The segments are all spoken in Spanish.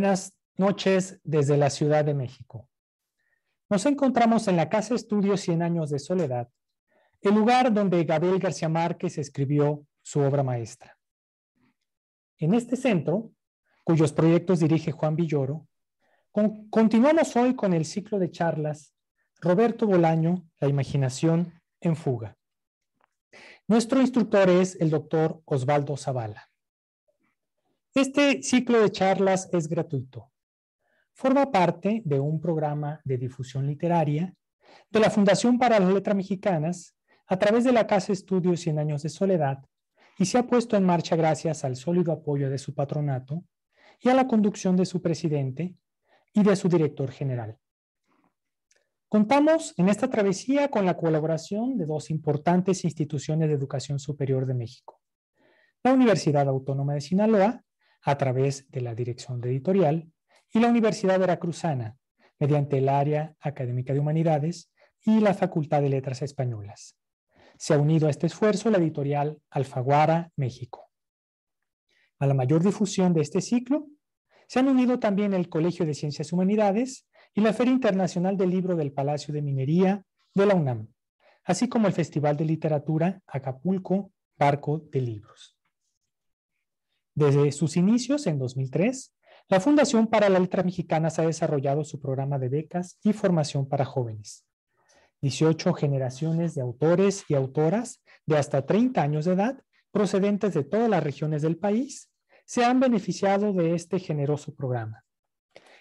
Buenas noches desde la Ciudad de México. Nos encontramos en la Casa Estudio 100 años de soledad, el lugar donde Gabriel García Márquez escribió su obra maestra. En este centro, cuyos proyectos dirige Juan Villoro, continuamos hoy con el ciclo de charlas Roberto Bolaño, La imaginación en fuga. Nuestro instructor es el doctor Osvaldo Zavala. Este ciclo de charlas es gratuito. Forma parte de un programa de difusión literaria de la Fundación para las Letras Mexicanas a través de la Casa Estudios 100 Años de Soledad y se ha puesto en marcha gracias al sólido apoyo de su patronato y a la conducción de su presidente y de su director general. Contamos en esta travesía con la colaboración de dos importantes instituciones de educación superior de México, la Universidad Autónoma de Sinaloa a través de la Dirección de Editorial y la Universidad Veracruzana mediante el Área Académica de Humanidades y la Facultad de Letras Españolas. Se ha unido a este esfuerzo la editorial Alfaguara México. A la mayor difusión de este ciclo se han unido también el Colegio de Ciencias Humanidades y la Feria Internacional del Libro del Palacio de Minería de la UNAM, así como el Festival de Literatura Acapulco Barco de Libros. Desde sus inicios en 2003, la Fundación para la Letra Mexicana se ha desarrollado su programa de becas y formación para jóvenes. 18 generaciones de autores y autoras de hasta 30 años de edad, procedentes de todas las regiones del país, se han beneficiado de este generoso programa.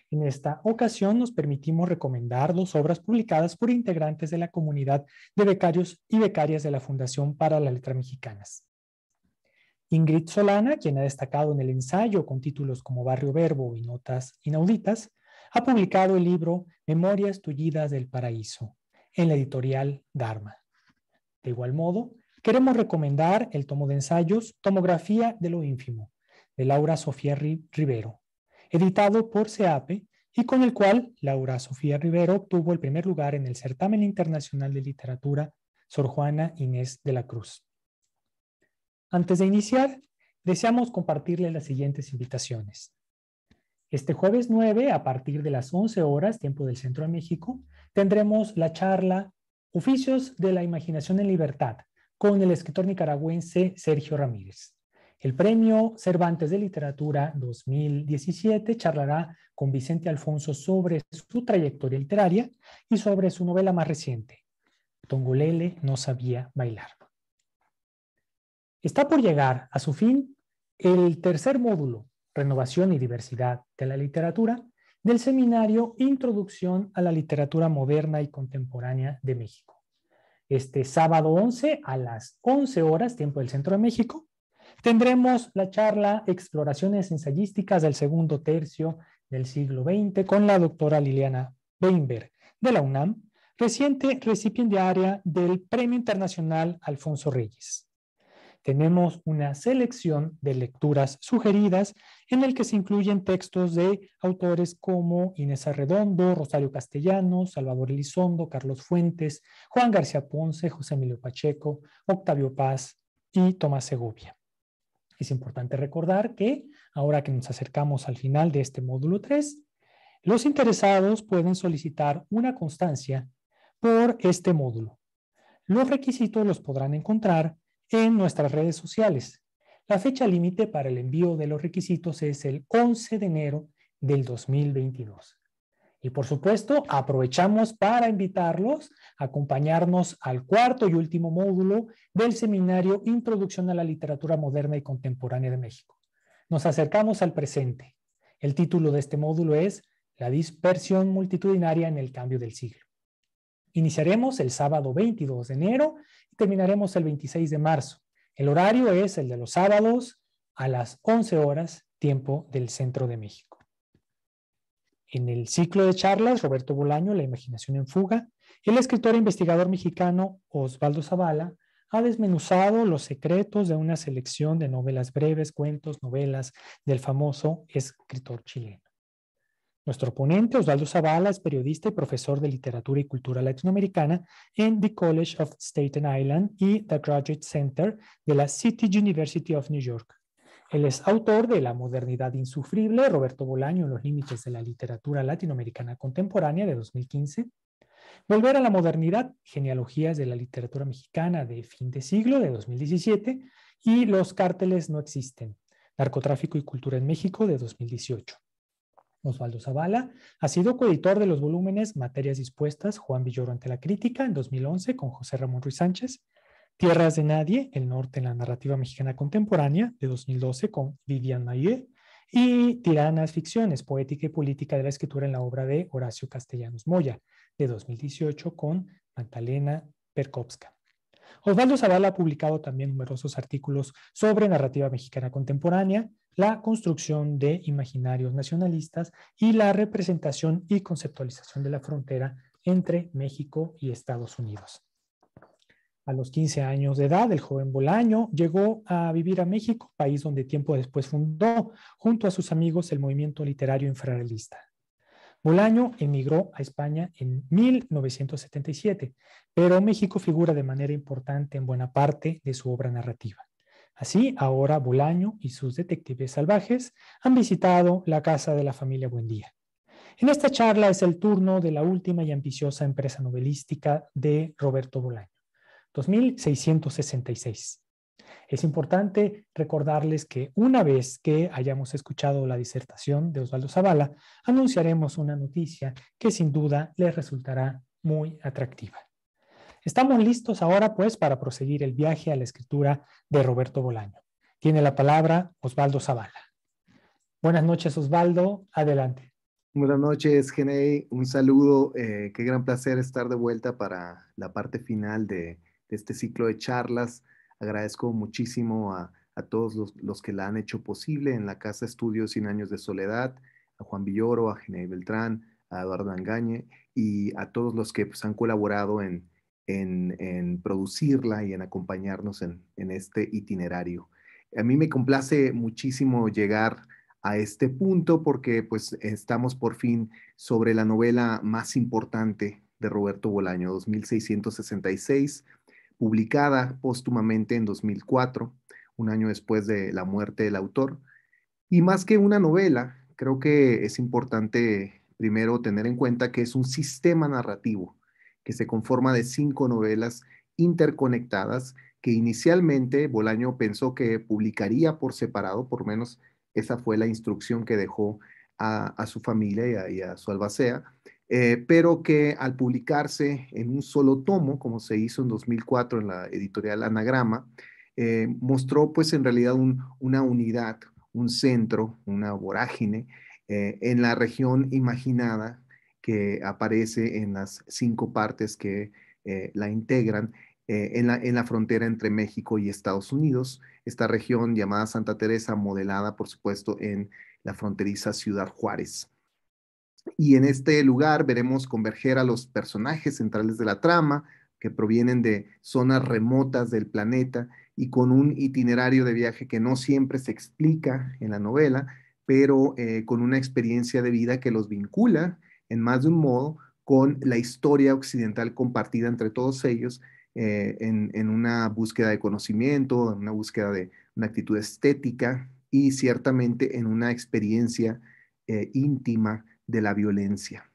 En esta ocasión nos permitimos recomendar dos obras publicadas por integrantes de la comunidad de becarios y becarias de la Fundación para la Letra Mexicanas. Ingrid Solana, quien ha destacado en el ensayo con títulos como Barrio Verbo y Notas Inauditas, ha publicado el libro Memorias Tullidas del Paraíso en la editorial Dharma. De igual modo, queremos recomendar el tomo de ensayos Tomografía de lo ínfimo, de Laura Sofía Rivero, editado por SEAPE y con el cual Laura Sofía Rivero obtuvo el primer lugar en el Certamen Internacional de Literatura Sor Juana Inés de la Cruz. Antes de iniciar, deseamos compartirle las siguientes invitaciones. Este jueves 9, a partir de las 11 horas, tiempo del Centro de México, tendremos la charla Oficios de la Imaginación en Libertad con el escritor nicaragüense Sergio Ramírez. El Premio Cervantes de Literatura 2017 charlará con Vicente Alfonso sobre su trayectoria literaria y sobre su novela más reciente, Tongolele no sabía bailar. Está por llegar a su fin el tercer módulo, Renovación y Diversidad de la Literatura, del seminario Introducción a la Literatura Moderna y Contemporánea de México. Este sábado 11 a las 11 horas, tiempo del Centro de México, tendremos la charla Exploraciones ensayísticas del segundo tercio del siglo XX con la doctora Liliana Weinberg de la UNAM, reciente área del Premio Internacional Alfonso Reyes tenemos una selección de lecturas sugeridas en el que se incluyen textos de autores como Inés Arredondo, Rosario Castellano, Salvador Elizondo, Carlos Fuentes, Juan García Ponce, José Emilio Pacheco, Octavio Paz y Tomás Segovia. Es importante recordar que ahora que nos acercamos al final de este módulo 3, los interesados pueden solicitar una constancia por este módulo. Los requisitos los podrán encontrar en nuestras redes sociales. La fecha límite para el envío de los requisitos es el 11 de enero del 2022. Y por supuesto, aprovechamos para invitarlos a acompañarnos al cuarto y último módulo del seminario Introducción a la Literatura Moderna y Contemporánea de México. Nos acercamos al presente. El título de este módulo es La dispersión multitudinaria en el cambio del siglo. Iniciaremos el sábado 22 de enero y terminaremos el 26 de marzo. El horario es el de los sábados a las 11 horas, tiempo del centro de México. En el ciclo de charlas, Roberto Bolaño, La imaginación en fuga, el escritor e investigador mexicano Osvaldo Zavala ha desmenuzado los secretos de una selección de novelas breves, cuentos, novelas del famoso escritor chileno. Nuestro ponente, Osvaldo Zavala, es periodista y profesor de literatura y cultura latinoamericana en The College of Staten Island y The Graduate Center de la City University of New York. Él es autor de La modernidad insufrible, Roberto Bolaño en los límites de la literatura latinoamericana contemporánea de 2015, Volver a la modernidad, genealogías de la literatura mexicana de fin de siglo de 2017 y Los cárteles no existen, narcotráfico y cultura en México de 2018. Osvaldo Zavala. Ha sido coeditor de los volúmenes Materias Dispuestas, Juan Villoro ante la crítica, en 2011 con José Ramón Ruiz Sánchez. Tierras de Nadie, El Norte en la Narrativa Mexicana Contemporánea, de 2012 con Vivian Mayer. Y Tiranas Ficciones, Poética y Política de la Escritura en la obra de Horacio Castellanos Moya, de 2018 con Magdalena Perkovska. Osvaldo Zavala ha publicado también numerosos artículos sobre narrativa mexicana contemporánea, la construcción de imaginarios nacionalistas y la representación y conceptualización de la frontera entre México y Estados Unidos. A los 15 años de edad, el joven Bolaño llegó a vivir a México, país donde tiempo después fundó, junto a sus amigos, el movimiento literario infrarrealista. Bolaño emigró a España en 1977, pero México figura de manera importante en buena parte de su obra narrativa. Así, ahora Bolaño y sus detectives salvajes han visitado la casa de la familia Buendía. En esta charla es el turno de la última y ambiciosa empresa novelística de Roberto Bolaño, 2666. Es importante recordarles que una vez que hayamos escuchado la disertación de Osvaldo Zavala, anunciaremos una noticia que sin duda les resultará muy atractiva. Estamos listos ahora, pues, para proseguir el viaje a la escritura de Roberto Bolaño. Tiene la palabra Osvaldo Zavala. Buenas noches, Osvaldo. Adelante. Buenas noches, Genei. Un saludo. Eh, qué gran placer estar de vuelta para la parte final de, este ciclo de charlas. Agradezco muchísimo a, todos los, que la han hecho posible en la Casa Estudios Sin Años de Soledad, a Juan Villoro, a Genei Beltrán, a Eduardo Angañe y a todos los que pues, han colaborado en, en, producirla y en acompañarnos en, este itinerario. A mí me complace muchísimo llegar a este punto porque pues estamos por fin sobre la novela más importante de Roberto Bolaño, 2666, publicada póstumamente en 2004, un año después de la muerte del autor. Y más que una novela, creo que es importante primero tener en cuenta que es un sistema narrativo que se conforma de cinco novelas interconectadas que inicialmente Bolaño pensó que publicaría por separado, por menos esa fue la instrucción que dejó a, su familia y a, su albacea, eh, pero que al publicarse en un solo tomo, como se hizo en 2004 en la editorial Anagrama, eh, mostró pues en realidad una unidad, un centro, una vorágine eh, en la región imaginada que aparece en las cinco partes que eh, la integran eh, en, la, frontera entre México y Estados Unidos. Esta región llamada Santa Teresa, modelada por supuesto en la fronteriza Ciudad Juárez. Y en este lugar veremos converger a los personajes centrales de la trama, que provienen de zonas remotas del planeta y con un itinerario de viaje que no siempre se explica en la novela, pero eh, con una experiencia de vida que los vincula en más de un modo con la historia occidental compartida entre todos ellos eh, en, una búsqueda de conocimiento, en una búsqueda de una actitud estética y ciertamente en una experiencia eh, íntima de la violencia.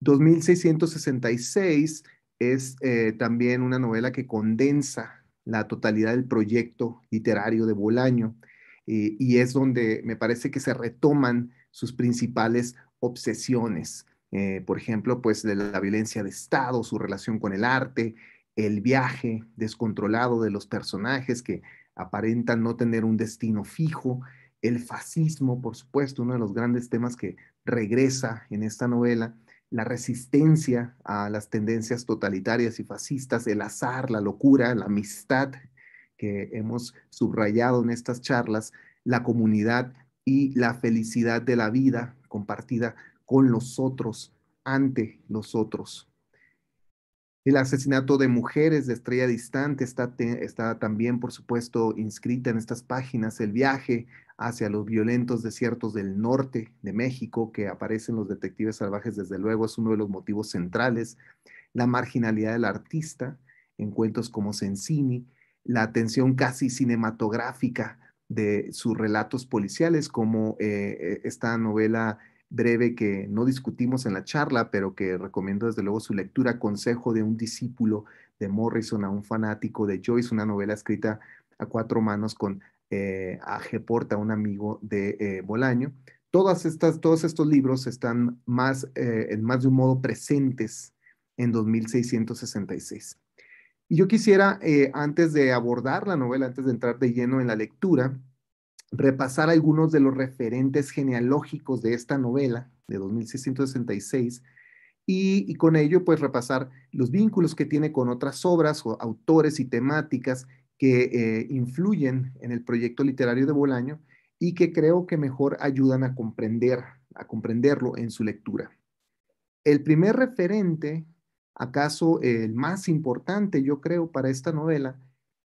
2666 es eh, también una novela que condensa la totalidad del proyecto literario de Bolaño y es donde me parece que se retoman sus principales obsesiones. Eh, por ejemplo, pues de la violencia de Estado, su relación con el arte, el viaje descontrolado de los personajes que aparentan no tener un destino fijo, el fascismo, por supuesto, uno de los grandes temas que regresa en esta novela, la resistencia a las tendencias totalitarias y fascistas, el azar, la locura, la amistad que hemos subrayado en estas charlas, la comunidad y la felicidad de la vida compartida con los otros, ante los otros. El asesinato de mujeres de Estrella Distante está, también, por supuesto, inscrita en estas páginas. El viaje hacia los violentos desiertos del norte de México, que aparecen los detectives salvajes, desde luego, es uno de los motivos centrales. La marginalidad del artista, en cuentos como Censini, la atención casi cinematográfica de sus relatos policiales, como eh, esta novela breve que no discutimos en la charla, pero que recomiendo desde luego su lectura, Consejo de un discípulo de Morrison a un fanático de Joyce, una novela escrita a cuatro manos con eh, Porta, un amigo de eh, Bolaño. Todas estas, todos estos libros están más, eh, en más de un modo presentes en 2666. Y yo quisiera, eh, antes de abordar la novela, antes de entrar de lleno en la lectura, repasar algunos de los referentes genealógicos de esta novela de 2666 y, con ello pues repasar los vínculos que tiene con otras obras o autores y temáticas que eh, influyen en el proyecto literario de Bolaño y que creo que mejor ayudan a comprender, a comprenderlo en su lectura. El primer referente acaso el más importante, yo creo, para esta novela,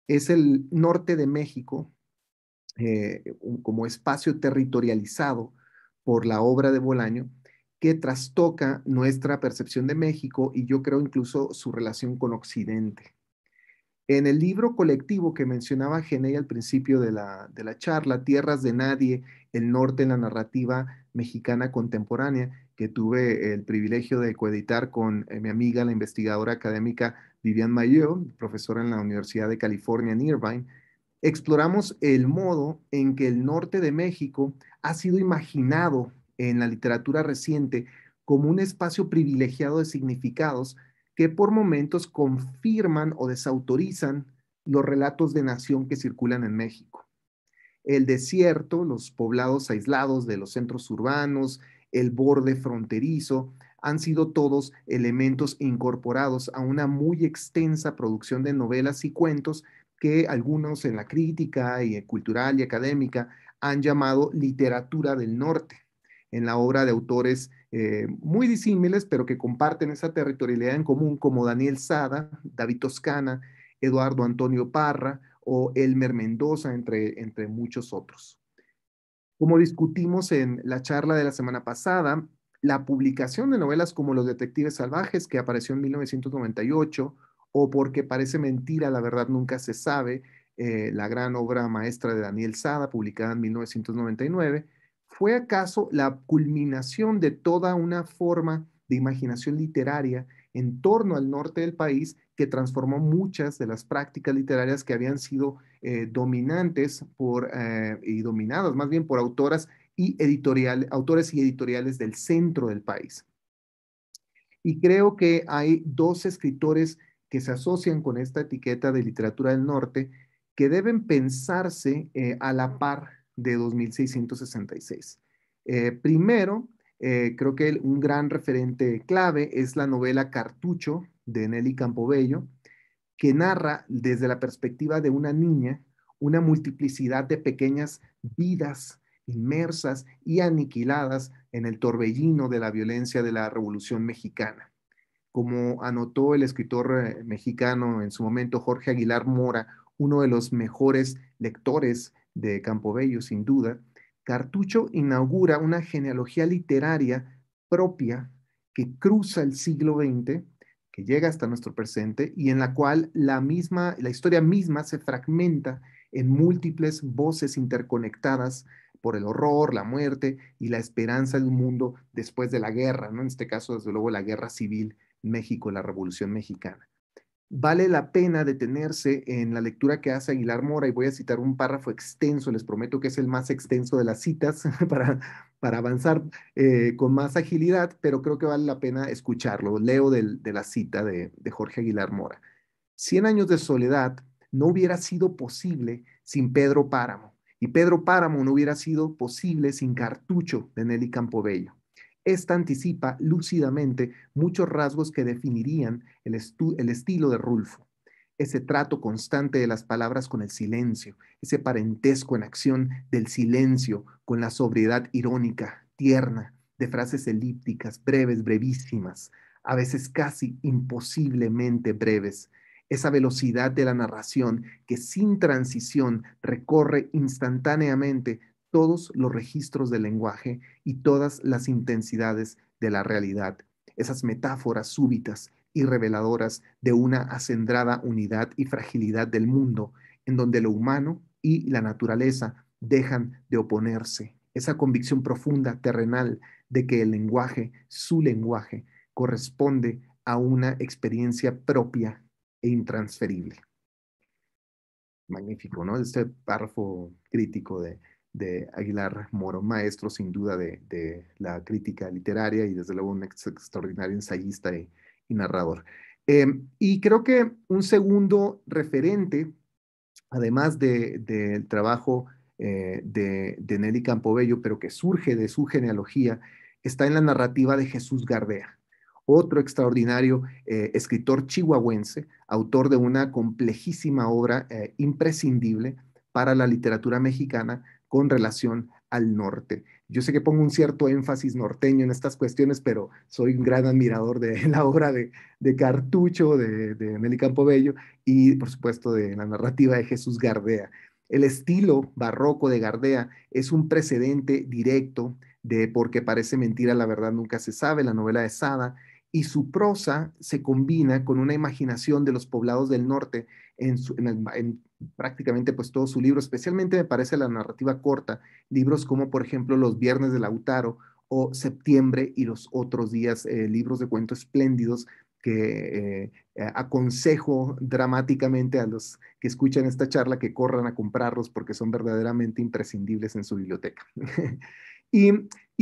es el norte de México eh, como espacio territorializado por la obra de Bolaño, que trastoca nuestra percepción de México y yo creo incluso su relación con Occidente. En el libro colectivo que mencionaba Genei al principio de la, de la charla, Tierras de Nadie, el norte en la narrativa mexicana contemporánea, que tuve el privilegio de coeditar con eh, mi amiga, la investigadora académica Vivian Mayo, profesora en la Universidad de California en Irvine, exploramos el modo en que el norte de México ha sido imaginado en la literatura reciente como un espacio privilegiado de significados que por momentos confirman o desautorizan los relatos de nación que circulan en México. El desierto, los poblados aislados de los centros urbanos, el borde fronterizo, han sido todos elementos incorporados a una muy extensa producción de novelas y cuentos que algunos en la crítica y cultural y académica han llamado literatura del norte, en la obra de autores eh, muy disímiles, pero que comparten esa territorialidad en común, como Daniel Sada, David Toscana, Eduardo Antonio Parra o Elmer Mendoza, entre, entre muchos otros. Como discutimos en la charla de la semana pasada, la publicación de novelas como Los Detectives Salvajes, que apareció en 1998, o Porque parece mentira, la verdad nunca se sabe, eh, la gran obra maestra de Daniel Sada, publicada en 1999, fue acaso la culminación de toda una forma de imaginación literaria en torno al norte del país que transformó muchas de las prácticas literarias que habían sido eh, dominantes por, eh, y dominadas más bien por autoras y autores y editoriales del centro del país. Y creo que hay dos escritores que se asocian con esta etiqueta de literatura del norte que deben pensarse eh, a la par de 2666. primero, eh, creo que un gran referente clave es la novela Cartucho de Nelly Campobello, que narra desde la perspectiva de una niña una multiplicidad de pequeñas vidas inmersas y aniquiladas en el torbellino de la violencia de la Revolución Mexicana. Como anotó el escritor eh, mexicano en su momento Jorge Aguilar Mora, uno de los mejores lectores de Campobello, sin duda, Cartucho inaugura una genealogía literaria propia que cruza el siglo XX, que llega hasta nuestro presente y en la cual la misma, la historia misma se fragmenta en múltiples voces interconectadas por el horror, la muerte y la esperanza de un mundo después de la guerra, ¿no? En este caso, desde luego, la guerra civil México, la Revolución Mexicana vale la pena detenerse en la lectura que hace Aguilar Mora y voy a citar un párrafo extenso, les prometo que es el más extenso de las citas para, avanzar eh, con más agilidad, pero creo que vale la pena escucharlo. Leo de la cita de, de Jorge Aguilar Mora. Cien años de soledad no hubiera sido posible sin Pedro Páramo y Pedro Páramo no hubiera sido posible sin Cartucho de Nelly Campobello. Esta anticipa lúcidamente muchos rasgos que definirían el, el estilo de Rulfo ese trato constante de las palabras con el silencio, ese parentesco en acción del silencio con la sobriedad irónica, tierna, de frases elípticas, breves, brevísimas, a veces casi imposiblemente breves, esa velocidad de la narración que sin transición recorre instantáneamente todos los registros del lenguaje y todas las intensidades de la realidad, esas metáforas súbitas y reveladoras de una acendrada unidad y fragilidad del mundo, en donde lo humano y la naturaleza dejan de oponerse. Esa convicción profunda, terrenal, de que el lenguaje, su lenguaje, corresponde a una experiencia propia e intransferible. Magnífico, ¿no? Este párrafo crítico de, de Aguilar Moro, maestro sin duda de, la crítica literaria y desde luego un extraordinario ensayista y, narrador. Em, y creo que un segundo referente, además del trabajo eh, de, Nelly Campobello, pero que surge de su genealogía, está en la narrativa de Jesús Gardea, otro extraordinario eh, escritor chihuahuense, autor de una complejísima obra eh, imprescindible para la literatura mexicana con relación al norte. Yo sé que pongo un cierto énfasis norteño en estas cuestiones, pero soy un gran admirador de la obra de, de Cartucho, de, de Nelly Campobello y, por supuesto, de la narrativa de Jesús Gardea. El estilo barroco de Gardea es un precedente directo de Porque parece mentira, la verdad nunca se sabe, la novela de Sada, y su prosa se combina con una imaginación de los poblados del norte en, en prácticamente pues todo su libro, especialmente me parece la narrativa corta, libros como por ejemplo Los Viernes de Lautaro o Septiembre y los otros días, eh, libros de cuento espléndidos que eh, eh, aconsejo dramáticamente a los que escuchan esta charla que corran a comprarlos porque son verdaderamente imprescindibles en su biblioteca. y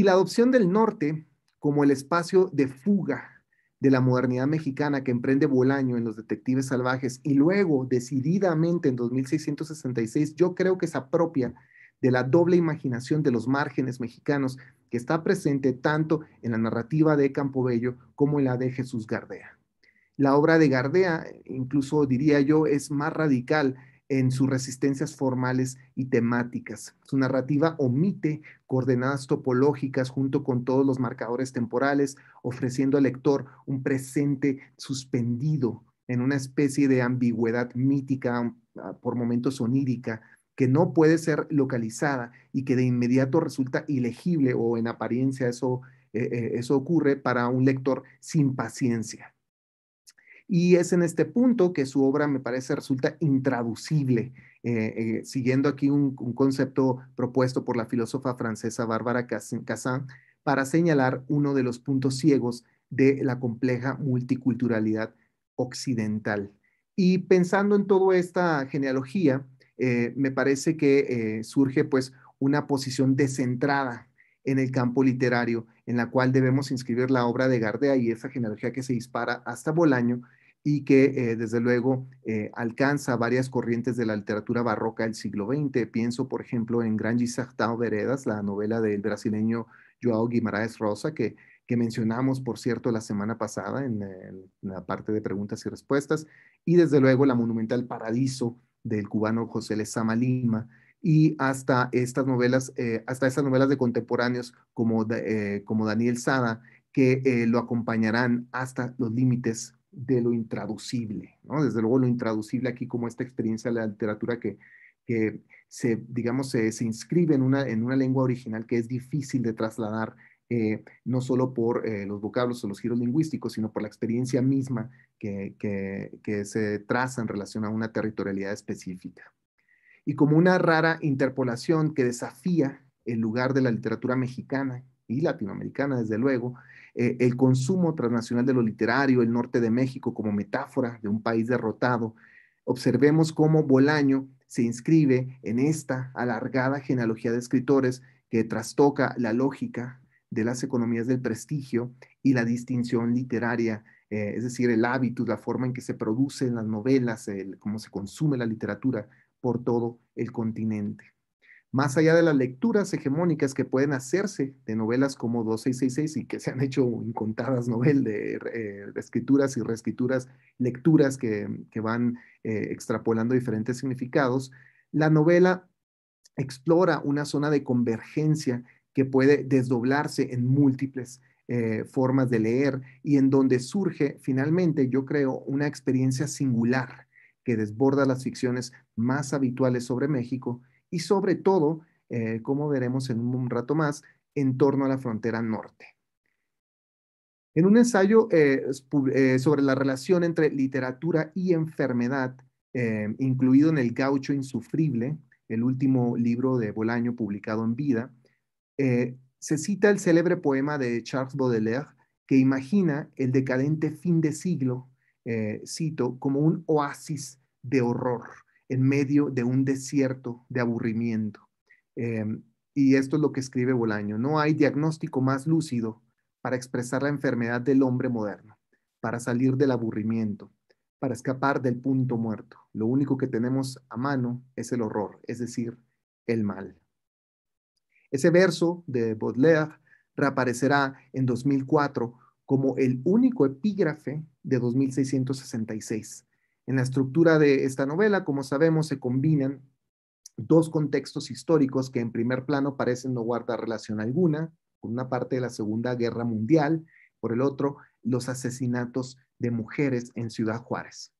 la adopción del norte como el espacio de fuga de la modernidad mexicana que emprende Bolaño en Los Detectives Salvajes y luego decididamente en 2666, yo creo que es apropia de la doble imaginación de los márgenes mexicanos que está presente tanto en la narrativa de Campobello como en la de Jesús Gardea. La obra de Gardea, incluso diría yo, es más radical en sus resistencias formales y temáticas. Su narrativa omite coordenadas topológicas junto con todos los marcadores temporales, ofreciendo al lector un presente suspendido en una especie de ambigüedad mítica, um, ah, por momentos onírica, que no puede ser localizada y que de inmediato resulta ilegible o en apariencia eso, eh, eh, eso ocurre para un lector sin paciencia. Y es en este punto que su obra, me parece, resulta intraducible, eh, eh, siguiendo aquí un, concepto propuesto por la filósofa francesa Bárbara Cassin para señalar uno de los puntos ciegos de la compleja multiculturalidad occidental. Y pensando en toda esta genealogía, eh, me parece que surge pues una posición descentrada en el campo literario, en la cual debemos inscribir la obra de Gardea y esa genealogía que se dispara hasta Bolaño y que eh, desde luego eh, alcanza varias corrientes de la literatura barroca del siglo XX. Pienso, por ejemplo, en Gran de Veredas, la novela del brasileño Joao Guimarães Rosa, que, que mencionamos, por cierto, la semana pasada en, la parte de preguntas y respuestas, y desde luego la monumental Paradiso del cubano José Lezama Lima, y hasta estas novelas, eh, hasta novelas de contemporáneos como, como Daniel Sada, que lo acompañarán hasta los límites de lo intraducible, Desde luego lo intraducible aquí como esta experiencia de la literatura que, se, digamos, se, inscribe en una, en una lengua original que es difícil de trasladar, eh, no solo por eh, los vocablos o los giros lingüísticos, sino por la experiencia misma que, que se traza en relación a una territorialidad específica. Y como una rara interpolación que desafía el lugar de la literatura mexicana y latinoamericana, desde luego, eh, el consumo transnacional de lo literario, el norte de México como metáfora de un país derrotado, observemos cómo Bolaño se inscribe en esta alargada genealogía de escritores que trastoca la lógica de las economías del prestigio y la distinción literaria, eh, es decir, el hábito, la forma en que se producen las novelas, cómo se consume la literatura por todo el continente más allá de las lecturas hegemónicas que pueden hacerse de novelas como 2666 y que se han hecho incontadas novelas eh, de, escrituras y reescrituras, lecturas que, van eh, extrapolando diferentes significados, la novela explora una zona de convergencia que puede desdoblarse en múltiples eh, formas de leer y en donde surge finalmente, yo creo, una experiencia singular que desborda las ficciones más habituales sobre México y sobre todo, eh, como veremos en un rato más, en torno a la frontera norte. En un ensayo eh, eh, sobre la relación entre literatura y enfermedad, incluido en El gaucho insufrible, el último libro de Bolaño publicado en vida, se cita el célebre poema de Charles Baudelaire que imagina el decadente fin de siglo, cito, como un oasis de horror, en medio de un desierto de aburrimiento. Em, y esto es lo que escribe Bolaño, no hay diagnóstico más lúcido para expresar la enfermedad del hombre moderno, para salir del aburrimiento, para escapar del punto muerto. Lo único que tenemos a mano es el horror, es decir, el mal. Ese verso de Baudelaire reaparecerá en 2004 como el único epígrafe de 2666 en la estructura de esta novela, como sabemos, se combinan dos contextos históricos que en primer plano parecen no guardar relación alguna, por una parte de la Segunda Guerra Mundial, por el otro, los asesinatos de mujeres en Ciudad Juárez.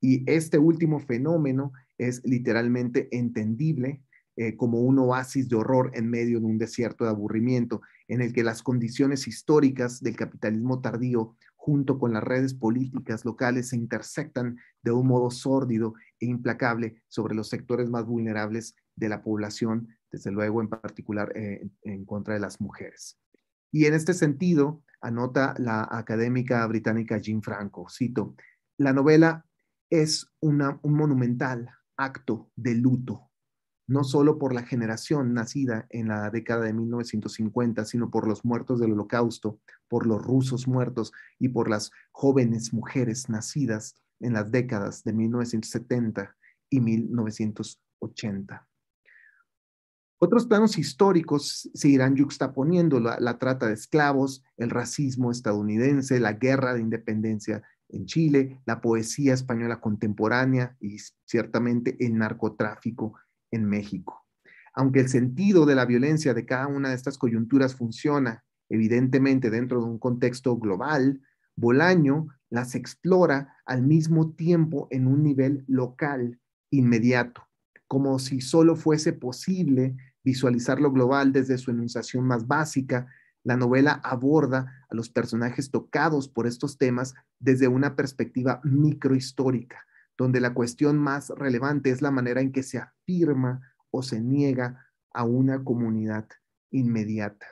Y este último fenómeno es literalmente entendible eh, como un oasis de horror en medio de un desierto de aburrimiento, en el que las condiciones históricas del capitalismo tardío junto con las redes políticas locales se intersectan de un modo sórdido e implacable sobre los sectores más vulnerables de la población, desde luego en particular eh, en contra de las mujeres. Y en este sentido, anota la académica británica Jean Franco, cito, la novela es un monumental acto de luto no solo por la generación nacida en la década de 1950, sino por los muertos del holocausto, por los rusos muertos y por las jóvenes mujeres nacidas en las décadas de 1970 y 1980. Otros planos históricos se irán yuxtaponiendo, la, la trata de esclavos, el racismo estadounidense, la guerra de independencia en Chile, la poesía española contemporánea y ciertamente el narcotráfico en México. Aunque el sentido de la violencia de cada una de estas coyunturas funciona, evidentemente, dentro de un contexto global, Bolaño las explora al mismo tiempo en un nivel local, inmediato, como si solo fuese posible visualizar lo global desde su enunciación más básica. La novela aborda a los personajes tocados por estos temas desde una perspectiva microhistórica, donde la cuestión más relevante es la manera en que se afirma o se niega a una comunidad inmediata.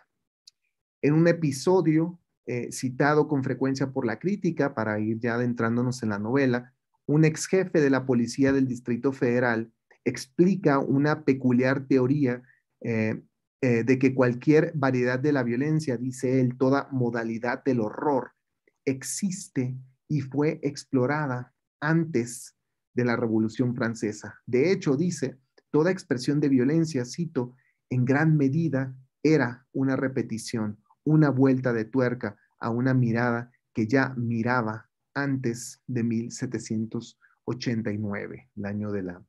En un episodio eh, citado con frecuencia por la crítica, para ir ya adentrándonos en la novela, un ex jefe de la policía del Distrito Federal explica una peculiar teoría eh, eh, de que cualquier variedad de la violencia, dice él, toda modalidad del horror, existe y fue explorada antes de la Revolución Francesa. De hecho, dice, toda expresión de violencia, cito, en gran medida era una repetición, una vuelta de tuerca a una mirada que ya miraba antes de 1789, el año de la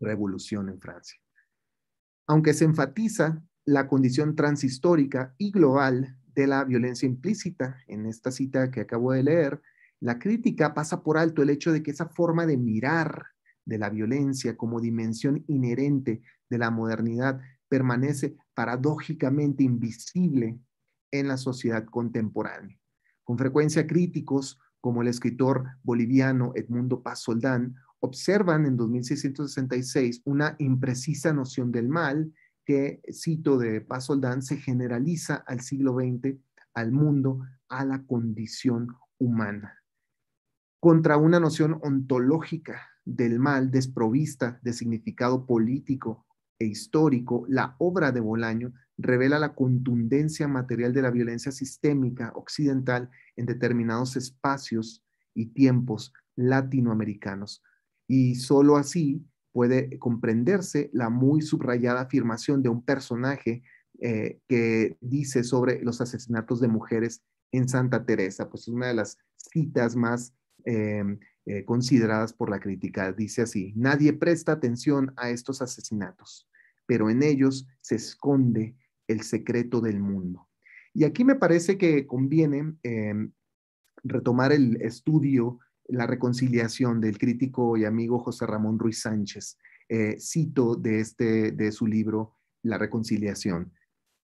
revolución en Francia. Aunque se enfatiza la condición transhistórica y global de la violencia implícita en esta cita que acabo de leer, la crítica pasa por alto el hecho de que esa forma de mirar de la violencia como dimensión inherente de la modernidad permanece paradójicamente invisible en la sociedad contemporánea. Con frecuencia críticos como el escritor boliviano Edmundo Paz observan en 2666 una imprecisa noción del mal que, cito de Paz se generaliza al siglo XX, al mundo, a la condición humana contra una noción ontológica del mal desprovista de significado político e histórico, la obra de Bolaño revela la contundencia material de la violencia sistémica occidental en determinados espacios y tiempos latinoamericanos. Y sólo así puede comprenderse la muy subrayada afirmación de un personaje eh, que dice sobre los asesinatos de mujeres en Santa Teresa, pues es una de las citas más Em, eh, consideradas por la crítica. Dice así, nadie presta atención a estos asesinatos, pero en ellos se esconde el secreto del mundo. Y aquí me parece que conviene em, retomar el estudio, la reconciliación del crítico y amigo José Ramón Ruiz Sánchez. Eh, cito de, este, de su libro La reconciliación.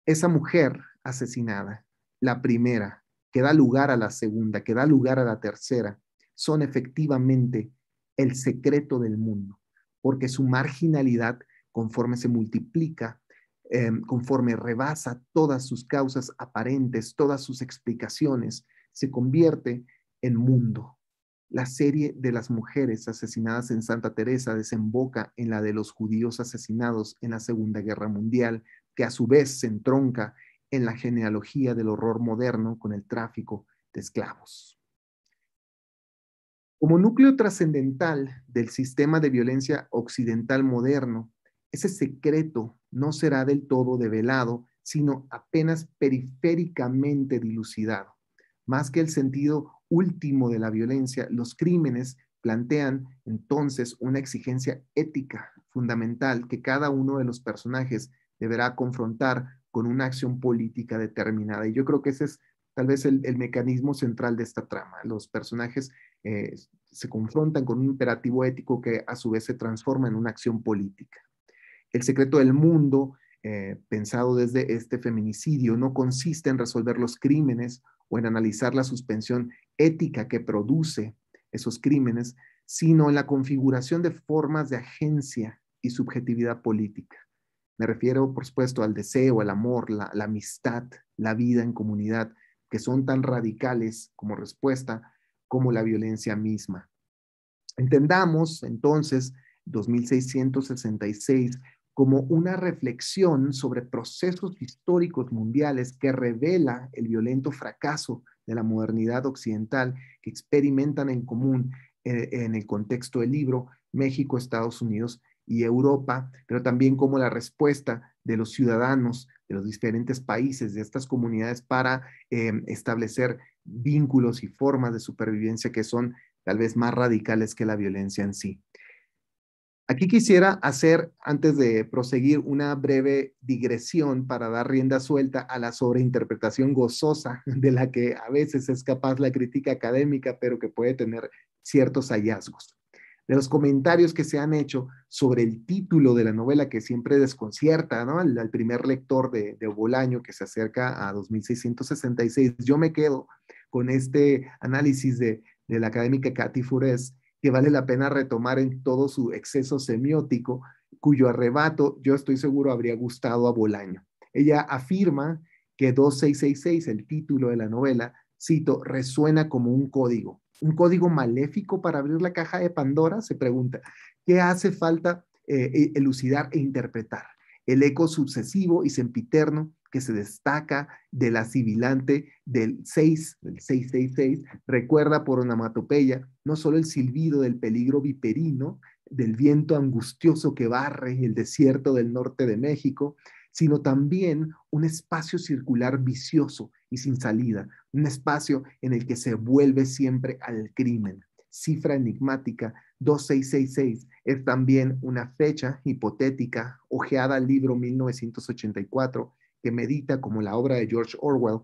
Esa mujer asesinada, la primera, que da lugar a la segunda, que da lugar a la tercera, son efectivamente el secreto del mundo, porque su marginalidad, conforme se multiplica, em, conforme rebasa todas sus causas aparentes, todas sus explicaciones, se convierte en mundo. La serie de las mujeres asesinadas en Santa Teresa desemboca en la de los judíos asesinados en la Segunda Guerra Mundial, que a su vez se entronca en la genealogía del horror moderno con el tráfico de esclavos. Como núcleo trascendental del sistema de violencia occidental moderno, ese secreto no será del todo develado, sino apenas periféricamente dilucidado. Más que el sentido último de la violencia, los crímenes plantean entonces una exigencia ética fundamental que cada uno de los personajes deberá confrontar con una acción política determinada. Y yo creo que ese es tal vez el, mecanismo central de esta trama. Los personajes eh, se confrontan con un imperativo ético que a su vez se transforma en una acción política. El secreto del mundo, eh, pensado desde este feminicidio, no consiste en resolver los crímenes o en analizar la suspensión ética que produce esos crímenes, sino en la configuración de formas de agencia y subjetividad política. Me refiero, por supuesto, al deseo, al amor, la, la amistad, la vida en comunidad, que son tan radicales como respuesta como la violencia misma. Entendamos entonces 2666 como una reflexión sobre procesos históricos mundiales que revela el violento fracaso de la modernidad occidental que experimentan en común eh, en el contexto del libro México, Estados Unidos y Europa, pero también como la respuesta de los ciudadanos de los diferentes países, de estas comunidades para eh, establecer vínculos y formas de supervivencia que son tal vez más radicales que la violencia en sí. Aquí quisiera hacer, antes de proseguir, una breve digresión para dar rienda suelta a la sobreinterpretación gozosa de la que a veces es capaz la crítica académica, pero que puede tener ciertos hallazgos de los comentarios que se han hecho sobre el título de la novela que siempre desconcierta al, primer lector de, Bolaño que se acerca a 2666. Yo me quedo con este análisis de, la académica Cathy Fures que vale la pena retomar en todo su exceso semiótico, cuyo arrebato yo estoy seguro habría gustado a Bolaño. Ella afirma que 2666, el título de la novela, cito, resuena como un código, un código maléfico para abrir la caja de Pandora? Se pregunta. ¿Qué hace falta eh, e, elucidar e interpretar? El eco sucesivo y sempiterno que se destaca de la sibilante del 6, del 666, recuerda por onomatopeya no solo el silbido del peligro viperino, del viento angustioso que barre el desierto del norte de México, sino también un espacio circular vicioso y sin salida, un espacio en el que se vuelve siempre al crimen. Cifra enigmática 2666 es también una fecha hipotética, ojeada al libro 1984, que medita, como la obra de George Orwell,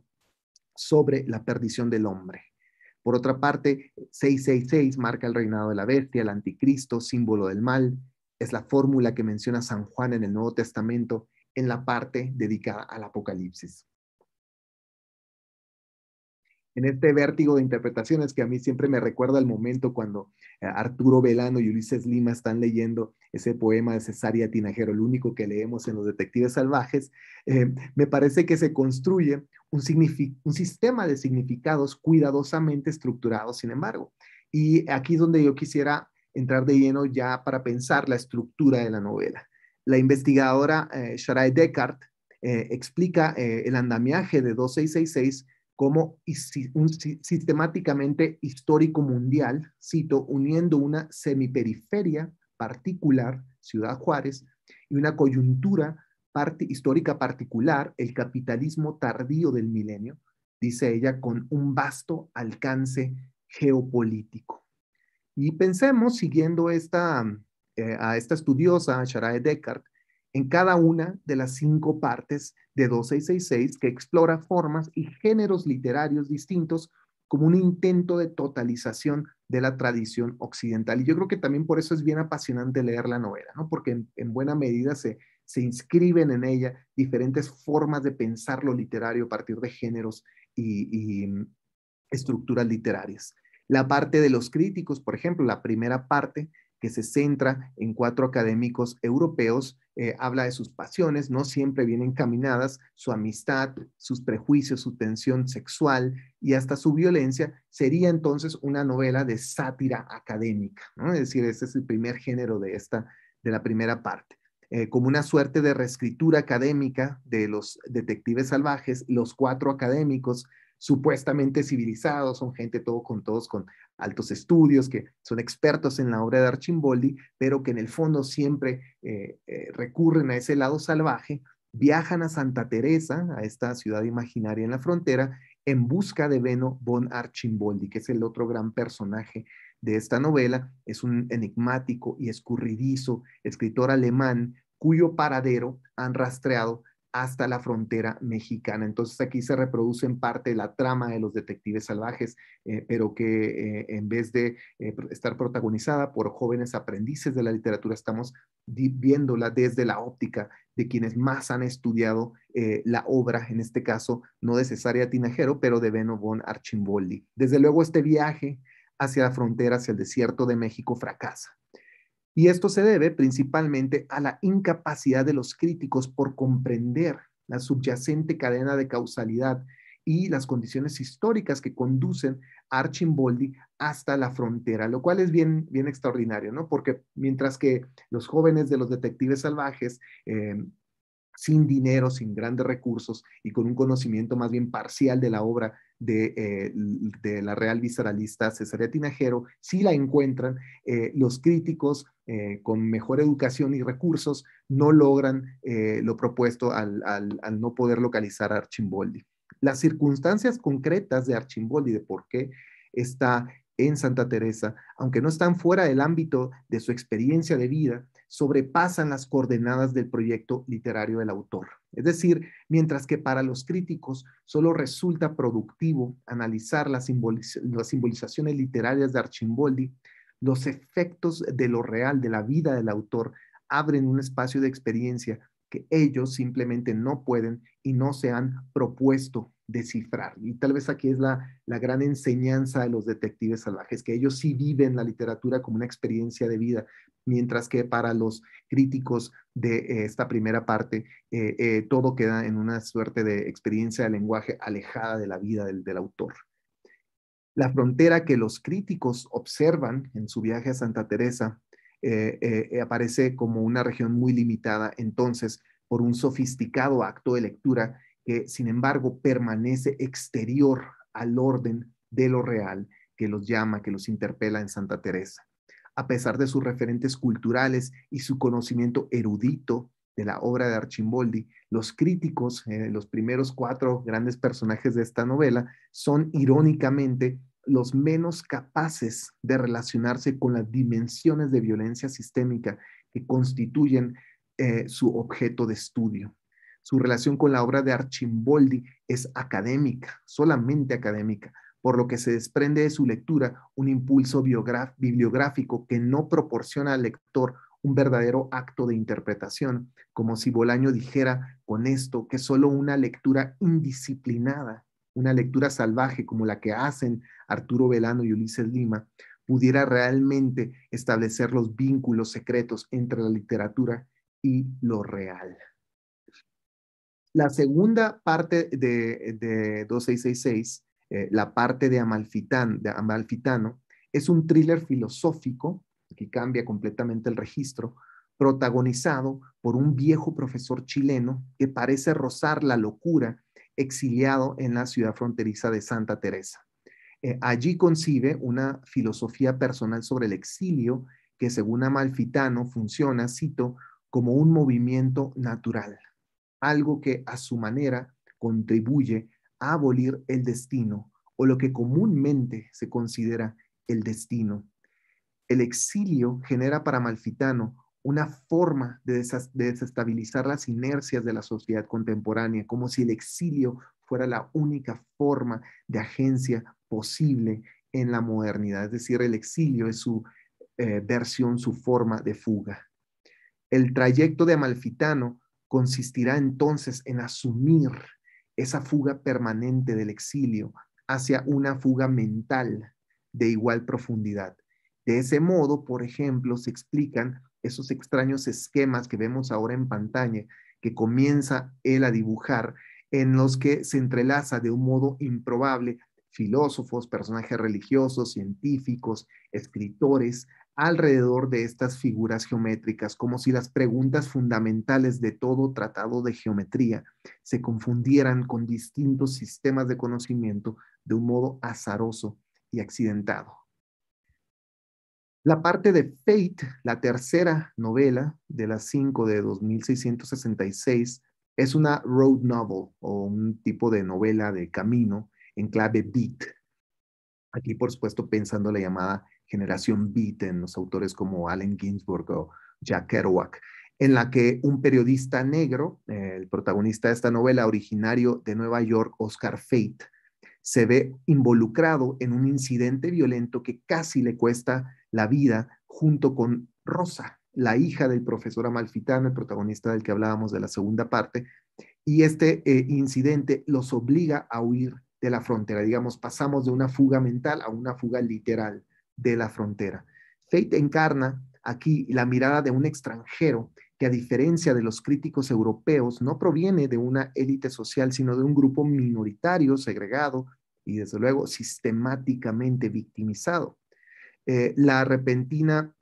sobre la perdición del hombre. Por otra parte, 666 marca el reinado de la bestia, el anticristo, símbolo del mal. Es la fórmula que menciona San Juan en el Nuevo Testamento en la parte dedicada al Apocalipsis en este vértigo de interpretaciones que a mí siempre me recuerda el momento cuando eh, Arturo Velano y Ulises Lima están leyendo ese poema de Cesaria Tinajero, el único que leemos en Los Detectives Salvajes, eh, me parece que se construye un, sistema de significados cuidadosamente estructurados, sin embargo. Y aquí es donde yo quisiera entrar de lleno ya para pensar la estructura de la novela. La investigadora eh, Sharae Descartes explica el andamiaje de 2666 como un, sistemáticamente histórico mundial, cito, uniendo una semiperiferia particular, Ciudad Juárez, y una coyuntura histórica particular, el capitalismo tardío del milenio, dice ella, con un vasto alcance geopolítico. Y pensemos, siguiendo esta, eh, a esta estudiosa, Sharae Descartes, en cada una de las cinco partes de 2666 que explora formas y géneros literarios distintos como un intento de totalización de la tradición occidental. Y yo creo que también por eso es bien apasionante leer la novela, Porque en, buena medida se, se inscriben en ella diferentes formas de pensar lo literario a partir de géneros y mm, estructuras literarias. La parte de los críticos, por ejemplo, la primera parte que se centra en cuatro académicos europeos, eh, habla de sus pasiones, no siempre bien encaminadas, su amistad, sus prejuicios, su tensión sexual y hasta su violencia, sería entonces una novela de sátira académica, ¿no? Es decir, ese es el primer género de esta, de la primera parte. Eh, como una suerte de reescritura académica de los detectives salvajes, los cuatro académicos supuestamente civilizados, son gente todo con todos con altos estudios, que son expertos en la obra de Archimboldi, pero que en el fondo siempre eh, eh, recurren a ese lado salvaje, viajan a Santa Teresa, a esta ciudad imaginaria en la frontera, en busca de Veno von Archimboldi, que es el otro gran personaje de esta novela. Es un enigmático y escurridizo escritor alemán cuyo paradero han rastreado hasta la frontera mexicana. Entonces aquí se reproduce en parte la trama de los detectives salvajes, eh, pero que eh, en vez de eh, estar protagonizada por jóvenes aprendices de la literatura, estamos viéndola desde la óptica de quienes más han estudiado la obra, en este caso no de Cesárea Tinajero, pero de Beno von Archimboldi. Desde luego este viaje hacia la frontera, hacia el desierto de México, fracasa. Y esto se debe principalmente a la incapacidad de los críticos por comprender la subyacente cadena de causalidad y las condiciones históricas que conducen a Archimboldi hasta la frontera, lo cual es bien, bien extraordinario, ¿no? Porque mientras que los jóvenes de los detectives salvajes eh, sin dinero, sin grandes recursos y con un conocimiento más bien parcial de la obra de, eh, la real visceralista Cesarea Tinajero, si la encuentran, eh, los críticos eh, con mejor educación y recursos no logran lo propuesto al no poder localizar a Archimboldi. Las circunstancias concretas de Archimboldi, de por qué está en Santa Teresa, aunque no están fuera del ámbito de su experiencia de vida, sobrepasan las coordenadas del proyecto literario del autor. Es decir, mientras que para los críticos solo resulta productivo analizar las, simbolizaciones literarias de Archimboldi, los efectos de lo real, de la vida del autor, abren un espacio de experiencia que ellos simplemente no pueden y no se han propuesto descifrar. Y tal vez aquí es la, gran enseñanza de los detectives salvajes, que ellos sí viven la literatura como una experiencia de vida, mientras que para los críticos de eh, esta primera parte, eh, eh, todo queda en una suerte de experiencia de lenguaje alejada de la vida del, autor. La frontera que los críticos observan en su viaje a Santa Teresa aparece como una región muy limitada entonces por un sofisticado acto de lectura que, sin embargo, permanece exterior al orden de lo real que los llama, que los interpela en Santa Teresa a pesar de sus referentes culturales y su conocimiento erudito de la obra de Archimboldi, los críticos, eh, los primeros cuatro grandes personajes de esta novela, son irónicamente los menos capaces de relacionarse con las dimensiones de violencia sistémica que constituyen eh, su objeto de estudio. Su relación con la obra de Archimboldi es académica, solamente académica, por lo que se desprende de su lectura un impulso bibliográfico que no proporciona al lector un verdadero acto de interpretación, como si Bolaño dijera con esto que solo una lectura indisciplinada, una lectura salvaje como la que hacen Arturo Velano y Ulises Lima, pudiera realmente establecer los vínculos secretos entre la literatura y lo real. La segunda parte de, de 2666 eh, la parte de, Amalfitán, Amalfitano, es un thriller filosófico, que cambia completamente el registro, protagonizado por un viejo profesor chileno que parece rozar la locura exiliado en la ciudad fronteriza de Santa Teresa. Eh, allí concibe una filosofía personal sobre el exilio que según Amalfitano funciona, cito, como un movimiento natural, algo que a su manera contribuye abolir el destino o lo que comúnmente se considera el destino. El exilio genera para Malfitano una forma de, desestabilizar las inercias de la sociedad contemporánea, como si el exilio fuera la única forma de agencia posible en la modernidad. Es decir, el exilio es su eh, versión, su forma de fuga. El trayecto de Amalfitano consistirá entonces en asumir esa fuga permanente del exilio hacia una fuga mental de igual profundidad. De ese modo, por ejemplo, se explican esos extraños esquemas que vemos ahora en pantalla, que comienza él a dibujar, en los que se entrelaza de un modo improbable filósofos, personajes religiosos, científicos, escritores, alrededor de estas figuras geométricas, como si las preguntas fundamentales de todo tratado de geometría se confundieran con distintos sistemas de conocimiento de un modo azaroso y accidentado. La parte de Fate, la tercera novela de las cinco de 2666, es una road novel o un tipo de novela de camino en clave beat. Aquí, por supuesto, pensando la llamada generación beat en los autores como Allen Ginsberg o Jack Kerouac, en la que un periodista negro, el protagonista de esta novela, originario de Nueva York, Oscar Fate, se ve involucrado en un incidente violento que casi le cuesta la vida junto con Rosa, la hija del profesor Amalfitano, el protagonista del que hablábamos de la segunda parte, y este eh, incidente los obliga a huir de la frontera, digamos, pasamos de una fuga mental a una fuga literal de la frontera. Fate encarna aquí la mirada de un extranjero que a diferencia de los críticos europeos no proviene de una élite social, sino de un grupo minoritario, segregado y desde luego sistemáticamente victimizado. Eh, la repentina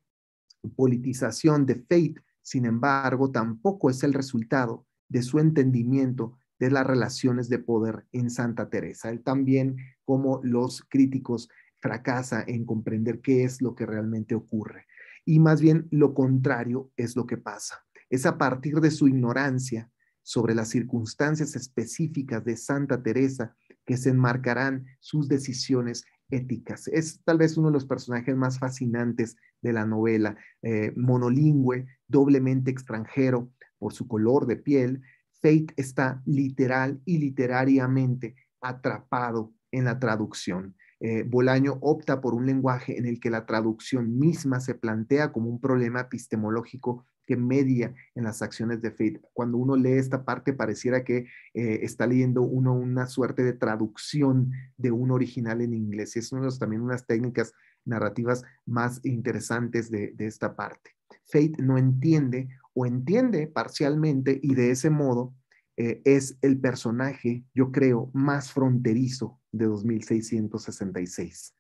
politización de Fate, sin embargo, tampoco es el resultado de su entendimiento de las relaciones de poder en Santa Teresa. Él también, como los críticos, fracasa en comprender qué es lo que realmente ocurre. Y más bien lo contrario es lo que pasa. Es a partir de su ignorancia sobre las circunstancias específicas de Santa Teresa que se enmarcarán sus decisiones éticas. Es tal vez uno de los personajes más fascinantes de la novela, eh, monolingüe, doblemente extranjero por su color de piel. Fate está literal y literariamente atrapado en la traducción. Eh, Bolaño opta por un lenguaje en el que la traducción misma se plantea como un problema epistemológico que media en las acciones de Faith. Cuando uno lee esta parte pareciera que eh, está leyendo uno una suerte de traducción de un original en inglés. Y es una de las técnicas narrativas más interesantes de, de esta parte. Faith no entiende o entiende parcialmente y de ese modo eh, es el personaje, yo creo, más fronterizo de 2666.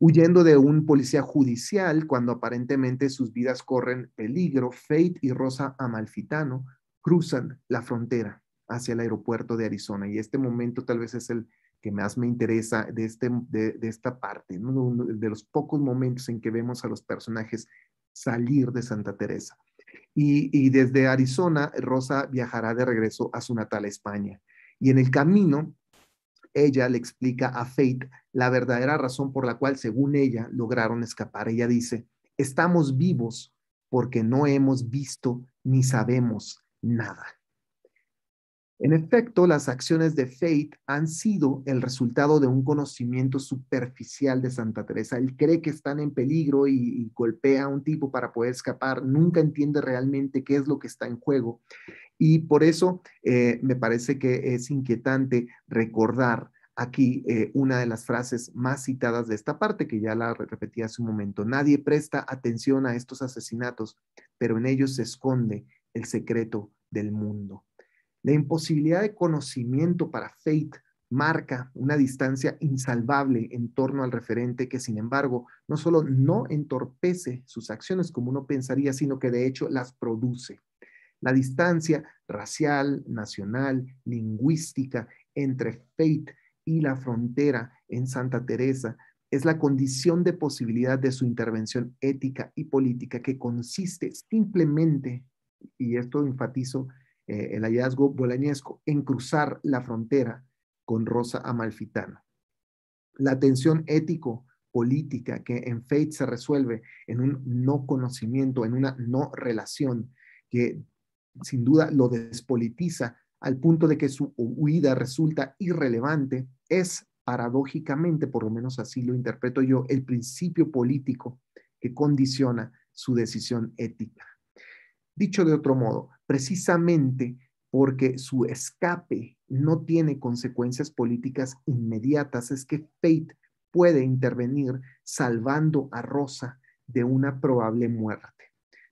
Huyendo de un policía judicial cuando aparentemente sus vidas corren peligro, Fate y Rosa Amalfitano cruzan la frontera hacia el aeropuerto de Arizona. Y este momento tal vez es el que más me interesa de, este, de, esta parte, de los pocos momentos en que vemos a los personajes salir de Santa Teresa. Y, desde Arizona, Rosa viajará de regreso a su natal España. Y en el camino, ella le explica a Faith la verdadera razón por la cual, según ella, lograron escapar. Ella dice, estamos vivos porque no hemos visto ni sabemos nada. En efecto, las acciones de Faith han sido el resultado de un conocimiento superficial de Santa Teresa. Él cree que están en peligro y, golpea a un tipo para poder escapar. Nunca entiende realmente qué es lo que está en juego. Y por eso eh, me parece que es inquietante recordar aquí eh, una de las frases más citadas de esta parte, que ya la repetí hace un momento. Nadie presta atención a estos asesinatos, pero en ellos se esconde el secreto del mundo. La imposibilidad de conocimiento para Fate marca una distancia insalvable en torno al referente que, sin embargo, no solo no entorpece sus acciones como uno pensaría, sino que de hecho las produce. La distancia racial, nacional, lingüística entre Faith y la frontera en Santa Teresa es la condición de posibilidad de su intervención ética y política que consiste simplemente, y esto enfatizo, eh, el hallazgo bolañesco, en cruzar la frontera con Rosa Amalfitana. La tensión ético-política que en Fate se resuelve en un no conocimiento, en una no relación, que sin duda lo despolitiza al punto de que su huida resulta irrelevante, es paradójicamente, por lo menos así lo interpreto yo, el principio político que condiciona su decisión ética. Dicho de otro modo, precisamente porque su escape no tiene consecuencias políticas inmediatas, es que Fate puede intervenir salvando a Rosa de una probable muerte.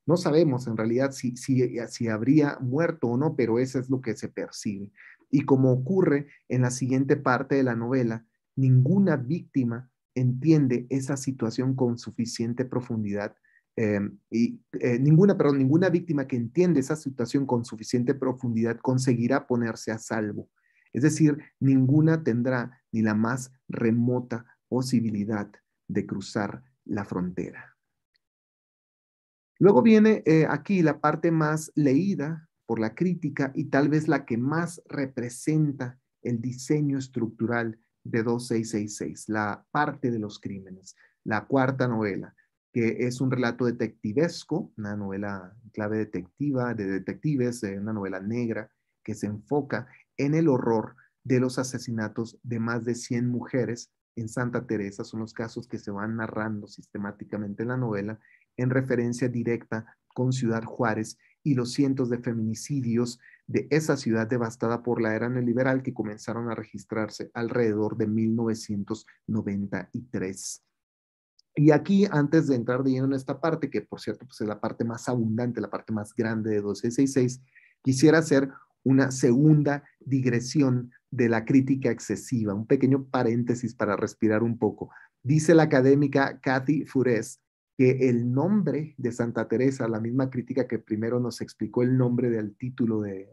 No sabemos en realidad si, si, habría muerto o no, pero eso es lo que se percibe. Y como ocurre en la siguiente parte de la novela, ninguna víctima entiende esa situación con suficiente profundidad Em, y eh, ninguna, perdón, ninguna víctima que entiende esa situación con suficiente profundidad conseguirá ponerse a salvo. Es decir, ninguna tendrá ni la más remota posibilidad de cruzar la frontera. Luego viene eh, aquí la parte más leída por la crítica y tal vez la que más representa el diseño estructural de 2666, la parte de los crímenes, la cuarta novela que es un relato detectivesco, una novela clave detectiva, de detectives, una novela negra que se enfoca en el horror de los asesinatos de más de 100 mujeres en Santa Teresa. Son los casos que se van narrando sistemáticamente en la novela en referencia directa con Ciudad Juárez y los cientos de feminicidios de esa ciudad devastada por la era neoliberal que comenzaron a registrarse alrededor de 1993. Y aquí, antes de entrar de lleno en esta parte, que por cierto pues, es la parte más abundante, la parte más grande de 266 quisiera hacer una segunda digresión de la crítica excesiva, un pequeño paréntesis para respirar un poco. Dice la académica Kathy Fures que el nombre de Santa Teresa, la misma crítica que primero nos explicó el nombre del título de,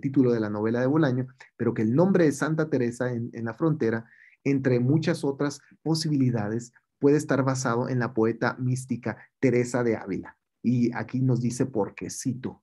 título de la novela de Bolaño, pero que el nombre de Santa Teresa en la frontera, entre muchas otras posibilidades, puede estar basado en la poeta mística Teresa de Ávila. Y aquí nos dice qué, cito.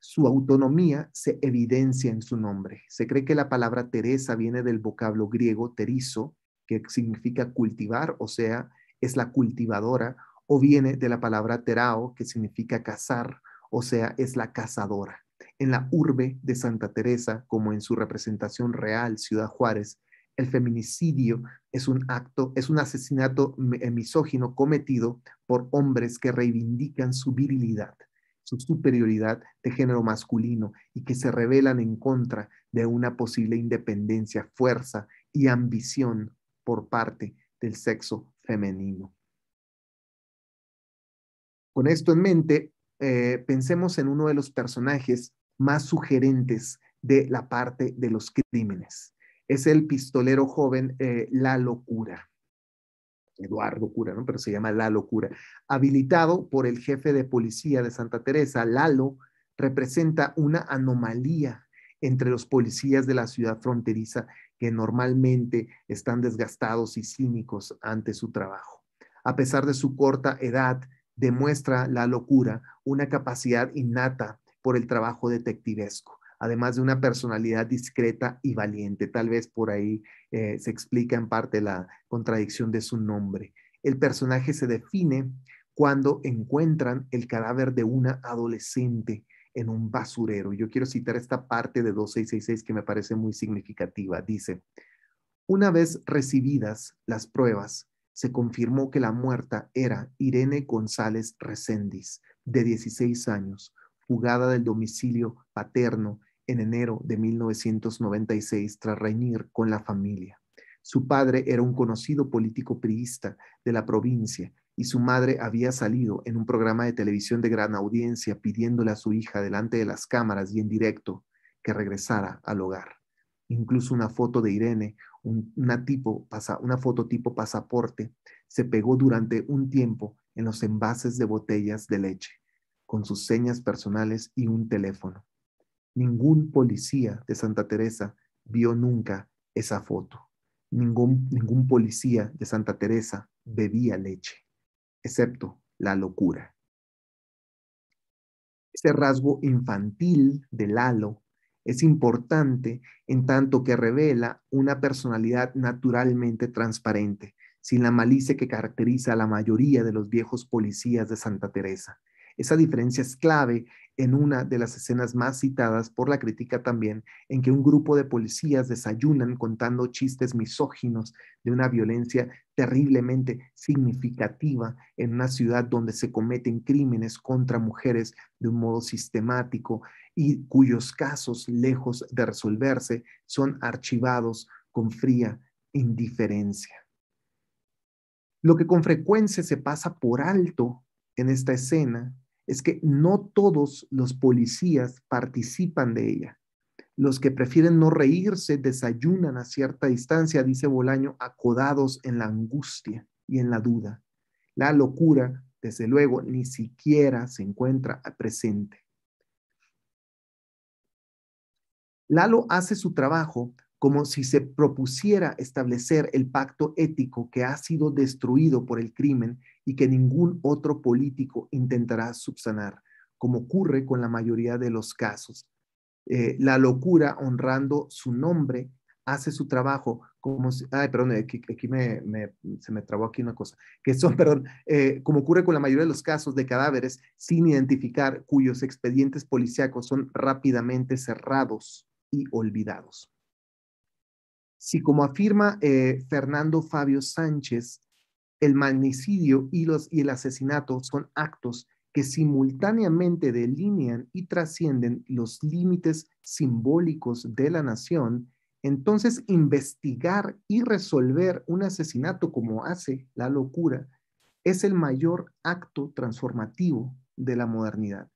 Su autonomía se evidencia en su nombre. Se cree que la palabra Teresa viene del vocablo griego terizo, que significa cultivar, o sea, es la cultivadora, o viene de la palabra terao, que significa cazar, o sea, es la cazadora. En la urbe de Santa Teresa, como en su representación real, Ciudad Juárez, el feminicidio es un acto, es un asesinato misógino cometido por hombres que reivindican su virilidad, su superioridad de género masculino y que se rebelan en contra de una posible independencia, fuerza y ambición por parte del sexo femenino. Con esto en mente, eh, pensemos en uno de los personajes más sugerentes de la parte de los crímenes es el pistolero joven eh, La Locura. Eduardo Cura, ¿no? Pero se llama La Locura. Habilitado por el jefe de policía de Santa Teresa, Lalo representa una anomalía entre los policías de la ciudad fronteriza que normalmente están desgastados y cínicos ante su trabajo. A pesar de su corta edad, demuestra la locura una capacidad innata por el trabajo detectivesco además de una personalidad discreta y valiente. Tal vez por ahí eh, se explica en parte la contradicción de su nombre. El personaje se define cuando encuentran el cadáver de una adolescente en un basurero. Yo quiero citar esta parte de 2666 que me parece muy significativa. Dice, una vez recibidas las pruebas, se confirmó que la muerta era Irene González Recendis, de 16 años, fugada del domicilio paterno en enero de 1996 tras reñir con la familia. Su padre era un conocido político priista de la provincia y su madre había salido en un programa de televisión de gran audiencia pidiéndole a su hija delante de las cámaras y en directo que regresara al hogar. Incluso una foto de Irene, un, una, tipo, pasa, una foto tipo pasaporte, se pegó durante un tiempo en los envases de botellas de leche, con sus señas personales y un teléfono. Ningún policía de Santa Teresa vio nunca esa foto. Ningún, policía de Santa Teresa bebía leche, excepto la locura. ese rasgo infantil de Lalo es importante en tanto que revela una personalidad naturalmente transparente, sin la malicia que caracteriza a la mayoría de los viejos policías de Santa Teresa. Esa diferencia es clave en una de las escenas más citadas por la crítica también, en que un grupo de policías desayunan contando chistes misóginos de una violencia terriblemente significativa en una ciudad donde se cometen crímenes contra mujeres de un modo sistemático y cuyos casos, lejos de resolverse, son archivados con fría indiferencia. Lo que con frecuencia se pasa por alto en esta escena es que no todos los policías participan de ella. Los que prefieren no reírse desayunan a cierta distancia, dice Bolaño, acodados en la angustia y en la duda. La locura, desde luego, ni siquiera se encuentra presente. Lalo hace su trabajo como si se propusiera establecer el pacto ético que ha sido destruido por el crimen y que ningún otro político intentará subsanar, como ocurre con la mayoría de los casos. Eh, la locura, honrando su nombre, hace su trabajo como ay, perdón, eh, aquí, me, se me trabó aquí una cosa, que son, perdón, eh, como ocurre con la mayoría de los casos de cadáveres sin identificar, cuyos expedientes policíacos son rápidamente cerrados y olvidados. Si como afirma Fernando Fabio Sánchez, el magnicidio y, el asesinato son actos que simultáneamente delinean y trascienden los límites simbólicos de la nación, entonces investigar y resolver un asesinato como hace la locura es el mayor acto transformativo de la modernidad.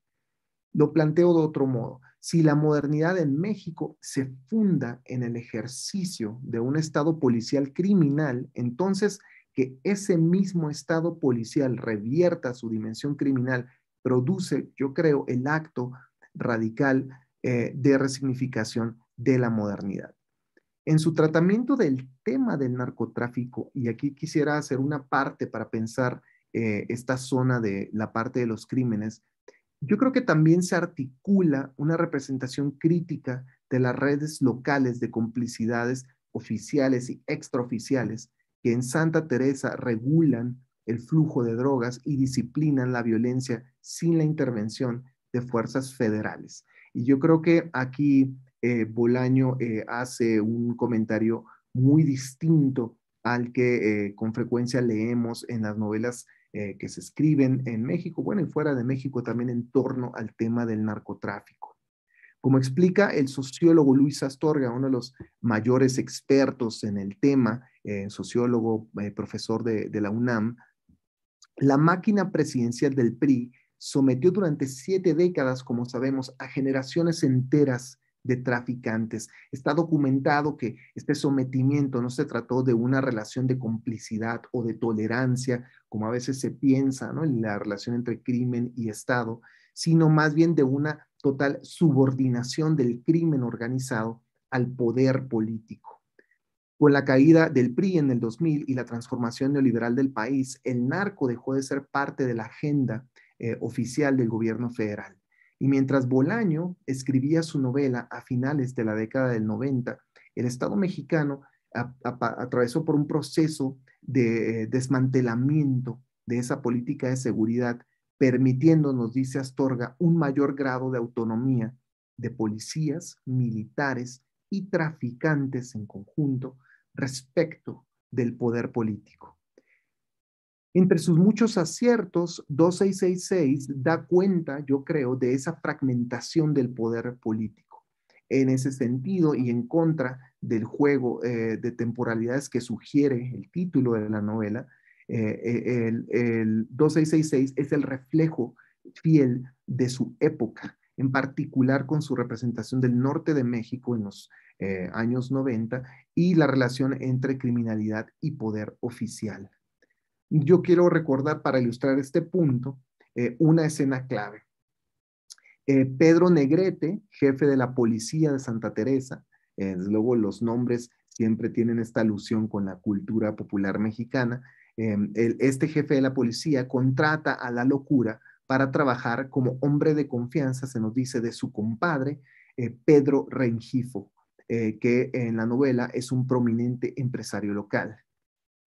Lo planteo de otro modo. Si la modernidad en México se funda en el ejercicio de un Estado policial criminal, entonces que ese mismo Estado policial revierta su dimensión criminal, produce, yo creo, el acto radical eh, de resignificación de la modernidad. En su tratamiento del tema del narcotráfico, y aquí quisiera hacer una parte para pensar eh, esta zona de la parte de los crímenes, yo creo que también se articula una representación crítica de las redes locales de complicidades oficiales y extraoficiales que en Santa Teresa regulan el flujo de drogas y disciplinan la violencia sin la intervención de fuerzas federales. Y yo creo que aquí eh, Bolaño eh, hace un comentario muy distinto al que eh, con frecuencia leemos en las novelas que se escriben en México, bueno, y fuera de México también en torno al tema del narcotráfico. Como explica el sociólogo Luis Astorga, uno de los mayores expertos en el tema, eh, sociólogo, eh, profesor de, la UNAM, la máquina presidencial del PRI sometió durante siete décadas, como sabemos, a generaciones enteras de traficantes. Está documentado que este sometimiento no se trató de una relación de complicidad o de tolerancia, como a veces se piensa, En la relación entre crimen y Estado, sino más bien de una total subordinación del crimen organizado al poder político. Con la caída del PRI en el 2000 y la transformación neoliberal del país, el narco dejó de ser parte de la agenda eh, oficial del gobierno federal. Y mientras Bolaño escribía su novela a finales de la década del 90, el Estado mexicano atravesó por un proceso de eh, desmantelamiento de esa política de seguridad permitiéndonos, dice Astorga, un mayor grado de autonomía de policías, militares y traficantes en conjunto respecto del poder político. Entre sus muchos aciertos, 2666 da cuenta, yo creo, de esa fragmentación del poder político. En ese sentido y en contra del juego eh, de temporalidades que sugiere el título de la novela, eh, el, 2666 es el reflejo fiel de su época, en particular con su representación del norte de México en los eh, años 90 y la relación entre criminalidad y poder oficial. Yo quiero recordar para ilustrar este punto eh, una escena clave. Pedro Negrete, jefe de la policía de Santa Teresa, desde luego los nombres siempre tienen esta alusión con la cultura popular mexicana, Em, este jefe de la policía contrata a la locura para trabajar como hombre de confianza, se nos dice, de su compadre, eh, Pedro Rengifo, eh, que en la novela es un prominente empresario local.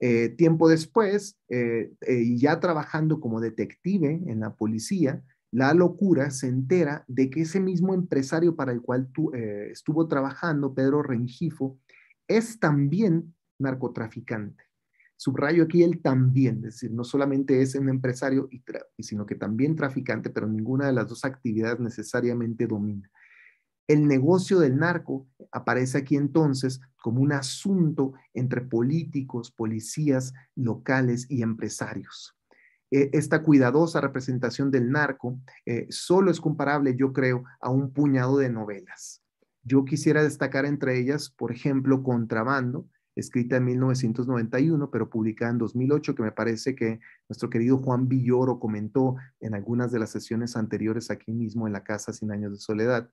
Eh, tiempo después, y ya trabajando como detective en la policía, la locura se entera de que ese mismo empresario para el cual estuvo trabajando, Pedro Rengifo, es también narcotraficante. Subrayo aquí el también, es decir, no solamente es un empresario, y sino que también traficante, pero ninguna de las dos actividades necesariamente domina. El negocio del narco aparece aquí entonces como un asunto entre políticos, policías locales y empresarios. E, esta cuidadosa representación del narco eh, solo es comparable, yo creo, a un puñado de novelas. Yo quisiera destacar entre ellas, por ejemplo, Contrabando, escrita en 1991, pero publicada en 2008, que me parece que nuestro querido Juan Villoro comentó en algunas de las sesiones anteriores aquí mismo en la Casa Sin Años de Soledad,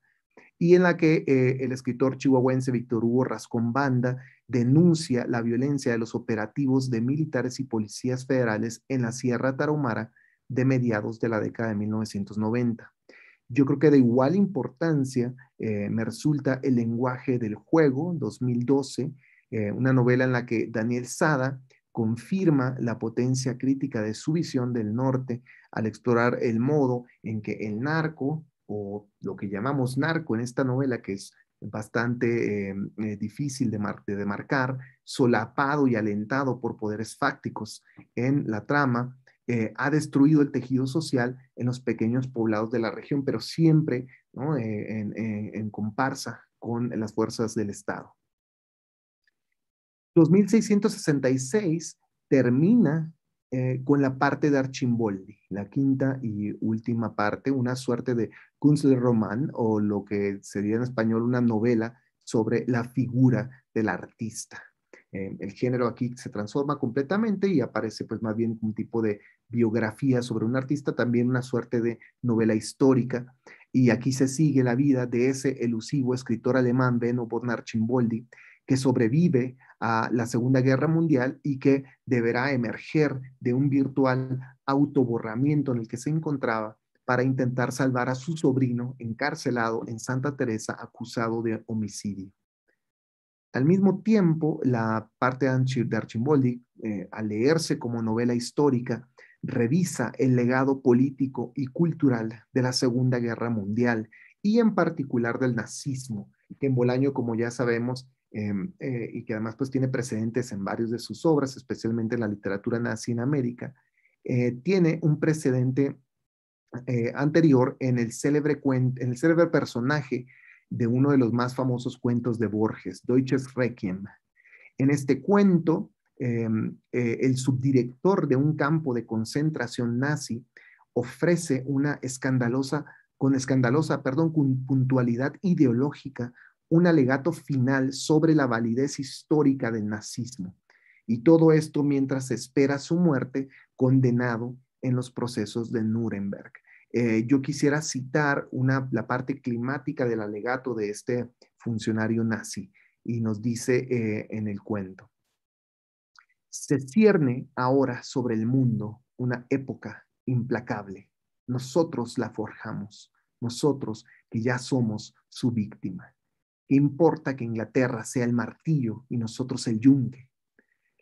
y en la que eh, el escritor chihuahuense Víctor Hugo Rascón Banda denuncia la violencia de los operativos de militares y policías federales en la Sierra Tarahumara de mediados de la década de 1990. Yo creo que de igual importancia eh, me resulta El lenguaje del juego, 2012, eh, una novela en la que Daniel Sada confirma la potencia crítica de su visión del norte al explorar el modo en que el narco, o lo que llamamos narco en esta novela, que es bastante eh, eh, difícil de, de, demarcar, solapado y alentado por poderes fácticos en la trama, ha destruido el tejido social en los pequeños poblados de la región, pero siempre en comparsa con las fuerzas del Estado. 2666 termina eh, con la parte de Archimboldi, la quinta y última parte, una suerte de Kunstlerroman o lo que sería en español una novela sobre la figura del artista. Em, el género aquí se transforma completamente y aparece pues más bien un tipo de biografía sobre un artista, también una suerte de novela histórica. Y aquí se sigue la vida de ese elusivo escritor alemán, Benno von Archimboldi, que sobrevive a la Segunda Guerra Mundial y que deberá emerger de un virtual autoborramiento en el que se encontraba para intentar salvar a su sobrino encarcelado en Santa Teresa acusado de homicidio. Al mismo tiempo, la parte de Archimboldi, eh, al leerse como novela histórica, revisa el legado político y cultural de la Segunda Guerra Mundial y en particular del nazismo, que en Bolaño, como ya sabemos, Em, eh, y que además pues tiene precedentes en varios de sus obras, especialmente en la literatura nazi en América, eh, tiene un precedente eh, anterior en el, célebre en el célebre personaje de uno de los más famosos cuentos de Borges, Deutsches Requiem. En este cuento, em, el subdirector de un campo de concentración nazi ofrece una escandalosa, con escandalosa, perdón, puntualidad ideológica un alegato final sobre la validez histórica del nazismo. Y todo esto mientras espera su muerte condenado en los procesos de Nuremberg. Eh, yo quisiera citar la parte climática del alegato de este funcionario nazi y nos dice eh, en el cuento. Se cierne ahora sobre el mundo una época implacable. Nosotros la forjamos, nosotros que ya somos su víctima. ¿Qué importa que Inglaterra sea el martillo y nosotros el yunque?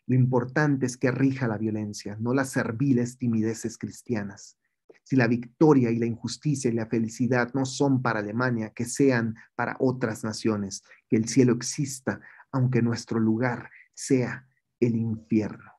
Lo importante es que rija la violencia, no las serviles timideces cristianas. Si la victoria y la injusticia y la felicidad no son para Alemania, que sean para otras naciones, que el cielo exista, aunque nuestro lugar sea el infierno.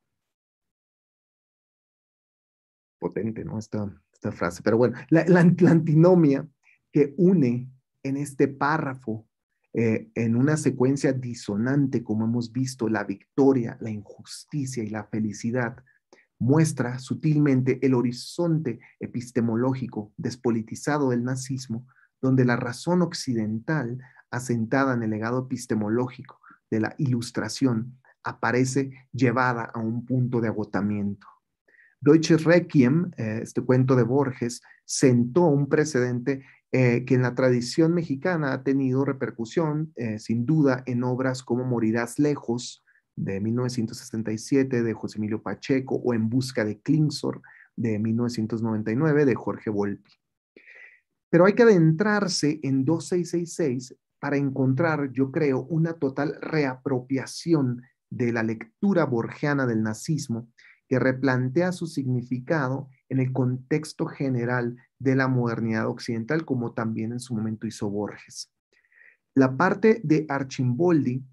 Potente, ¿no? Esta, frase. Pero bueno, la antinomia que une en este párrafo eh, en una secuencia disonante, como hemos visto, la victoria, la injusticia y la felicidad, muestra sutilmente el horizonte epistemológico despolitizado del nazismo, donde la razón occidental, asentada en el legado epistemológico de la ilustración, aparece llevada a un punto de agotamiento. Deutsche Requiem, eh, este cuento de Borges, sentó un precedente eh, que en la tradición mexicana ha tenido repercusión, eh, sin duda, en obras como Morirás lejos, de 1967, de José Emilio Pacheco, o En busca de Klingsor, de 1999, de Jorge Volpi. Pero hay que adentrarse en 2666 para encontrar, yo creo, una total reapropiación de la lectura borgiana del nazismo que replantea su significado en el contexto general de la modernidad occidental, como también en su momento hizo Borges. La parte de Archimboldi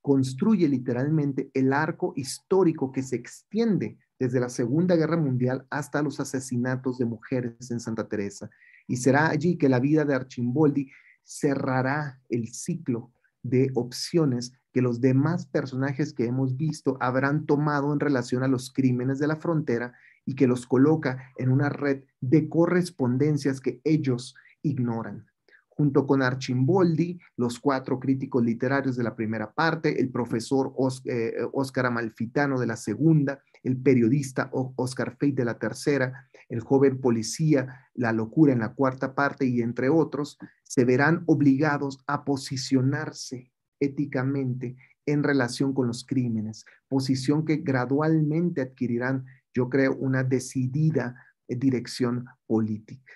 construye literalmente el arco histórico que se extiende desde la Segunda Guerra Mundial hasta los asesinatos de mujeres en Santa Teresa. Y será allí que la vida de Archimboldi cerrará el ciclo de opciones que los demás personajes que hemos visto habrán tomado en relación a los crímenes de la frontera y que los coloca en una red de correspondencias que ellos ignoran. Junto con Archimboldi, los cuatro críticos literarios de la primera parte, el profesor eh, Óscar Amalfitano de la segunda, el periodista Oscar Feit de la tercera, el joven policía La locura en la cuarta parte y entre otros, se verán obligados a posicionarse éticamente en relación con los crímenes, posición que gradualmente adquirirán yo creo, una decidida eh, dirección política.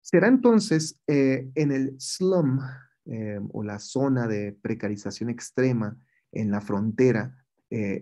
Será entonces eh, en el slum eh, o la zona de precarización extrema en la frontera,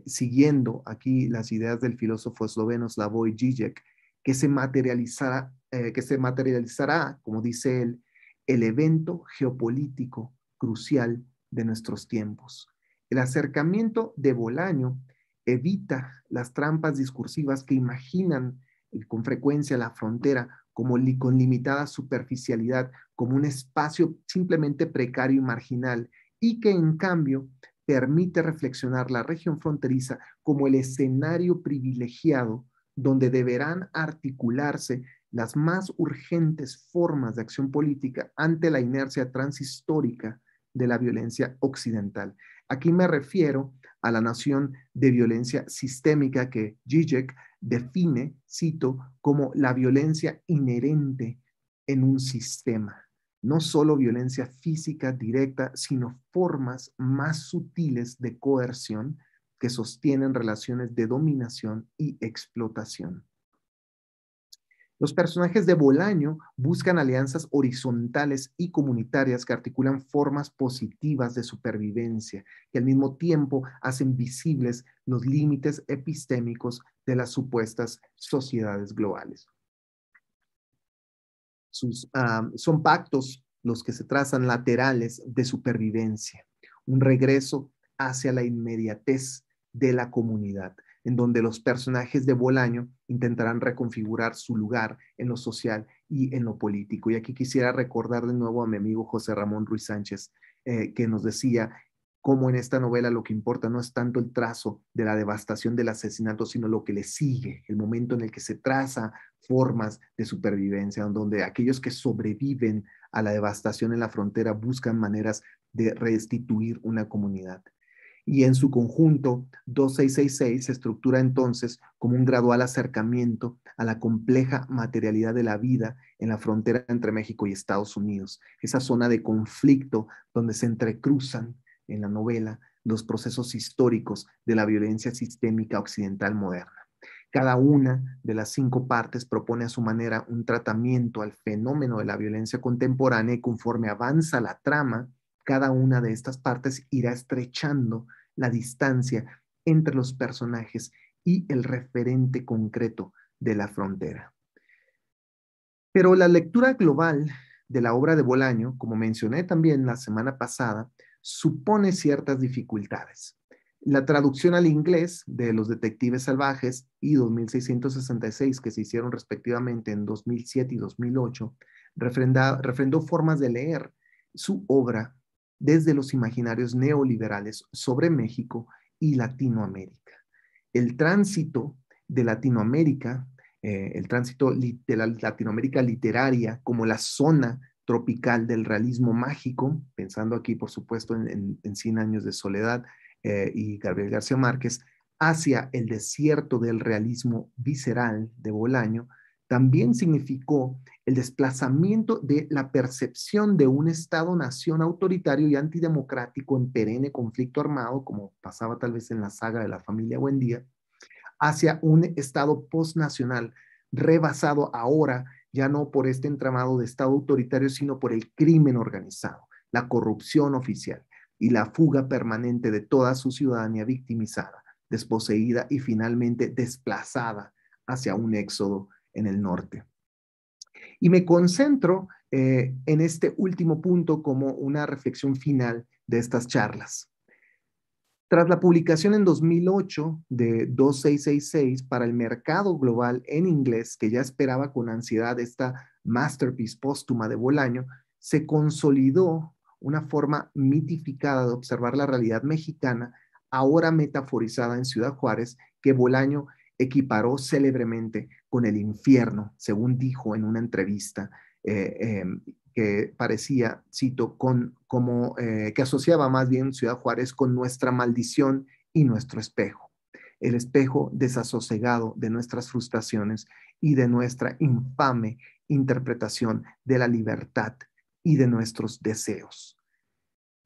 siguiendo aquí las ideas del filósofo esloveno Slavoj Žižek, que se materializará, que se materializará, como dice él, el evento geopolítico crucial de nuestros tiempos. El acercamiento de Bolaño evita las trampas discursivas que imaginan eh, con frecuencia la frontera como con limitada superficialidad, como un espacio simplemente precario y marginal, y que en cambio permite reflexionar la región fronteriza como el escenario privilegiado donde deberán articularse las más urgentes formas de acción política ante la inercia transhistórica de la violencia occidental. Aquí me refiero a la nación de violencia sistémica que Zizek define, cito, como la violencia inherente en un sistema. No solo violencia física directa, sino formas más sutiles de coerción que sostienen relaciones de dominación y explotación. Los personajes de Bolaño buscan alianzas horizontales y comunitarias que articulan formas positivas de supervivencia y al mismo tiempo hacen visibles los límites epistémicos de las supuestas sociedades globales. son pactos los que se trazan laterales de supervivencia, un regreso hacia la inmediatez de la comunidad en donde los personajes de Bolaño intentarán reconfigurar su lugar en lo social y en lo político. Y aquí quisiera recordar de nuevo a mi amigo José Ramón Ruiz Sánchez, eh, que nos decía cómo en esta novela lo que importa no es tanto el trazo de la devastación del asesinato, sino lo que le sigue, el momento en el que se traza formas de supervivencia, donde aquellos que sobreviven a la devastación en la frontera buscan maneras de restituir una comunidad y en su conjunto 2666 se estructura entonces como un gradual acercamiento a la compleja materialidad de la vida en la frontera entre México y Estados Unidos, esa zona de conflicto donde se entrecruzan en la novela los procesos históricos de la violencia sistémica occidental moderna. Cada una de las cinco partes propone a su manera un tratamiento al fenómeno de la violencia contemporánea y conforme avanza la trama, cada una de estas partes irá estrechando la distancia entre los personajes y el referente concreto de la frontera. Pero la lectura global de la obra de Bolaño, como mencioné también la semana pasada, supone ciertas dificultades. La traducción al inglés de Los Detectives Salvajes y 2666, que se hicieron respectivamente en 2007 y 2008, refrendó formas de leer su obra desde los imaginarios neoliberales sobre México y Latinoamérica. El tránsito de Latinoamérica, eh, el tránsito de la Latinoamérica literaria como la zona tropical del realismo mágico, pensando aquí, por supuesto, en, Cien años de soledad eh, y Gabriel García Márquez, hacia el desierto del realismo visceral de Bolaño, también significó el desplazamiento de la percepción de un Estado-nación autoritario y antidemocrático en perenne conflicto armado, como pasaba tal vez en la saga de la familia Buendía, hacia un Estado postnacional, rebasado ahora ya no por este entramado de Estado autoritario, sino por el crimen organizado, la corrupción oficial y la fuga permanente de toda su ciudadanía victimizada, desposeída y finalmente desplazada hacia un éxodo en el norte. Y me concentro eh, en este último punto como una reflexión final de estas charlas. Tras la publicación en 2008 de 2666 para el mercado global en inglés, que ya esperaba con ansiedad esta masterpiece póstuma de Bolaño, se consolidó una forma mitificada de observar la realidad mexicana, ahora metaforizada en Ciudad Juárez, que Bolaño equiparó célebremente con el infierno, según dijo en una entrevista eh, em, que parecía, cito, como, eh, que asociaba más bien Ciudad Juárez con nuestra maldición y nuestro espejo, el espejo desasosegado de nuestras frustraciones y de nuestra infame interpretación de la libertad y de nuestros deseos.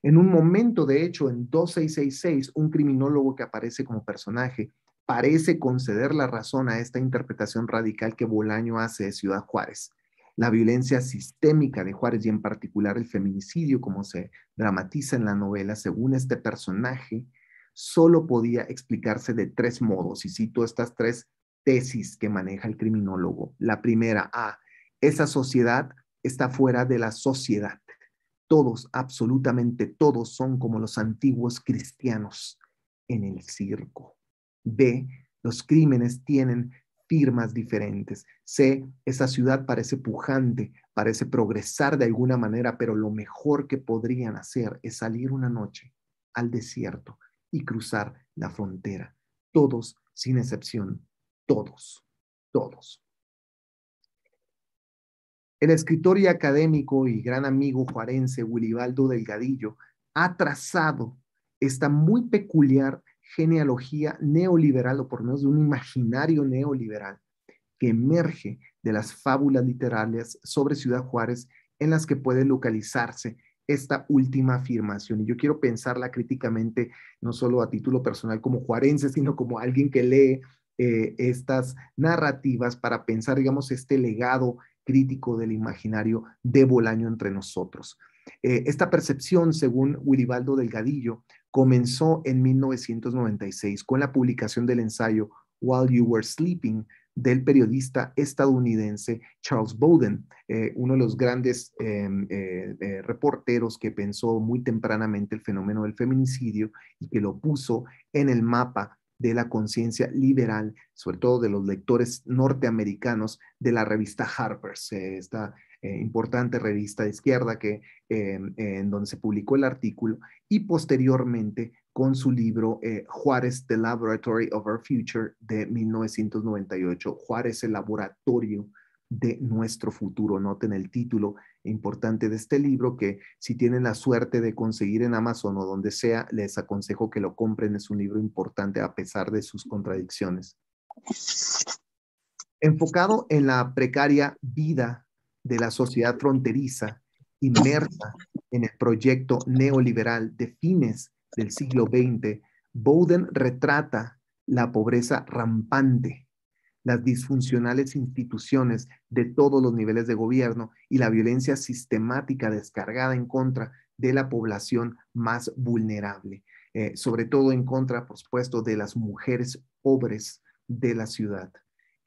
En un momento, de hecho, en 2666, un criminólogo que aparece como personaje parece conceder la razón a esta interpretación radical que Bolaño hace de Ciudad Juárez. La violencia sistémica de Juárez y en particular el feminicidio, como se dramatiza en la novela, según este personaje, solo podía explicarse de tres modos, y cito estas tres tesis que maneja el criminólogo. La primera, A, esa sociedad está fuera de la sociedad. Todos, absolutamente todos, son como los antiguos cristianos en el circo. B, los crímenes tienen firmas diferentes. C, esa ciudad parece pujante, parece progresar de alguna manera, pero lo mejor que podrían hacer es salir una noche al desierto y cruzar la frontera. Todos, sin excepción, todos, todos. El escritor y académico y gran amigo juarense Willibaldo Delgadillo ha trazado esta muy peculiar genealogía neoliberal o por lo menos de un imaginario neoliberal que emerge de las fábulas literarias sobre Ciudad Juárez en las que puede localizarse esta última afirmación. Y yo quiero pensarla críticamente, no solo a título personal como juarense, sino como alguien que lee eh, estas narrativas para pensar, digamos, este legado crítico del imaginario de Bolaño entre nosotros. Eh, esta percepción, según Willibaldo Delgadillo, comenzó en 1996 con la publicación del ensayo While You Were Sleeping del periodista estadounidense Charles Bowden, eh, uno de los grandes em, eh, eh, reporteros que pensó muy tempranamente el fenómeno del feminicidio y que lo puso en el mapa de la conciencia liberal, sobre todo de los lectores norteamericanos de la revista Harper's, eh, importante revista de izquierda que, em, en donde se publicó el artículo, y posteriormente con su libro eh, Juárez, The Laboratory of Our Future de 1998, Juárez, el laboratorio de nuestro futuro. Noten el título importante de este libro que si tienen la suerte de conseguir en Amazon o donde sea, les aconsejo que lo compren. Es un libro importante a pesar de sus contradicciones. Enfocado en la precaria vida de la sociedad fronteriza inmersa en el proyecto neoliberal de fines del siglo XX, Bowden retrata la pobreza rampante, las disfuncionales instituciones de todos los niveles de gobierno y la violencia sistemática descargada en contra de la población más vulnerable, eh, sobre todo en contra, por supuesto, de las mujeres pobres de la ciudad.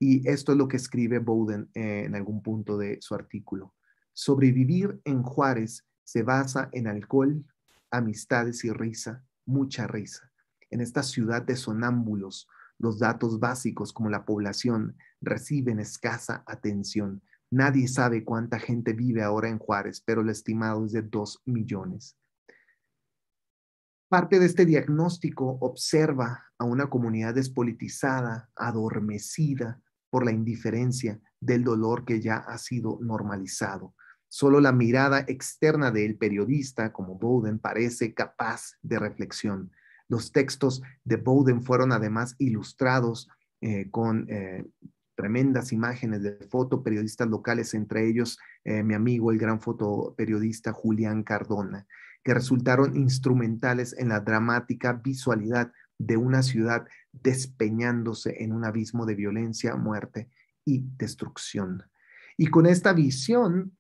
Y esto es lo que escribe Bowden eh, en algún punto de su artículo. Sobrevivir en Juárez se basa en alcohol, amistades y risa, mucha risa. En esta ciudad de sonámbulos, los datos básicos como la población reciben escasa atención. Nadie sabe cuánta gente vive ahora en Juárez, pero el estimado es de 2 millones. Parte de este diagnóstico observa a una comunidad despolitizada, adormecida, por la indiferencia del dolor que ya ha sido normalizado. Solo la mirada externa del periodista como Bowden parece capaz de reflexión. Los textos de Bowden fueron además ilustrados eh, con eh, tremendas imágenes de fotoperiodistas locales, entre ellos eh, mi amigo, el gran fotoperiodista Julián Cardona, que resultaron instrumentales en la dramática visualidad de una ciudad despeñándose en un abismo de violencia, muerte y destrucción. Y con esta visión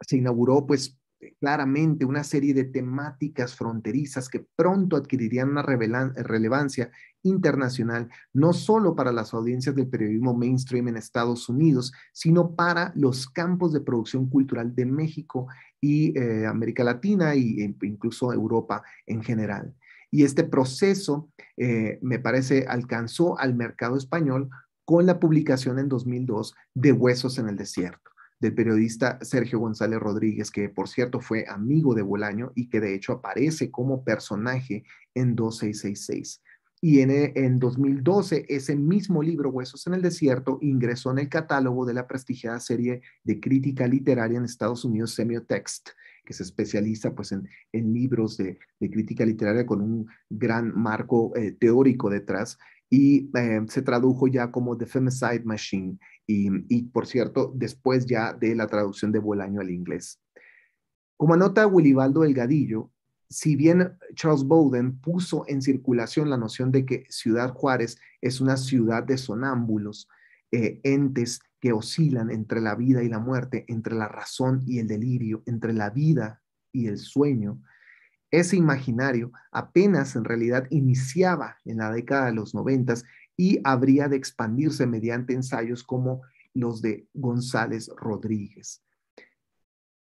se inauguró pues claramente una serie de temáticas fronterizas que pronto adquirirían una relevancia internacional, no solo para las audiencias del periodismo mainstream en Estados Unidos, sino para los campos de producción cultural de México y eh, América Latina e incluso Europa en general. Y este proceso, eh, me parece, alcanzó al mercado español con la publicación en 2002 de Huesos en el Desierto del periodista Sergio González Rodríguez, que por cierto fue amigo de Bolaño y que de hecho aparece como personaje en 2666. Y en, eh, en, 2012, ese mismo libro, Huesos en el Desierto, ingresó en el catálogo de la prestigiada serie de crítica literaria en Estados Unidos, Semiotext, que se especializa pues, en, libros de, crítica literaria con un gran marco eh, teórico detrás y eh, se tradujo ya como The Femicide Machine y, por cierto, después ya de la traducción de Bolaño al inglés. Como anota Willibaldo Delgadillo, si bien Charles Bowden puso en circulación la noción de que Ciudad Juárez es una ciudad de sonámbulos, eh, entes que oscilan entre la vida y la muerte, entre la razón y el delirio, entre la vida y el sueño, ese imaginario apenas en realidad iniciaba en la década de los noventas y habría de expandirse mediante ensayos como los de González Rodríguez.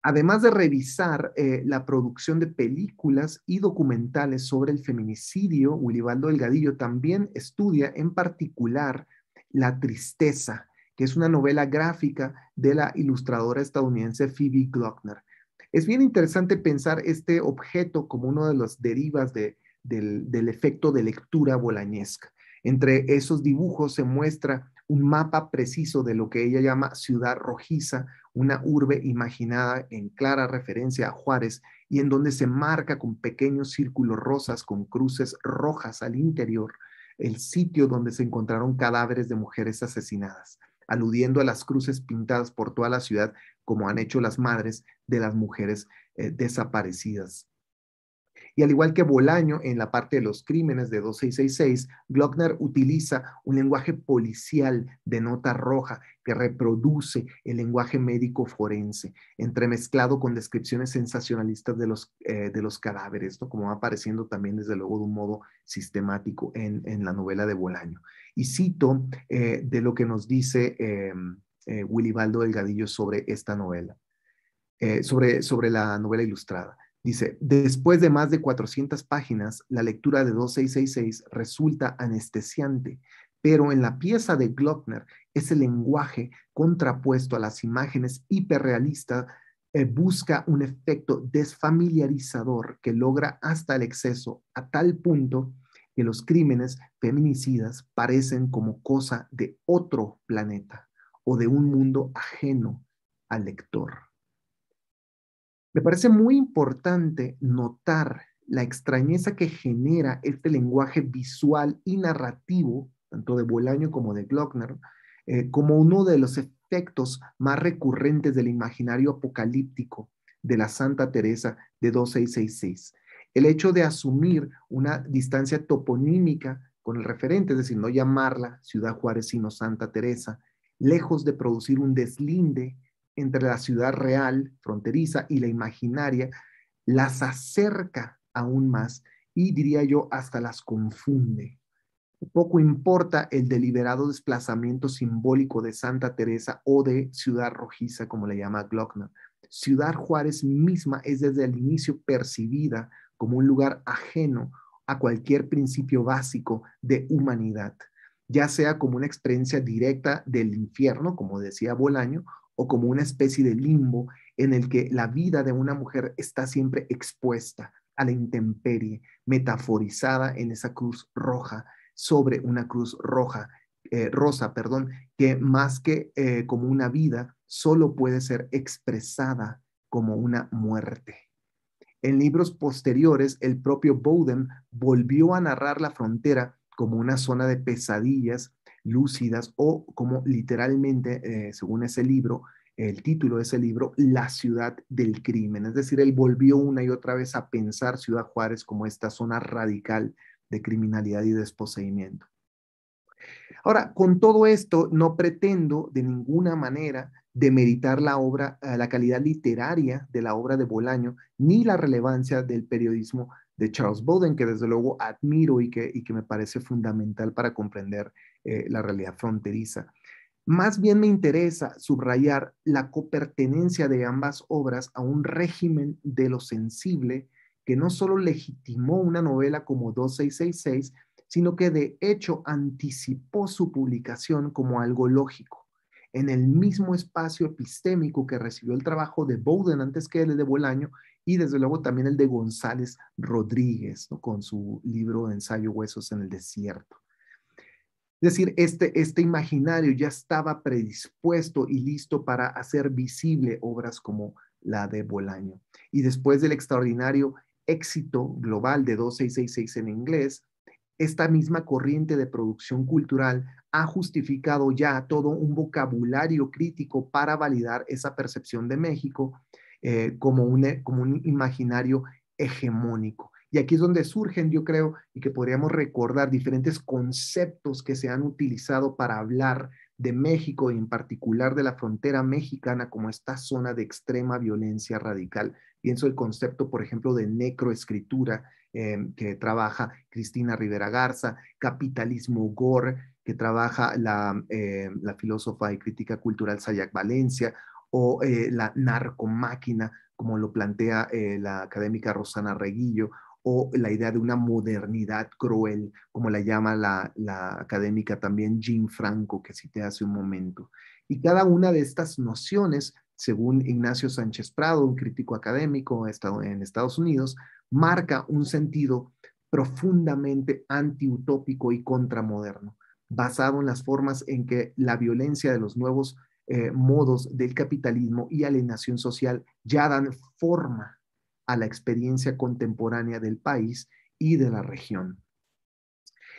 Además de revisar eh, la producción de películas y documentales sobre el feminicidio, Willibaldo Delgadillo también estudia en particular la tristeza, que es una novela gráfica de la ilustradora estadounidense Phoebe Glockner. Es bien interesante pensar este objeto como uno de los derivas del, del, efecto de lectura bolañesca. Entre esos dibujos se muestra un mapa preciso de lo que ella llama ciudad rojiza, una urbe imaginada en clara referencia a Juárez y en donde se marca con pequeños círculos rosas con cruces rojas al interior el sitio donde se encontraron cadáveres de mujeres asesinadas aludiendo a las cruces pintadas por toda la ciudad, como han hecho las madres de las mujeres eh, desaparecidas. Y al igual que Bolaño en la parte de los crímenes de 2666, Glockner utiliza un lenguaje policial de nota roja que reproduce el lenguaje médico forense, entremezclado con descripciones sensacionalistas de los, eh, cadáveres, como va apareciendo también desde luego de un modo sistemático en, en la novela de Bolaño. Y cito eh, de lo que nos dice em, eh, eh, Delgadillo sobre esta novela, eh, sobre, sobre la novela ilustrada. Dice, después de más de 400 páginas, la lectura de 2666 resulta anestesiante, pero en la pieza de Glockner, ese lenguaje contrapuesto a las imágenes hiperrealistas eh, busca un efecto desfamiliarizador que logra hasta el exceso, a tal punto que los crímenes feminicidas parecen como cosa de otro planeta o de un mundo ajeno al lector. Me parece muy importante notar la extrañeza que genera este lenguaje visual y narrativo, tanto de Bolaño como de Glockner, eh, como uno de los efectos más recurrentes del imaginario apocalíptico de la Santa Teresa de 2666 el hecho de asumir una distancia toponímica con el referente, es decir, no llamarla Ciudad Juárez sino Santa Teresa, lejos de producir un deslinde entre la ciudad real, fronteriza, y la imaginaria, las acerca aún más y diría yo hasta las confunde. Poco importa el deliberado desplazamiento simbólico de Santa Teresa o de Ciudad Rojiza, como le llama Glockner. Ciudad Juárez misma es desde el inicio percibida como un lugar ajeno a cualquier principio básico de humanidad, ya sea como una experiencia directa del infierno, como decía Bolaño, o como una especie de limbo en el que la vida de una mujer está siempre expuesta a la intemperie, metaforizada en esa cruz roja, sobre una cruz roja, eh, rosa, perdón, que más que eh, como una vida, solo puede ser expresada como una muerte. En libros posteriores, el propio Bowden volvió a narrar la frontera como una zona de pesadillas lúcidas o como literalmente, eh, según ese libro, el título de ese libro, La ciudad del crimen. Es decir, él volvió una y otra vez a pensar Ciudad Juárez como esta zona radical de criminalidad y desposeimiento. Ahora, con todo esto, no pretendo de ninguna manera demeritar la obra, eh, la calidad literaria de la obra de Bolaño, ni la relevancia del periodismo de Charles Bowden, que desde luego admiro y que, me parece fundamental para comprender eh, la realidad fronteriza. Más bien me interesa subrayar la copertenencia de ambas obras a un régimen de lo sensible que no solo legitimó una novela como 2666, sino que de hecho anticipó su publicación como algo lógico, en el mismo espacio epistémico que recibió el trabajo de Bowden antes que el de Bolaño y desde luego también el de González Rodríguez, con su libro Ensayo Huesos en el Desierto. Es decir, este, este imaginario ya estaba predispuesto y listo para hacer visible obras como la de Bolaño. Y después del extraordinario éxito global de 2666 en inglés, esta misma corriente de producción cultural ha justificado ya todo un vocabulario crítico para validar esa percepción de México eh, como, un, eh, como un imaginario hegemónico. Y aquí es donde surgen, yo creo, y que podríamos recordar diferentes conceptos que se han utilizado para hablar de México y en particular de la frontera mexicana como esta zona de extrema violencia radical. Pienso el concepto, por ejemplo, de necroescritura, Em, que trabaja Cristina Rivera Garza, Capitalismo Gore, que trabaja la, em, filósofa y crítica cultural Sayak Valencia, o eh, la narcomáquina, como lo plantea eh, la académica Rosana Reguillo, o la idea de una modernidad cruel, como la llama la, académica también Jean Franco, que cité hace un momento. Y cada una de estas nociones, según Ignacio Sánchez Prado, un crítico académico en Estados Unidos, marca un sentido profundamente antiutópico y contramoderno, basado en las formas en que la violencia de los nuevos eh, modos del capitalismo y alienación social ya dan forma a la experiencia contemporánea del país y de la región.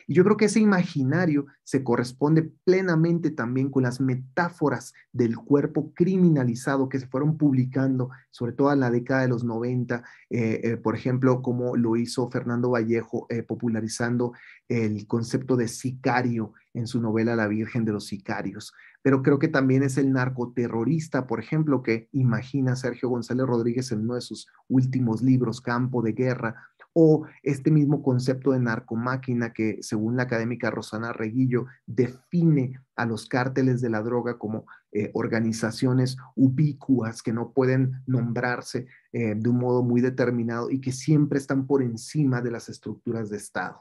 Y yo creo que ese imaginario se corresponde plenamente también con las metáforas del cuerpo criminalizado que se fueron publicando, sobre todo en la década de los 90, eh, eh, por ejemplo, como lo hizo Fernando Vallejo eh, popularizando el concepto de sicario en su novela La Virgen de los Sicarios. Pero creo que también es el narcoterrorista, por ejemplo, que imagina Sergio González Rodríguez en uno de sus últimos libros, Campo de Guerra, o este mismo concepto de narcomáquina que, según la académica Rosana Reguillo, define a los cárteles de la droga como eh, organizaciones ubicuas que no pueden nombrarse eh, de un modo muy determinado y que siempre están por encima de las estructuras de Estado.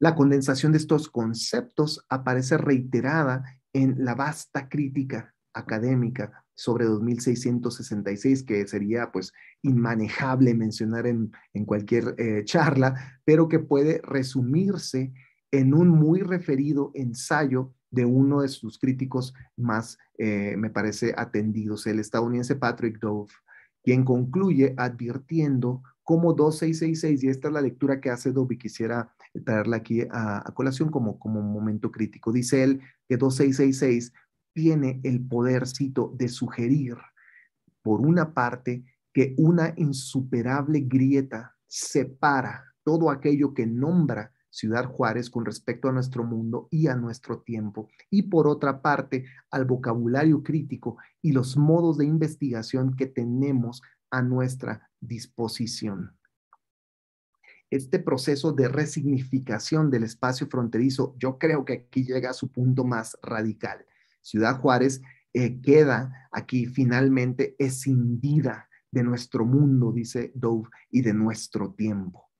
La condensación de estos conceptos aparece reiterada en la vasta crítica académica sobre 2.666, que sería pues inmanejable mencionar en, cualquier eh, charla, pero que puede resumirse en un muy referido ensayo de uno de sus críticos más, eh, me parece, atendidos, el estadounidense Patrick Dove, quien concluye advirtiendo cómo 2666, y esta es la lectura que hace Dove y quisiera traerla aquí a, colación como, como un momento crítico, dice él que 2666 tiene el podercito de sugerir, por una parte, que una insuperable grieta separa todo aquello que nombra Ciudad Juárez con respecto a nuestro mundo y a nuestro tiempo, y por otra parte al vocabulario crítico y los modos de investigación que tenemos a nuestra disposición. Este proceso de resignificación del espacio fronterizo, yo creo que aquí llega a su punto más radical. Ciudad Juárez eh, queda aquí finalmente escindida de nuestro mundo, dice Dove, y de nuestro tiempo.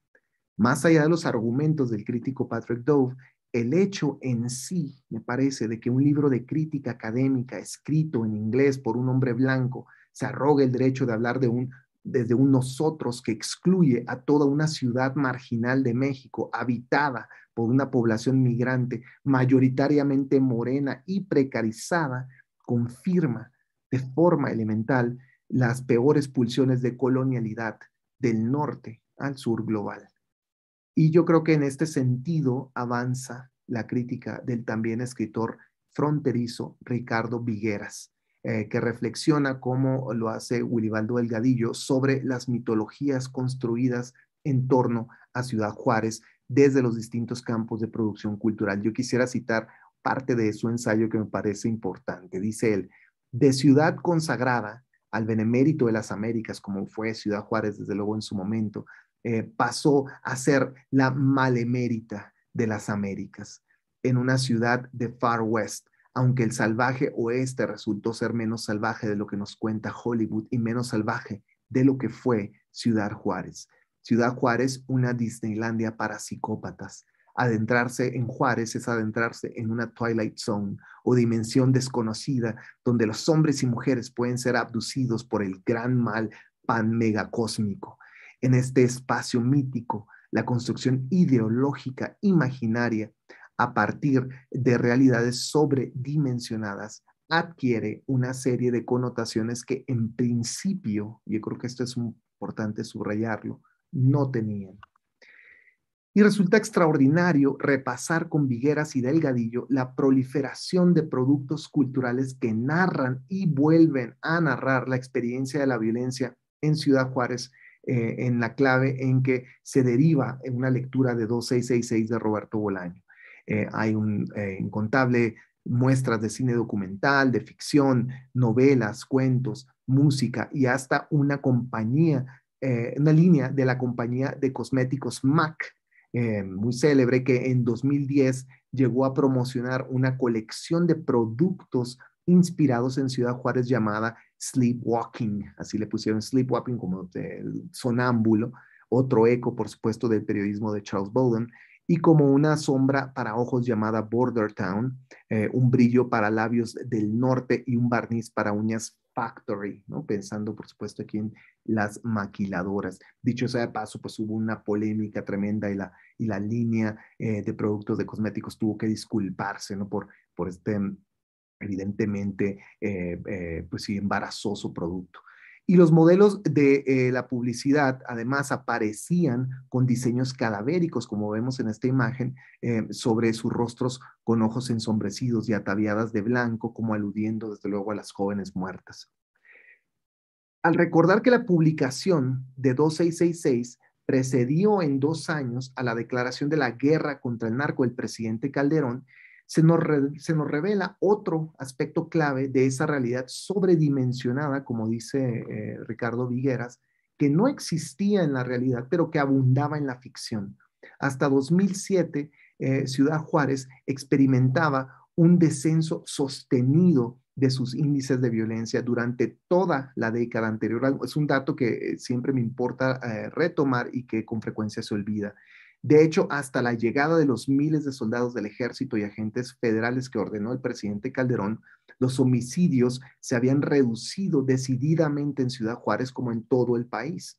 Más allá de los argumentos del crítico Patrick Dove, el hecho en sí, me parece, de que un libro de crítica académica escrito en inglés por un hombre blanco se arroga el derecho de hablar de un desde un nosotros que excluye a toda una ciudad marginal de México, habitada por una población migrante mayoritariamente morena y precarizada, confirma de forma elemental las peores pulsiones de colonialidad del norte al sur global. Y yo creo que en este sentido avanza la crítica del también escritor fronterizo Ricardo Vigueras, eh, que reflexiona, como lo hace Willibaldo Delgadillo, sobre las mitologías construidas en torno a Ciudad Juárez desde los distintos campos de producción cultural. Yo quisiera citar parte de su ensayo que me parece importante. Dice él, de ciudad consagrada al benemérito de las Américas, como fue Ciudad Juárez desde luego en su momento, eh, pasó a ser la malemérita de las Américas, en una ciudad de Far West, aunque el salvaje oeste resultó ser menos salvaje de lo que nos cuenta Hollywood y menos salvaje de lo que fue Ciudad Juárez. Ciudad Juárez, una Disneylandia para psicópatas. Adentrarse en Juárez es adentrarse en una Twilight Zone o dimensión desconocida donde los hombres y mujeres pueden ser abducidos por el gran mal pan megacósmico. En este espacio mítico, la construcción ideológica imaginaria a partir de realidades sobredimensionadas adquiere una serie de connotaciones que en principio, yo creo que esto es importante subrayarlo, no tenían. Y resulta extraordinario repasar con Vigueras y Delgadillo la proliferación de productos culturales que narran y vuelven a narrar la experiencia de la violencia en Ciudad Juárez, eh, en la clave en que se deriva en una lectura de 2666 de Roberto Bolaño. Eh, hay un eh, incontable muestras de cine documental, de ficción, novelas, cuentos, música y hasta una compañía eh, una línea de la compañía de cosméticos MAC, eh, muy célebre, que en 2010 llegó a promocionar una colección de productos inspirados en Ciudad Juárez llamada Sleepwalking, así le pusieron Sleepwalking como eh, sonámbulo, otro eco, por supuesto, del periodismo de Charles Bowden, y como una sombra para ojos llamada Border Town, eh, un brillo para labios del norte y un barniz para uñas Factory, ¿no? pensando por supuesto aquí en las maquiladoras. Dicho sea de paso, pues hubo una polémica tremenda y la, y la línea eh, de productos de cosméticos tuvo que disculparse por, este evidentemente, eh, pues embarazoso producto. Y los modelos de eh, la publicidad, además, aparecían con diseños cadavéricos, como vemos en esta imagen, eh, sobre sus rostros con ojos ensombrecidos y ataviadas de blanco, como aludiendo, desde luego, a las jóvenes muertas. Al recordar que la publicación de 2666 precedió en dos años a la declaración de la guerra contra el narco del presidente Calderón, se nos, revela otro aspecto clave de esa realidad sobredimensionada, como dice eh, Ricardo Vigueras, que no existía en la realidad, pero que abundaba en la ficción. Hasta 2007, eh, Ciudad Juárez experimentaba un descenso sostenido de sus índices de violencia durante toda la década anterior. Es un dato que eh, siempre me importa retomar y que con frecuencia se olvida. De hecho, hasta la llegada de los miles de soldados del ejército y agentes federales que ordenó el presidente Calderón, los homicidios se habían reducido decididamente en Ciudad Juárez como en todo el país.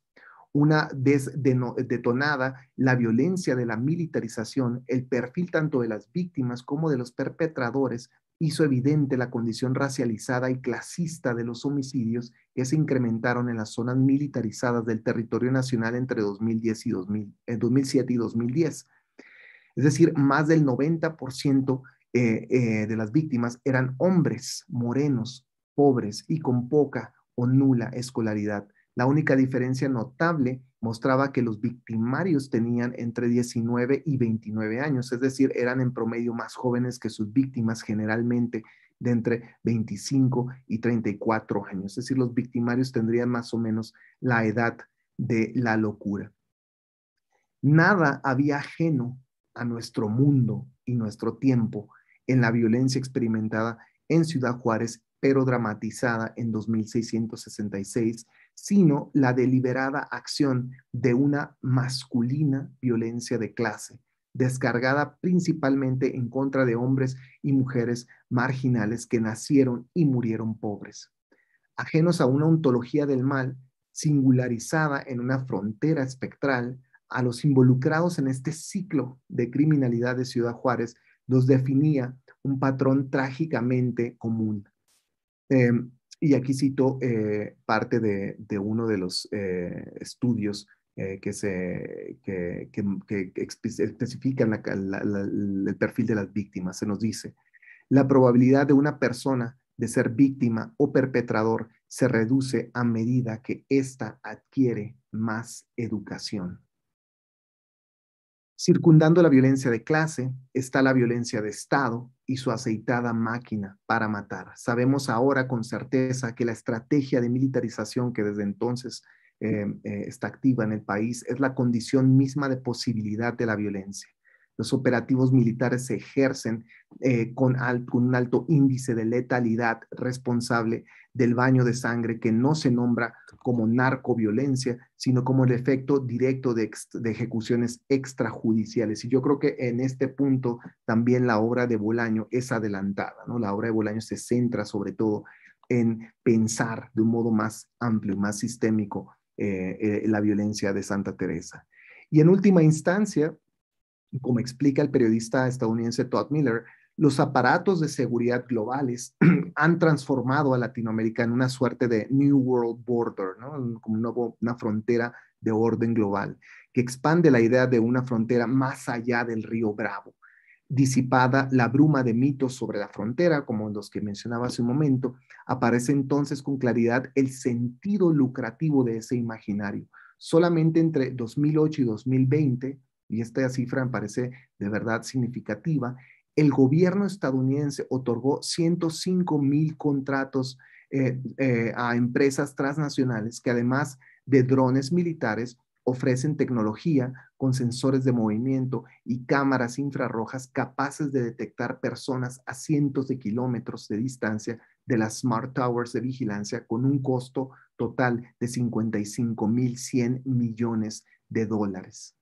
Una detonada la violencia de la militarización, el perfil tanto de las víctimas como de los perpetradores hizo evidente la condición racializada y clasista de los homicidios que se incrementaron en las zonas militarizadas del territorio nacional entre 2010 y 2000, 2007 y 2010. Es decir, más del 90% eh, eh, de las víctimas eran hombres morenos, pobres y con poca o nula escolaridad. La única diferencia notable mostraba que los victimarios tenían entre 19 y 29 años, es decir, eran en promedio más jóvenes que sus víctimas, generalmente de entre 25 y 34 años, es decir, los victimarios tendrían más o menos la edad de la locura. Nada había ajeno a nuestro mundo y nuestro tiempo en la violencia experimentada en Ciudad Juárez, pero dramatizada en 2666 sino la deliberada acción de una masculina violencia de clase, descargada principalmente en contra de hombres y mujeres marginales que nacieron y murieron pobres, ajenos a una ontología del mal singularizada en una frontera espectral, a los involucrados en este ciclo de criminalidad de Ciudad Juárez los definía un patrón trágicamente común. Em, y aquí cito eh, parte de, uno de los eh, estudios eh, que, se, especifican el perfil de las víctimas. Se nos dice, la probabilidad de una persona de ser víctima o perpetrador se reduce a medida que ésta adquiere más educación. Circundando la violencia de clase está la violencia de Estado, y su aceitada máquina para matar. Sabemos ahora con certeza que la estrategia de militarización que desde entonces eh, eh, está activa en el país es la condición misma de posibilidad de la violencia. Los operativos militares se ejercen eh, con, un alto índice de letalidad responsable del baño de sangre que no se nombra como narcoviolencia, sino como el efecto directo de, ejecuciones extrajudiciales. Y yo creo que en este punto también la obra de Bolaño es adelantada, ¿no? La obra de Bolaño se centra sobre todo en pensar de un modo más amplio, más sistémico eh, eh, la violencia de Santa Teresa. Y en última instancia, como explica el periodista estadounidense Todd Miller, los aparatos de seguridad globales han transformado a Latinoamérica en una suerte de New World Border, como una, una frontera de orden global, que expande la idea de una frontera más allá del río Bravo, disipada la bruma de mitos sobre la frontera, como los que mencionaba hace un momento, aparece entonces con claridad el sentido lucrativo de ese imaginario. Solamente entre 2008 y 2020, y esta cifra me parece de verdad significativa, el gobierno estadounidense otorgó 105 mil contratos eh, eh, a empresas transnacionales que además de drones militares ofrecen tecnología con sensores de movimiento y cámaras infrarrojas capaces de detectar personas a cientos de kilómetros de distancia de las Smart Towers de vigilancia con un costo total de 55.100 millones de dólares.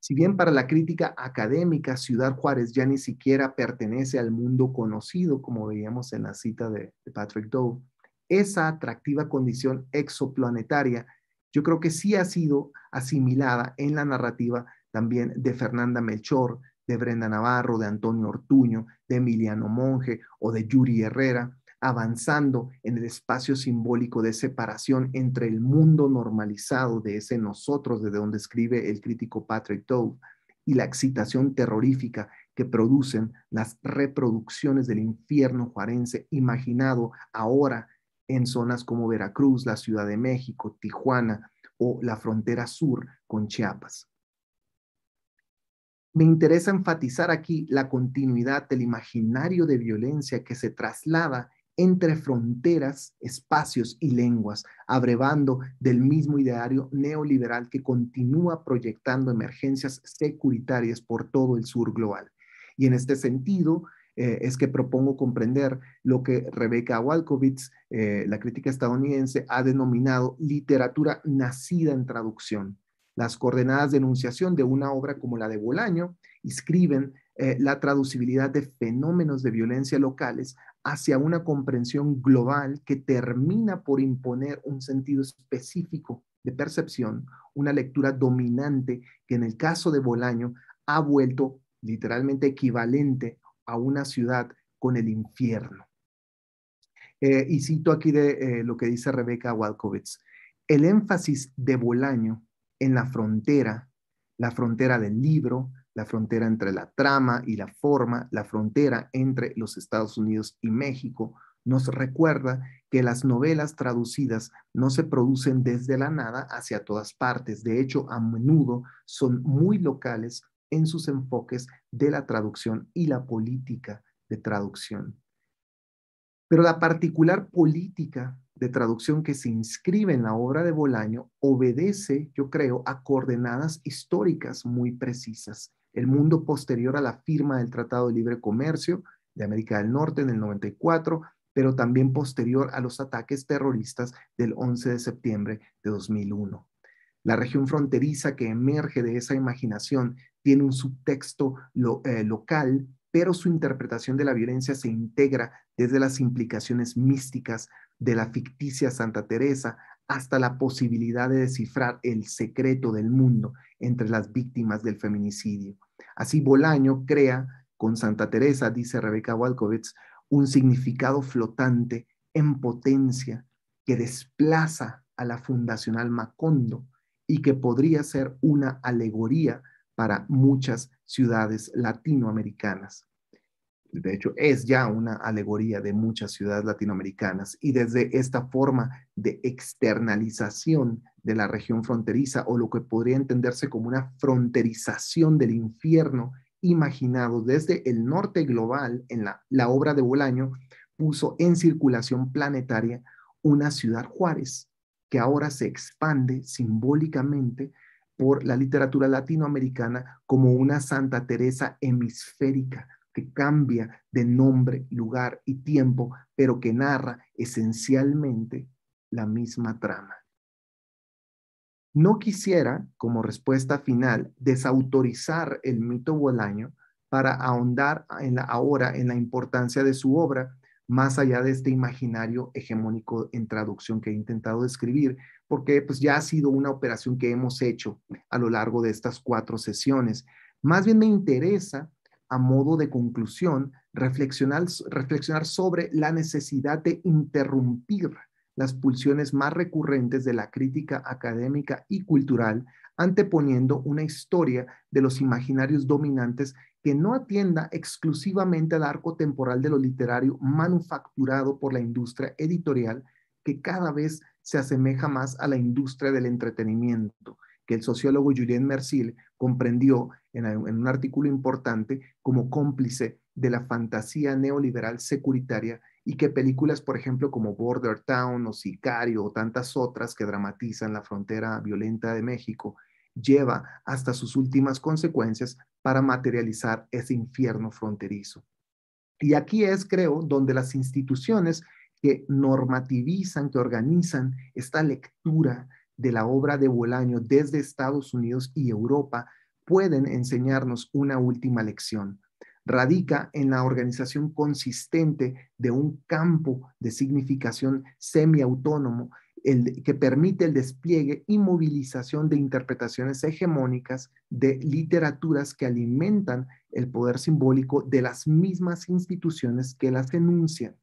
Si bien para la crítica académica Ciudad Juárez ya ni siquiera pertenece al mundo conocido, como veíamos en la cita de, Patrick Doe, esa atractiva condición exoplanetaria yo creo que sí ha sido asimilada en la narrativa también de Fernanda Melchor, de Brenda Navarro, de Antonio Ortuño, de Emiliano Monge o de Yuri Herrera, avanzando en el espacio simbólico de separación entre el mundo normalizado de ese nosotros, desde donde escribe el crítico Patrick Dove, y la excitación terrorífica que producen las reproducciones del infierno juarense imaginado ahora en zonas como Veracruz, la Ciudad de México, Tijuana o la frontera sur con Chiapas. Me interesa enfatizar aquí la continuidad del imaginario de violencia que se traslada entre fronteras, espacios y lenguas, abrevando del mismo ideario neoliberal que continúa proyectando emergencias securitarias por todo el sur global. Y en este sentido, eh, es que propongo comprender lo que Rebecca Walkowitz, eh, la crítica estadounidense, ha denominado literatura nacida en traducción. Las coordenadas de enunciación de una obra como la de Bolaño inscriben eh, la traducibilidad de fenómenos de violencia locales hacia una comprensión global que termina por imponer un sentido específico de percepción, una lectura dominante que en el caso de Bolaño ha vuelto literalmente equivalente a una ciudad con el infierno. Eh, y cito aquí de eh, lo que dice Rebeca Walkowitz. El énfasis de Bolaño en la frontera, la frontera del libro, la frontera entre la trama y la forma, la frontera entre los Estados Unidos y México, nos recuerda que las novelas traducidas no se producen desde la nada hacia todas partes. De hecho, a menudo son muy locales en sus enfoques de la traducción y la política de traducción. Pero la particular política de traducción que se inscribe en la obra de Bolaño obedece, yo creo, a coordenadas históricas muy precisas el mundo posterior a la firma del Tratado de Libre Comercio de América del Norte en el 94, pero también posterior a los ataques terroristas del 11 de septiembre de 2001. La región fronteriza que emerge de esa imaginación tiene un subtexto eh, local, pero su interpretación de la violencia se integra desde las implicaciones místicas de la ficticia Santa Teresa hasta la posibilidad de descifrar el secreto del mundo entre las víctimas del feminicidio. Así Bolaño crea con Santa Teresa, dice Rebeca Walkowitz, un significado flotante en potencia que desplaza a la fundacional Macondo y que podría ser una alegoría para muchas ciudades latinoamericanas de hecho es ya una alegoría de muchas ciudades latinoamericanas y desde esta forma de externalización de la región fronteriza o lo que podría entenderse como una fronterización del infierno imaginado desde el norte global en la, obra de Bolaño puso en circulación planetaria una ciudad Juárez que ahora se expande simbólicamente por la literatura latinoamericana como una Santa Teresa hemisférica, que cambia de nombre, lugar y tiempo, pero que narra esencialmente la misma trama. No quisiera, como respuesta final, desautorizar el mito Bolaño para ahondar en ahora en la importancia de su obra, más allá de este imaginario hegemónico en traducción que he intentado describir, porque pues, ya ha sido una operación que hemos hecho a lo largo de estas cuatro sesiones. Más bien me interesa a modo de conclusión, reflexionar, reflexionar sobre la necesidad de interrumpir las pulsiones más recurrentes de la crítica académica y cultural, anteponiendo una historia de los imaginarios dominantes que no atienda exclusivamente al arco temporal de lo literario manufacturado por la industria editorial, que cada vez se asemeja más a la industria del entretenimiento, que el sociólogo Julien Mercil comprendió en, en un artículo importante como cómplice de la fantasía neoliberal securitaria y que películas, por ejemplo, como Border Town o Sicario o tantas otras que dramatizan la frontera violenta de México, lleva hasta sus últimas consecuencias para materializar ese infierno fronterizo. Y aquí es, creo, donde las instituciones que normativizan, que organizan esta lectura de la obra de Bolaño desde Estados Unidos y Europa pueden enseñarnos una última lección. Radica en la organización consistente de un campo de significación semiautónomo el, que permite el despliegue y movilización de interpretaciones hegemónicas de literaturas que alimentan el poder simbólico de las mismas instituciones que las denuncian.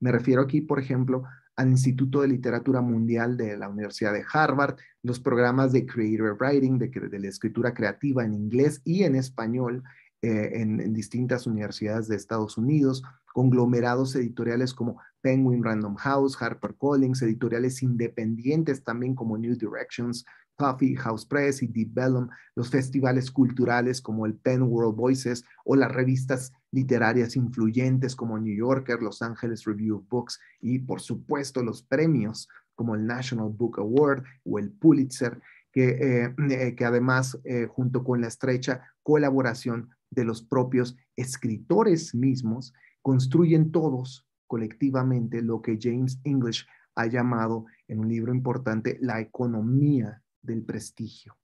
Me refiero aquí, por ejemplo, al Instituto de Literatura Mundial de la Universidad de Harvard, los programas de Creative Writing, de, la escritura creativa en inglés y en español eh, en, distintas universidades de Estados Unidos, conglomerados editoriales como Penguin Random House, HarperCollins, editoriales independientes también como New Directions, Coffee House Press y Deep Bellum, los festivales culturales como el Pen World Voices o las revistas literarias influyentes como New Yorker, Los Angeles Review of Books y, por supuesto, los premios como el National Book Award o el Pulitzer, que, eh, eh, además, eh, junto con la estrecha colaboración de los propios escritores mismos, construyen todos colectivamente lo que James English ha llamado en un libro importante la economía del prestigio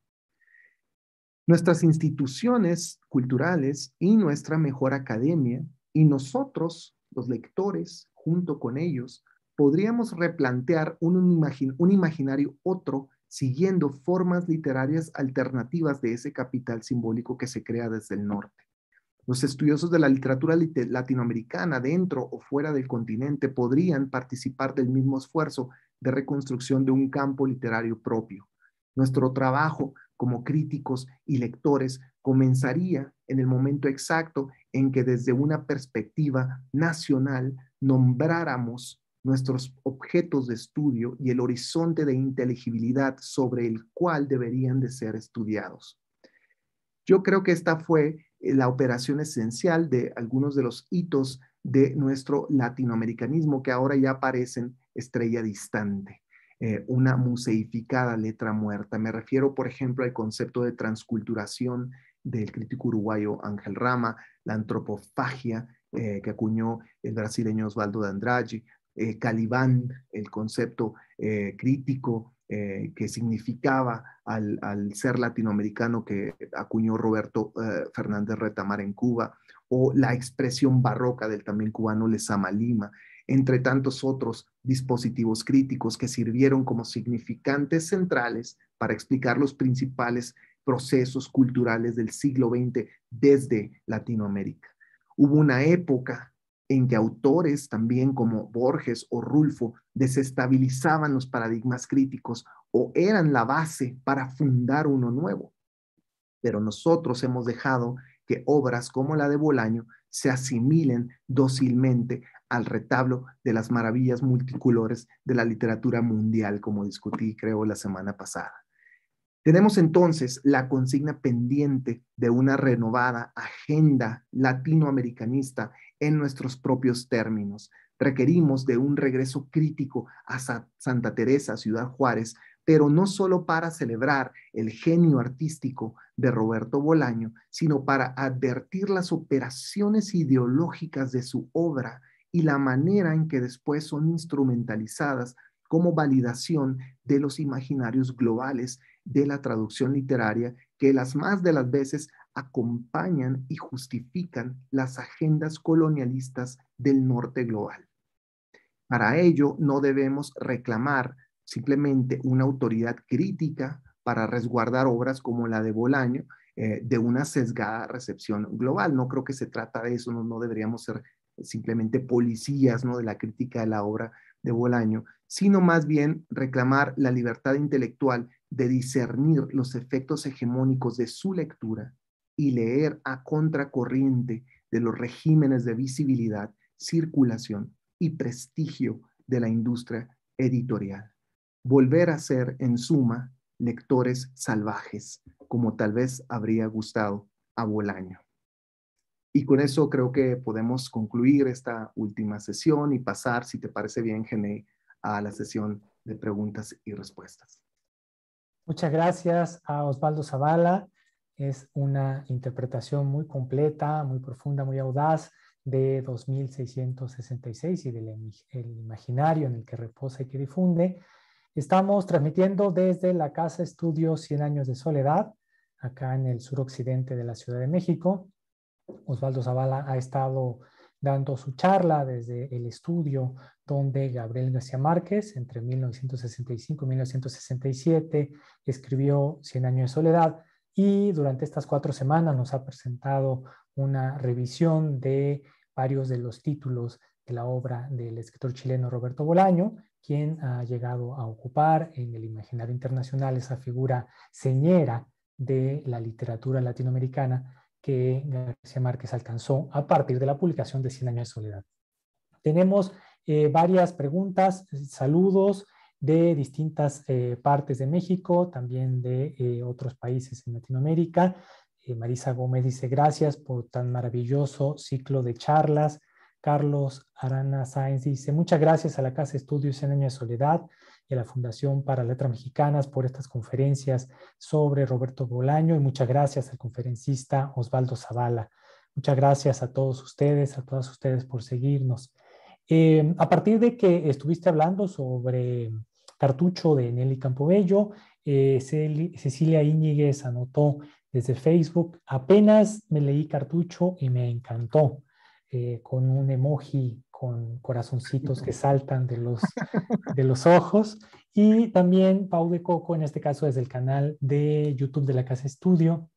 nuestras instituciones culturales y nuestra mejor academia y nosotros, los lectores, junto con ellos, podríamos replantear un, imaginario otro siguiendo formas literarias alternativas de ese capital simbólico que se crea desde el norte. Los estudiosos de la literatura latinoamericana, dentro o fuera del continente, podrían participar del mismo esfuerzo de reconstrucción de un campo literario propio. Nuestro trabajo como críticos y lectores comenzaría en el momento exacto en que desde una perspectiva nacional nombráramos nuestros objetos de estudio y el horizonte de inteligibilidad sobre el cual deberían de ser estudiados. Yo creo que esta fue eh, la operación esencial de algunos de los hitos de nuestro latinoamericanismo que ahora ya parecen estrella distante. Eh, una museificada letra muerta. Me refiero, por ejemplo, al concepto de transculturación del crítico uruguayo Ángel Rama, la antropofagia eh, que acuñó el brasileño Osvaldo de Andrade, eh, Calibán, el concepto crítico que significaba al, al, ser latinoamericano que acuñó Roberto Fernández Retamar en Cuba, o la expresión barroca del también cubano Lezama Lima entre tantos otros dispositivos críticos que sirvieron como significantes centrales para explicar los principales procesos culturales del siglo XX desde Latinoamérica. Hubo una época en que autores también como Borges o Rulfo desestabilizaban los paradigmas críticos o eran la base para fundar uno nuevo. Pero nosotros hemos dejado que obras como la de Bolaño se asimilen dócilmente al retablo de las maravillas multicolores de la literatura mundial, como discutí creo la semana pasada. Tenemos entonces la consigna pendiente de una renovada agenda latinoamericanista en nuestros propios términos. Requerimos de un regreso crítico a Santa Teresa, Ciudad Juárez, pero no solo para celebrar el genio artístico de Roberto Bolaño, sino para advertir las operaciones ideológicas de su obra y la manera en que después son instrumentalizadas como validación de los imaginarios globales de la traducción literaria que las más de las veces acompañan y justifican las agendas colonialistas del norte global. Para ello no debemos reclamar simplemente una autoridad crítica para resguardar obras como la de Bolaño eh, de una sesgada recepción global. No creo que se trata de eso, no deberíamos ser simplemente policías ¿no? de la crítica de la obra de Bolaño, sino más bien reclamar la libertad intelectual de discernir los efectos hegemónicos de su lectura y leer a contracorriente de los regímenes de visibilidad, circulación y prestigio de la industria editorial. Volver a ser, en suma, lectores salvajes, como tal vez habría gustado a Bolaño. Y con eso creo que podemos concluir esta última sesión y pasar, si te parece bien, Gene, a la sesión de preguntas y respuestas. Muchas gracias a Osvaldo Zavala. Es una interpretación muy completa, muy profunda, muy audaz de 2666 y del imaginario en el que reposa y que difunde. Estamos transmitiendo desde la Casa Estudio 100 Años de Soledad, acá en el suroccidente de la Ciudad de México. Osvaldo Zavala ha estado dando su charla desde el estudio donde Gabriel García Márquez, entre 1965 y 1967, escribió Cien años de soledad y durante estas cuatro semanas nos ha presentado una revisión de varios de los títulos de la obra del escritor chileno Roberto Bolaño, quien ha llegado a ocupar en el imaginario internacional esa figura señera de la literatura latinoamericana que García Márquez alcanzó a partir de la publicación de Cien años de soledad. Tenemos eh, varias preguntas, saludos de distintas eh, partes de México, también de eh, otros países en Latinoamérica. Marisa Gómez dice gracias por tan maravilloso ciclo de charlas. Carlos Arana Sáenz dice muchas gracias a la Casa Estudios Cien Años de Soledad y a la Fundación para Letras Mexicanas por estas conferencias sobre Roberto Bolaño y muchas gracias al conferencista Osvaldo Zavala. Muchas gracias a todos ustedes, a todas ustedes por seguirnos. Eh, a partir de que estuviste hablando sobre cartucho de Nelly Campobello, eh, Cecilia Íñiguez anotó desde Facebook, apenas me leí cartucho y me encantó, eh, con un emoji con corazoncitos que saltan de los, de los ojos. Y también Pau de Coco, en este caso desde el canal de YouTube de la Casa Estudio,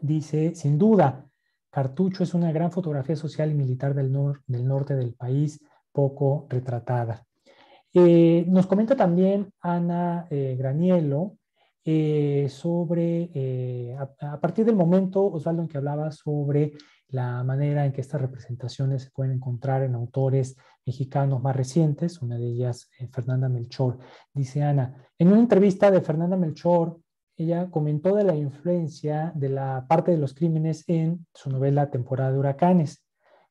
dice, sin duda, Cartucho es una gran fotografía social y militar del, norte del país, poco retratada. Eh, nos comenta también Ana eh, Granielo eh, sobre, a, a, partir del momento, Osvaldo, en que hablaba sobre la manera en que estas representaciones se pueden encontrar en autores mexicanos más recientes, una de ellas eh, Fernanda Melchor. Dice Ana, en una entrevista de Fernanda Melchor, ella comentó de la influencia de la parte de los crímenes en su novela Temporada de Huracanes.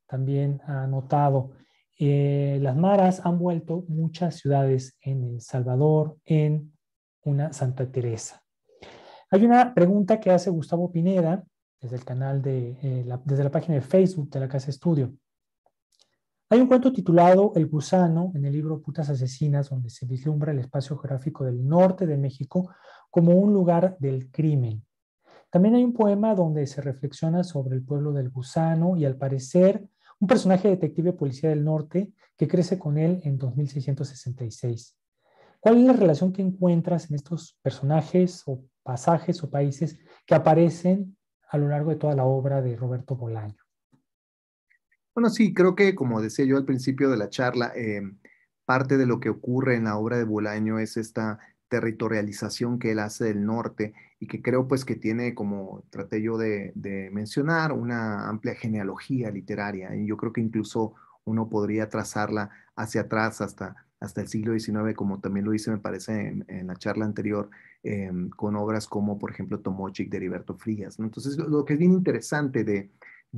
También ha notado, eh, las maras han vuelto muchas ciudades en El Salvador, en una Santa Teresa. Hay una pregunta que hace Gustavo Pineda desde el canal de, eh, la, desde la página de Facebook de la Casa Estudio. Hay un cuento titulado El gusano en el libro Putas Asesinas, donde se vislumbra el espacio geográfico del norte de México como un lugar del crimen. También hay un poema donde se reflexiona sobre el pueblo del gusano y al parecer un personaje detective policía del norte que crece con él en 2666. ¿Cuál es la relación que encuentras en estos personajes o pasajes o países que aparecen a lo largo de toda la obra de Roberto Bolaño. Bueno, sí, creo que como decía yo al principio de la charla, eh, parte de lo que ocurre en la obra de Bolaño es esta territorialización que él hace del norte y que creo pues que tiene, como traté yo de, de mencionar, una amplia genealogía literaria. Y yo creo que incluso uno podría trazarla hacia atrás hasta hasta el siglo XIX, como también lo hice, me parece, en, la charla anterior, em, con obras como, por ejemplo, Tomochic de Heriberto Frías. Entonces, lo, que es bien interesante de,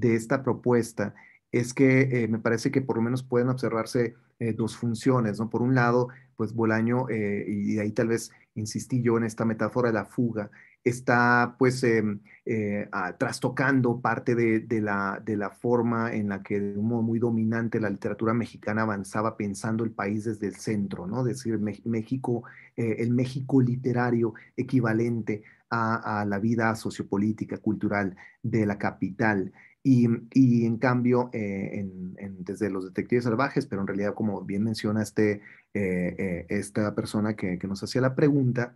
esta propuesta es que eh, me parece que por lo menos pueden observarse eh, dos funciones, ¿no? Por un lado, pues Bolaño, eh, y ahí tal vez insistí yo en esta metáfora de la fuga, está pues em, eh, ah, trastocando parte de, la, forma en la que de un modo muy dominante la literatura mexicana avanzaba pensando el país desde el centro, ¿no? Es decir, México, eh, el México literario equivalente a, la vida sociopolítica, cultural de la capital. Y, en cambio, eh, desde los detectives salvajes, pero en realidad, como bien menciona este, esta persona que nos hacía la pregunta,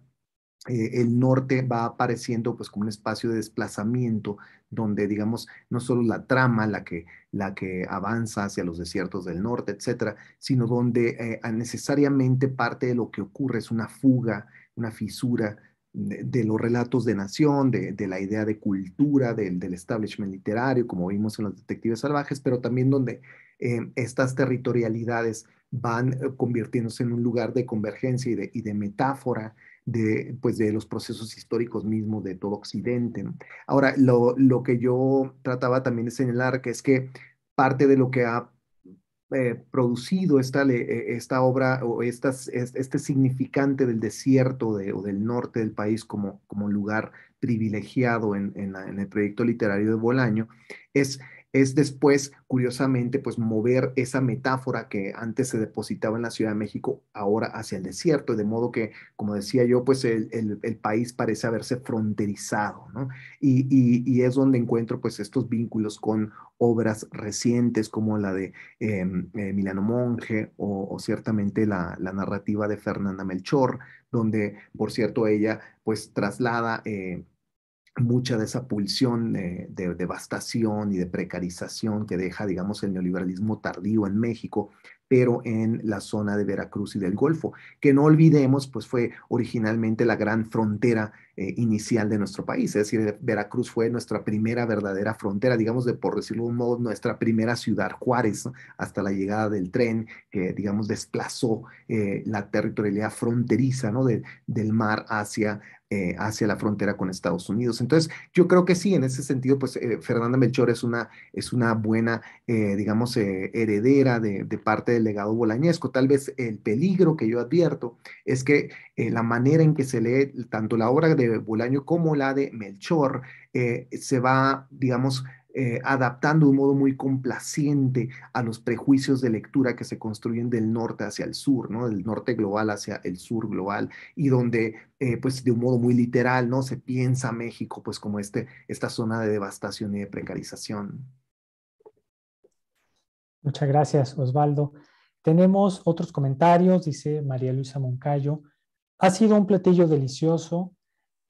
eh, el norte va apareciendo pues como un espacio de desplazamiento donde digamos no solo la trama la que avanza hacia los desiertos del norte etcétera sino donde eh, necesariamente parte de lo que ocurre es una fuga una fisura de, los relatos de nación, de, la idea de cultura, del establishment literario, como vimos en los detectives salvajes, pero también donde eh, estas territorialidades van convirtiéndose en un lugar de convergencia y de, metáfora de, pues, de los procesos históricos mismos de todo Occidente. Ahora, lo, lo, que yo trataba también de señalar, que es que parte de lo que ha eh, producido esta, eh, esta obra o estas, este significante del desierto de, o del norte del país como, como lugar privilegiado en, en el proyecto literario de Bolaño es es después, curiosamente, pues mover esa metáfora que antes se depositaba en la Ciudad de México, ahora hacia el desierto, de modo que, como decía yo, pues el, país parece haberse fronterizado, ¿no? Y, es donde encuentro pues estos vínculos con obras recientes como la de em, Milano Monge o, ciertamente la, narrativa de Fernanda Melchor, donde, por cierto, ella pues traslada... Eh, mucha de esa pulsión de, devastación y de precarización que deja, digamos, el neoliberalismo tardío en México, pero en la zona de Veracruz y del Golfo, que no olvidemos, pues fue originalmente la gran frontera eh, inicial de nuestro país, es decir, eh, Veracruz fue nuestra primera verdadera frontera, digamos de por decirlo de un modo, nuestra primera ciudad Juárez, hasta la llegada del tren que, eh, digamos, desplazó la territorialidad fronteriza ¿no? del mar hacia, hacia la frontera con Estados Unidos. Entonces, yo creo que sí, en ese sentido, pues Fernanda Melchor es una, es una buena, digamos, heredera de, de parte del legado bolañesco. Tal vez el peligro que yo advierto es que eh, la manera en que se lee tanto la obra de Bolaño como la de Melchor eh, se va, digamos, eh, adaptando de un modo muy complaciente a los prejuicios de lectura que se construyen del norte hacia el sur, ¿no? Del norte global hacia el sur global, y donde, pues, de un modo muy literal, ¿no? Se piensa México, pues, como este, esta zona de devastación y de precarización. Muchas gracias, Osvaldo. Tenemos otros comentarios, dice María Luisa Moncayo. Ha sido un platillo delicioso.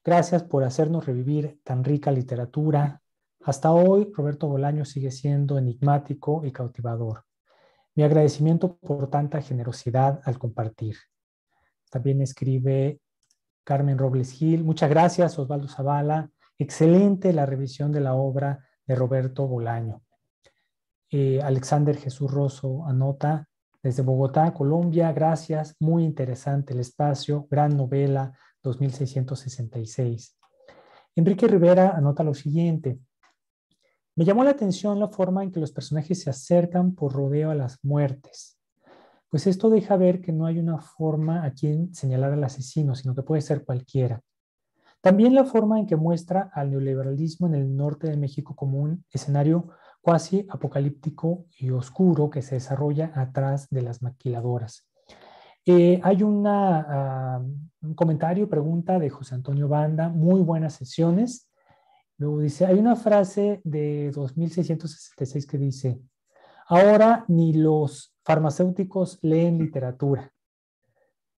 Gracias por hacernos revivir tan rica literatura. Hasta hoy, Roberto Bolaño sigue siendo enigmático y cautivador. Mi agradecimiento por tanta generosidad al compartir. También escribe Carmen Robles Gil. Muchas gracias, Osvaldo Zavala. Excelente la revisión de la obra de Roberto Bolaño. Eh, Alexander Jesús Rosso anota, desde Bogotá, Colombia. Gracias, muy interesante el espacio, gran novela 2666. Enrique Rivera anota lo siguiente. Me llamó la atención la forma en que los personajes se acercan por rodeo a las muertes. Pues esto deja ver que no hay una forma a quien señalar al asesino, sino que puede ser cualquiera. También la forma en que muestra al neoliberalismo en el norte de México como un escenario cuasi apocalíptico y oscuro que se desarrolla atrás de las maquiladoras. Eh, hay una, ah, un comentario, pregunta de José Antonio Banda, muy buenas sesiones. Luego dice, hay una frase de 2666 que dice, ahora ni los farmacéuticos leen literatura.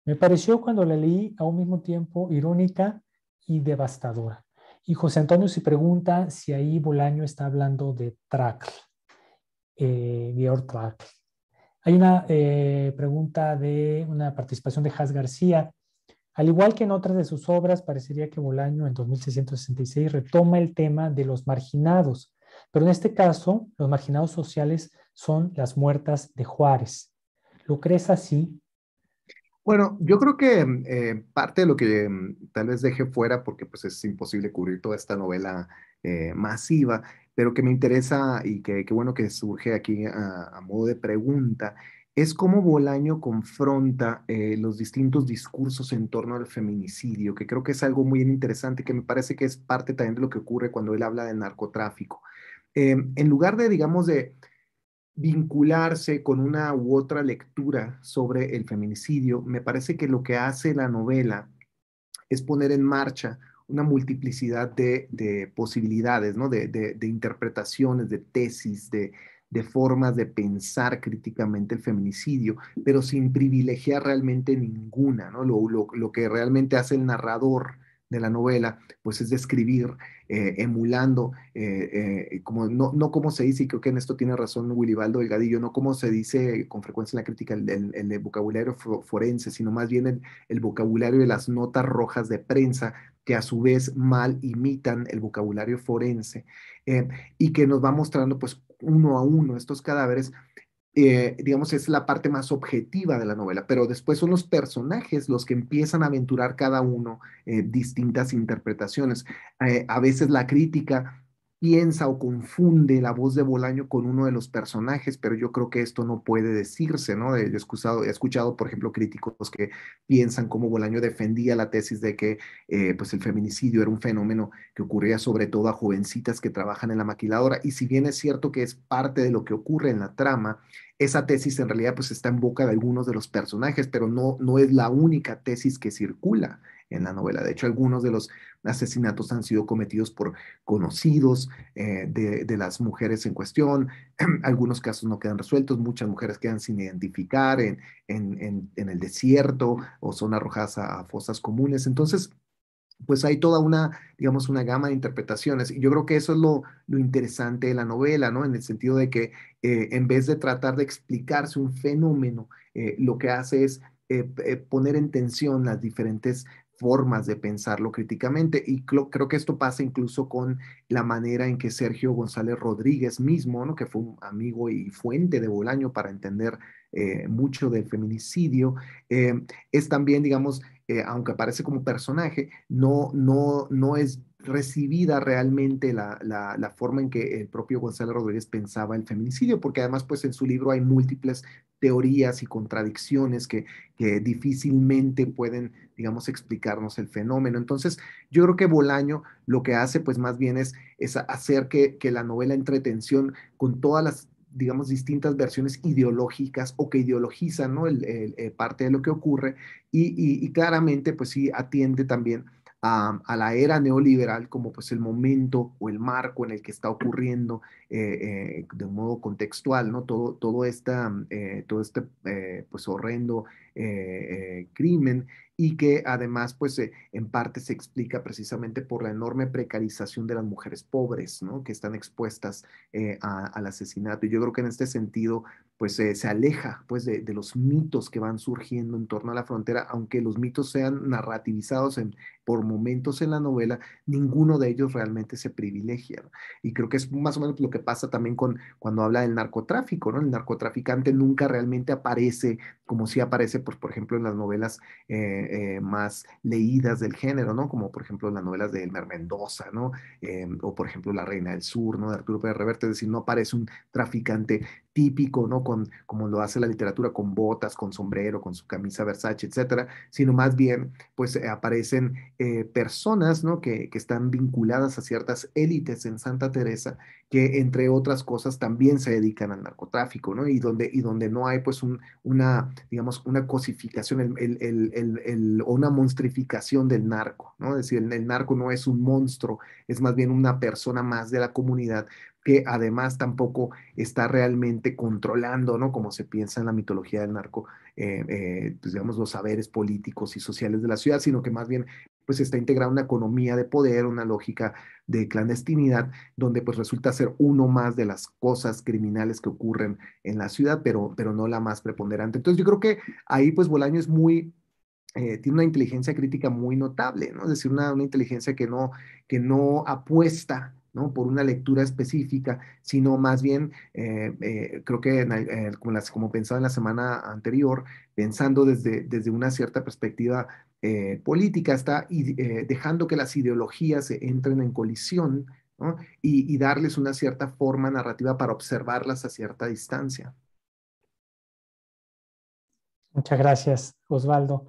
Me pareció cuando la leí a un mismo tiempo irónica y devastadora. Y José Antonio se pregunta si ahí Bolaño está hablando de Tracl, eh, de Georg Hay una eh, pregunta de una participación de Has García. Al igual que en otras de sus obras, parecería que Bolaño en 2666 retoma el tema de los marginados, pero en este caso los marginados sociales son las muertas de Juárez. crees sí, bueno, yo creo que mm, eh, parte de lo que mm, tal vez deje fuera, porque pues es imposible cubrir toda esta novela eh, masiva, pero que me interesa y que, bueno que surge aquí a, modo de pregunta, es cómo Bolaño confronta eh, los distintos discursos en torno al feminicidio, que creo que es algo muy interesante, que me parece que es parte también de lo que ocurre cuando él habla de narcotráfico. Em, en lugar de, digamos, de vincularse con una u otra lectura sobre el feminicidio, me parece que lo que hace la novela es poner en marcha una multiplicidad de, posibilidades, de, interpretaciones, de tesis, de, formas de pensar críticamente el feminicidio, pero sin privilegiar realmente ninguna. ¿no? lo que realmente hace el narrador de la novela, pues es describir, eh, emulando, eh, eh, como, no, como se dice, y creo que en esto tiene razón Willibaldo Delgadillo, no como se dice con frecuencia en la crítica el, vocabulario forense, sino más bien el, vocabulario de las notas rojas de prensa, que a su vez mal imitan el vocabulario forense y que nos va mostrando pues uno a uno estos cadáveres eh, digamos, es la parte más objetiva de la novela, pero después son los personajes los que empiezan a aventurar cada uno eh, distintas interpretaciones. Eh, a veces la crítica piensa o confunde la voz de Bolaño con uno de los personajes, pero yo creo que esto no puede decirse, ¿no? He escuchado, he escuchado por ejemplo, críticos que piensan cómo Bolaño defendía la tesis de que eh, pues el feminicidio era un fenómeno que ocurría sobre todo a jovencitas que trabajan en la maquiladora, y si bien es cierto que es parte de lo que ocurre en la trama, esa tesis en realidad pues está en boca de algunos de los personajes, pero no, no es la única tesis que circula en la novela. De hecho, algunos de los asesinatos han sido cometidos por conocidos eh, de, las mujeres en cuestión. Algunos casos no quedan resueltos, muchas mujeres quedan sin identificar en, el desierto o son arrojadas a, fosas comunes. Entonces, pues hay toda una, digamos, una gama de interpretaciones. Y yo creo que eso es lo, lo interesante de la novela, ¿no? En el sentido de que eh, en vez de tratar de explicarse un fenómeno, eh, lo que hace es poner en tensión las diferentes formas de pensarlo críticamente. Y creo, que esto pasa incluso con la manera en que Sergio González Rodríguez mismo, ¿no? que fue un amigo y fuente de Bolaño para entender eh, mucho del feminicidio, eh, es también, digamos, eh, aunque aparece como personaje, no, no, no es recibida realmente la, forma en que el propio González Rodríguez pensaba el feminicidio, porque además pues en su libro hay múltiples teorías y contradicciones que, difícilmente pueden, digamos, explicarnos el fenómeno. Entonces, yo creo que Bolaño lo que hace, pues más bien es, es hacer que, la novela entre tensión con todas las digamos, distintas versiones ideológicas o que ideologizan ¿no? el, eh, parte de lo que ocurre y claramente, pues sí, atiende también a, la era neoliberal como pues el momento o el marco en el que está ocurriendo eh, eh, de un modo contextual, ¿no? Todo, todo, esta, eh, todo este pues horrendo eh, eh, crimen y que además, pues, eh, en parte se explica precisamente por la enorme precarización de las mujeres pobres, Que están expuestas al asesinato. Y yo creo que en este sentido, pues, se aleja, pues, de, los mitos que van surgiendo en torno a la frontera, aunque los mitos sean narrativizados en, por momentos en la novela, ninguno de ellos realmente se privilegia. Y creo que es más o menos lo que pasa también con cuando habla del narcotráfico, ¿no? El narcotraficante nunca realmente aparece como si aparece pues, por ejemplo, en las novelas eh, eh, más leídas del género, ¿no? Como por ejemplo en las novelas de Elmer Mendoza, ¿no? Em, o por ejemplo La Reina del Sur, ¿no? De Arturo Pérez Reverte, es decir, no aparece un traficante típico, ¿no? Con, como lo hace la literatura, con botas, con sombrero, con su camisa Versace, etcétera, sino más bien, pues eh, aparecen eh, personas, ¿no? Que, están vinculadas a ciertas élites en Santa Teresa, que entre otras cosas también se dedican al narcotráfico, ¿no? Y donde, y donde no hay, pues, una, digamos, una cosificación, o una monstrificación del narco, ¿no? Es decir, el narco no es un monstruo, es más bien una persona más de la comunidad, que además tampoco está realmente controlando, ¿no? Como se piensa en la mitología del narco, eh, eh, pues, digamos, los saberes políticos y sociales de la ciudad, sino que más bien pues está integrada una economía de poder, una lógica de clandestinidad, donde pues resulta ser uno más de las cosas criminales que ocurren en la ciudad, pero, pero no la más preponderante. Entonces yo creo que ahí pues Bolaño es muy, eh, tiene una inteligencia crítica muy notable, ¿no? Es decir, una, inteligencia que no, que no apuesta ¿no? por una lectura específica, sino más bien, eh, eh, creo que como, pensaba en la semana anterior, pensando desde, desde una cierta perspectiva eh, política, está dejando que las ideologías se entren en colisión y, darles una cierta forma narrativa para observarlas a cierta distancia. Muchas gracias, Osvaldo.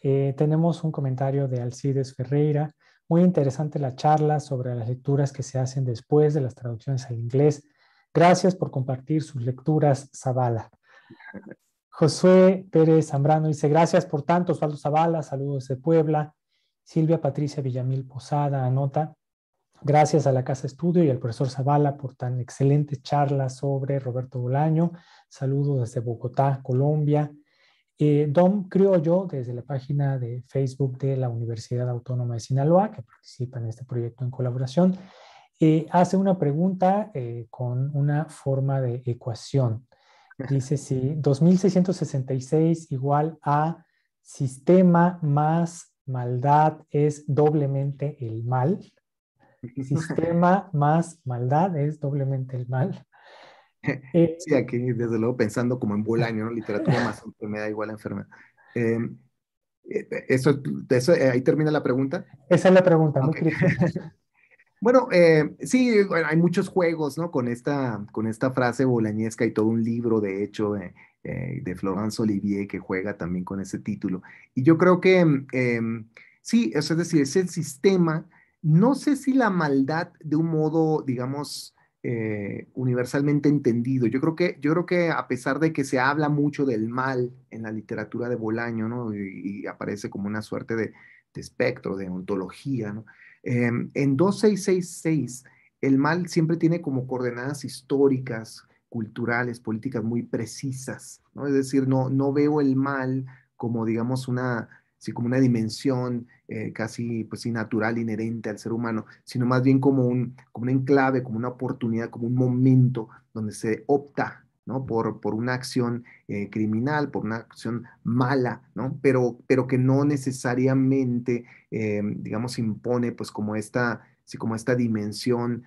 tenemos un comentario de Alcides Ferreira muy interesante la charla sobre las lecturas que se hacen después de las traducciones al inglés. Gracias por compartir sus lecturas, Zavala. José Pérez Zambrano dice, gracias por tanto, Osvaldo Zavala, saludos de Puebla. Silvia Patricia Villamil Posada anota, gracias a la Casa Estudio y al profesor Zavala por tan excelente charla sobre Roberto Bolaño. Saludos desde Bogotá, Colombia. Don eh, DOM Criollo, desde la página de Facebook de la Universidad Autónoma de Sinaloa, que participa en este proyecto en colaboración, eh, hace una pregunta eh, con una forma de ecuación. Dice si 2666 igual a sistema más maldad es doblemente el mal. Sistema más maldad es doblemente el mal. Eh, sí, aquí desde luego pensando como en eh. Bolaño, ¿no? literatura más enfermedad igual a enfermedad. eso, eh, ahí termina la pregunta. Esa es la pregunta, muy Bueno, sí, hay muchos juegos, ¿no? Con esta, con esta frase bolañesca y todo un libro, de hecho, de Florence Olivier que juega también con ese título. Y yo creo que em, em, sí, eso es decir, es el sistema. No sé si la maldad de un modo, digamos, eh, universalmente entendido. Yo creo, que, yo creo que a pesar de que se habla mucho del mal en la literatura de Bolaño, ¿no? y, aparece como una suerte de, espectro, de ontología, em, en 2666 el mal siempre tiene como coordenadas históricas, culturales, políticas muy precisas, ¿no? Es decir, no, no veo el mal como, digamos, una, como una dimensión eh, casi pues, natural, inherente al ser humano, sino más bien como un, como un enclave, como una oportunidad, como un momento donde se opta ¿no? Por, por, una acción eh, criminal, por una acción mala, pero, pero que no necesariamente, eh, digamos, impone pues como esta, sí, como esta dimensión,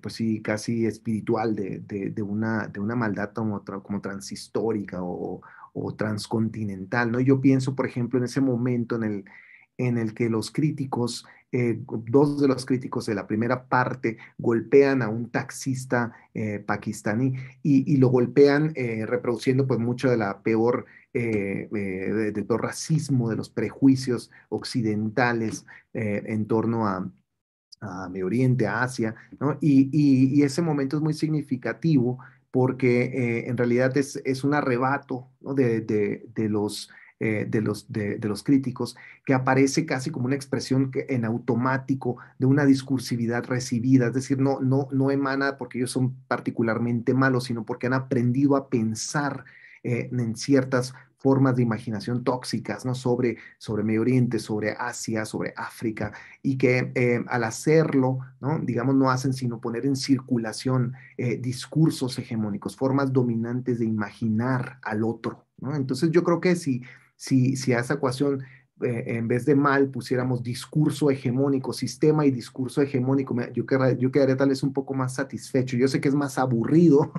pues sí, casi espiritual de, una, de una maldad como, como transhistórica o, o transcontinental, ¿no? Yo pienso, por ejemplo, en ese momento en el, en el que los críticos, eh, dos de los críticos de la primera parte, golpean a un taxista eh, pakistaní y, lo golpean eh, reproduciendo pues mucho de la peor, del peor racismo, de los prejuicios occidentales en torno a, Medio Oriente, a Asia, ¿no? y ese momento es muy significativo porque eh, en realidad es, un arrebato eh, de, los, críticos que aparece casi como una expresión que, en automático de una discursividad recibida, es decir, no, no, emana porque ellos son particularmente malos, sino porque han aprendido a pensar eh, en ciertas formas de imaginación tóxicas, ¿no? Sobre, sobre Medio Oriente, sobre Asia, sobre África, y que eh, al hacerlo, ¿no? Digamos, no hacen sino poner en circulación eh, discursos hegemónicos, formas dominantes de imaginar al otro, ¿no? Entonces yo creo que si, si, si a esa ecuación eh, en vez de mal pusiéramos discurso hegemónico, sistema y discurso hegemónico, yo, quedaré, yo quedaría tal vez un poco más satisfecho. Yo sé que es más aburrido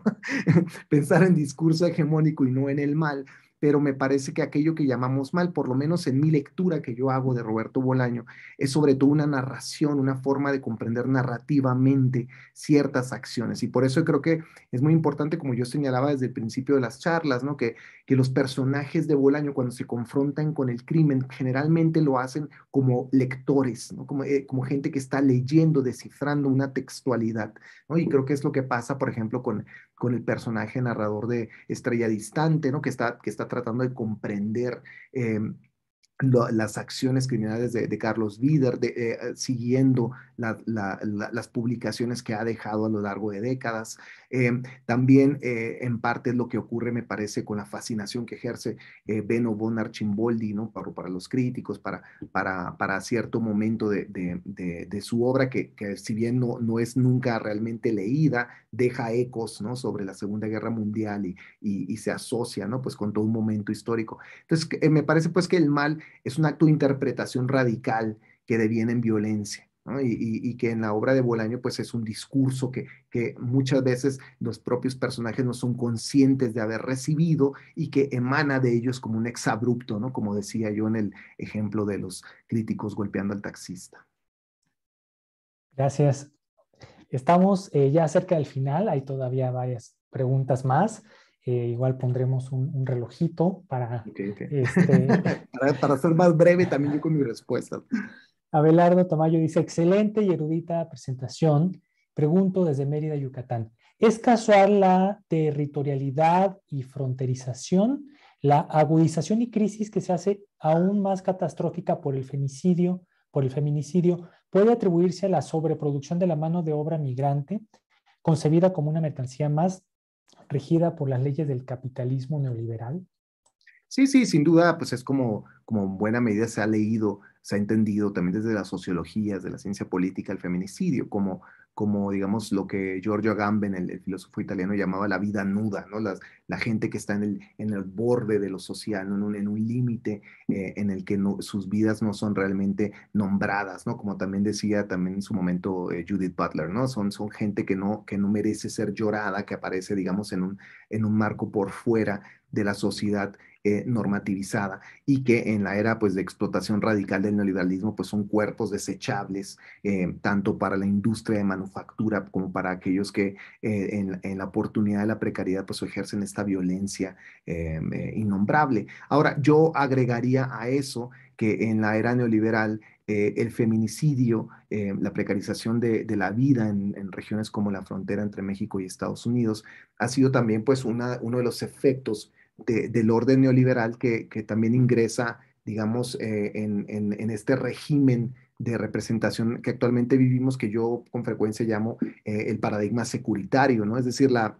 pensar en discurso hegemónico y no en el mal, pero me parece que aquello que llamamos mal, por lo menos en mi lectura que yo hago de Roberto Bolaño, es sobre todo una narración, una forma de comprender narrativamente ciertas acciones. Y por eso creo que es muy importante, como yo señalaba desde el principio de las charlas, ¿no? que, que los personajes de Bolaño cuando se confrontan con el crimen generalmente lo hacen como lectores, como, eh, como gente que está leyendo, descifrando una textualidad. Y creo que es lo que pasa, por ejemplo, con con el personaje narrador de Estrella Distante, ¿no? que, está, que está tratando de comprender eh, las acciones criminales de, Carlos Vider, de, eh, siguiendo las publicaciones que ha dejado a lo largo de décadas. Eh, también eh, en parte es lo que ocurre, me parece, con la fascinación que ejerce eh, Beno Bon Archimboldi, ¿no? Para, los críticos, para, para, para cierto momento de, su obra, que, si bien no, no es nunca realmente leída, deja ecos, ¿no? Sobre la Segunda Guerra Mundial y, y, se asocia, ¿no? Pues con todo un momento histórico. Entonces, me parece pues que el mal es un acto de interpretación radical que deviene en violencia. Y, que en la obra de Bolaño pues es un discurso que, que muchas veces los propios personajes no son conscientes de haber recibido y que emana de ellos como un exabrupto, ¿no? como decía yo en el ejemplo de los críticos golpeando al taxista. Gracias. Estamos eh, ya cerca del final, hay todavía varias preguntas más. Eh, igual pondremos un, relojito este, para, para, ser más breve también con mi respuesta. Abelardo Tamayo dice, excelente y erudita presentación. Pregunto desde Mérida, Yucatán. ¿Es casual la territorialidad y fronterización, la agudización y crisis que se hace aún más catastrófica por el femicidio, por el feminicidio, puede atribuirse a la sobreproducción de la mano de obra migrante, concebida como una mercancía más regida por las leyes del capitalismo neoliberal? Sí, sí, sin duda, pues es como, como en buena medida se ha leído, se ha entendido también desde las sociologías, de la ciencia política, el feminicidio, como, como digamos lo que Giorgio Agamben, el, filósofo italiano, llamaba la vida nuda, ¿no? la gente que está en el, en el borde de lo social, en un, en un límite eh, en el que sus vidas no son realmente nombradas, ¿no? Como también decía también en su momento eh, Judith Butler, ¿no? Son, son gente que no, que no merece ser llorada, que aparece, digamos, en un, en un marco por fuera de la sociedad eh, normativizada y que en la era pues de explotación radical del neoliberalismo pues son cuerpos desechables eh, tanto para la industria de manufactura como para aquellos que eh, en, la oportunidad de la precariedad pues ejercen esta violencia innombrable. Ahora yo agregaría a eso que en la era neoliberal el feminicidio, la precarización de, la vida en, regiones como la frontera entre México y Estados Unidos, ha sido también pues una, uno de los efectos del orden neoliberal que, también ingresa, digamos, eh, en, este régimen de representación que actualmente vivimos, que yo con frecuencia llamo eh, el paradigma securitario, ¿no? Es decir, la,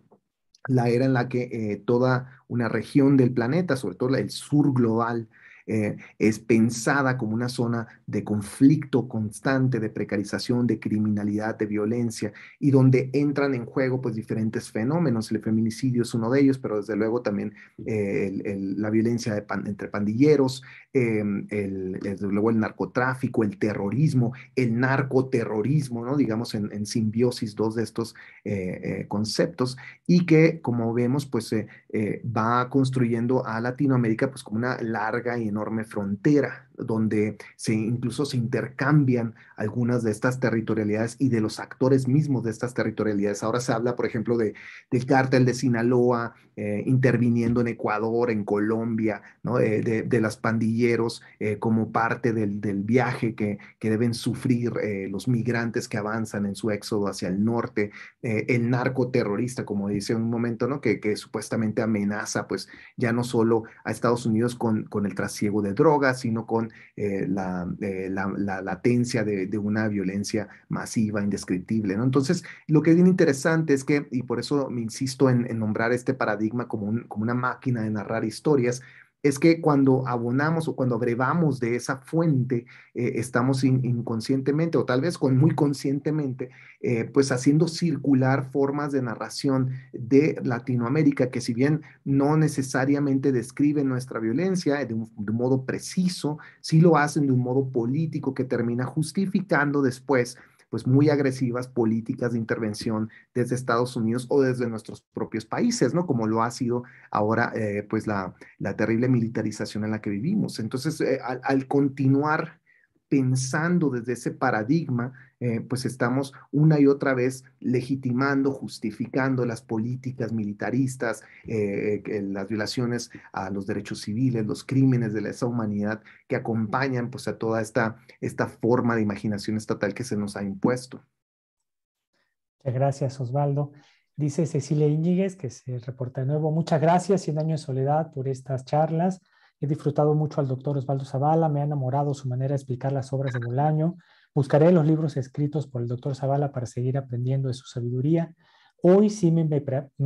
era en la que eh, toda una región del planeta, sobre todo el sur global, eh, es pensada como una zona de conflicto constante, de precarización, de criminalidad, de violencia, y donde entran en juego pues diferentes fenómenos. El feminicidio es uno de ellos, pero desde luego también eh, la violencia entre pandilleros, eh, desde luego el narcotráfico, el terrorismo, el narcoterrorismo, ¿no? digamos en, simbiosis dos de estos conceptos, y que como vemos pues va construyendo a Latinoamérica pues como una larga y enorme frontera donde se, incluso se intercambian algunas de estas territorialidades y de los actores mismos de estas territorialidades. Ahora se habla, por ejemplo, de, del cártel de Sinaloa eh, interviniendo en Ecuador, en Colombia, eh, de, las pandilleros eh, como parte del, viaje que, que, deben sufrir los migrantes que avanzan en su éxodo hacia el norte, el narcoterrorista, como dice en un momento, ¿no? que, que supuestamente amenaza pues ya no solo a Estados Unidos con, con el trasiego de drogas, sino con eh, eh, la, latencia de, una violencia masiva, indescriptible. Entonces, lo que es bien interesante es que, y por eso me insisto en, nombrar este paradigma como una máquina de narrar historias, es que cuando abonamos o cuando abrevamos de esa fuente, eh, estamos inconscientemente o tal vez muy conscientemente, eh, pues haciendo circular formas de narración de Latinoamérica que si bien no necesariamente describen nuestra violencia eh, de de un modo preciso, sí lo hacen de un modo político que termina justificando después pues muy agresivas políticas de intervención desde Estados Unidos o desde nuestros propios países, ¿no? Como lo ha sido ahora eh, pues la, la, terrible militarización en la que vivimos. Entonces, eh, al continuar pensando desde ese paradigma, eh, pues estamos una y otra vez legitimando, justificando las políticas militaristas, eh, las violaciones a los derechos civiles, los crímenes de lesa humanidad que acompañan pues a toda esta, esta forma de imaginación estatal que se nos ha impuesto. Muchas gracias, Osvaldo. Dice Cecilia Íñiguez, que se reporta de nuevo, muchas gracias, 100 años de soledad, por estas charlas He disfrutado mucho al doctor Osvaldo Zavala, me ha enamorado su manera de explicar las obras de Bolaño. Buscaré los libros escritos por el doctor Zavala para seguir aprendiendo de su sabiduría. Hoy sí me,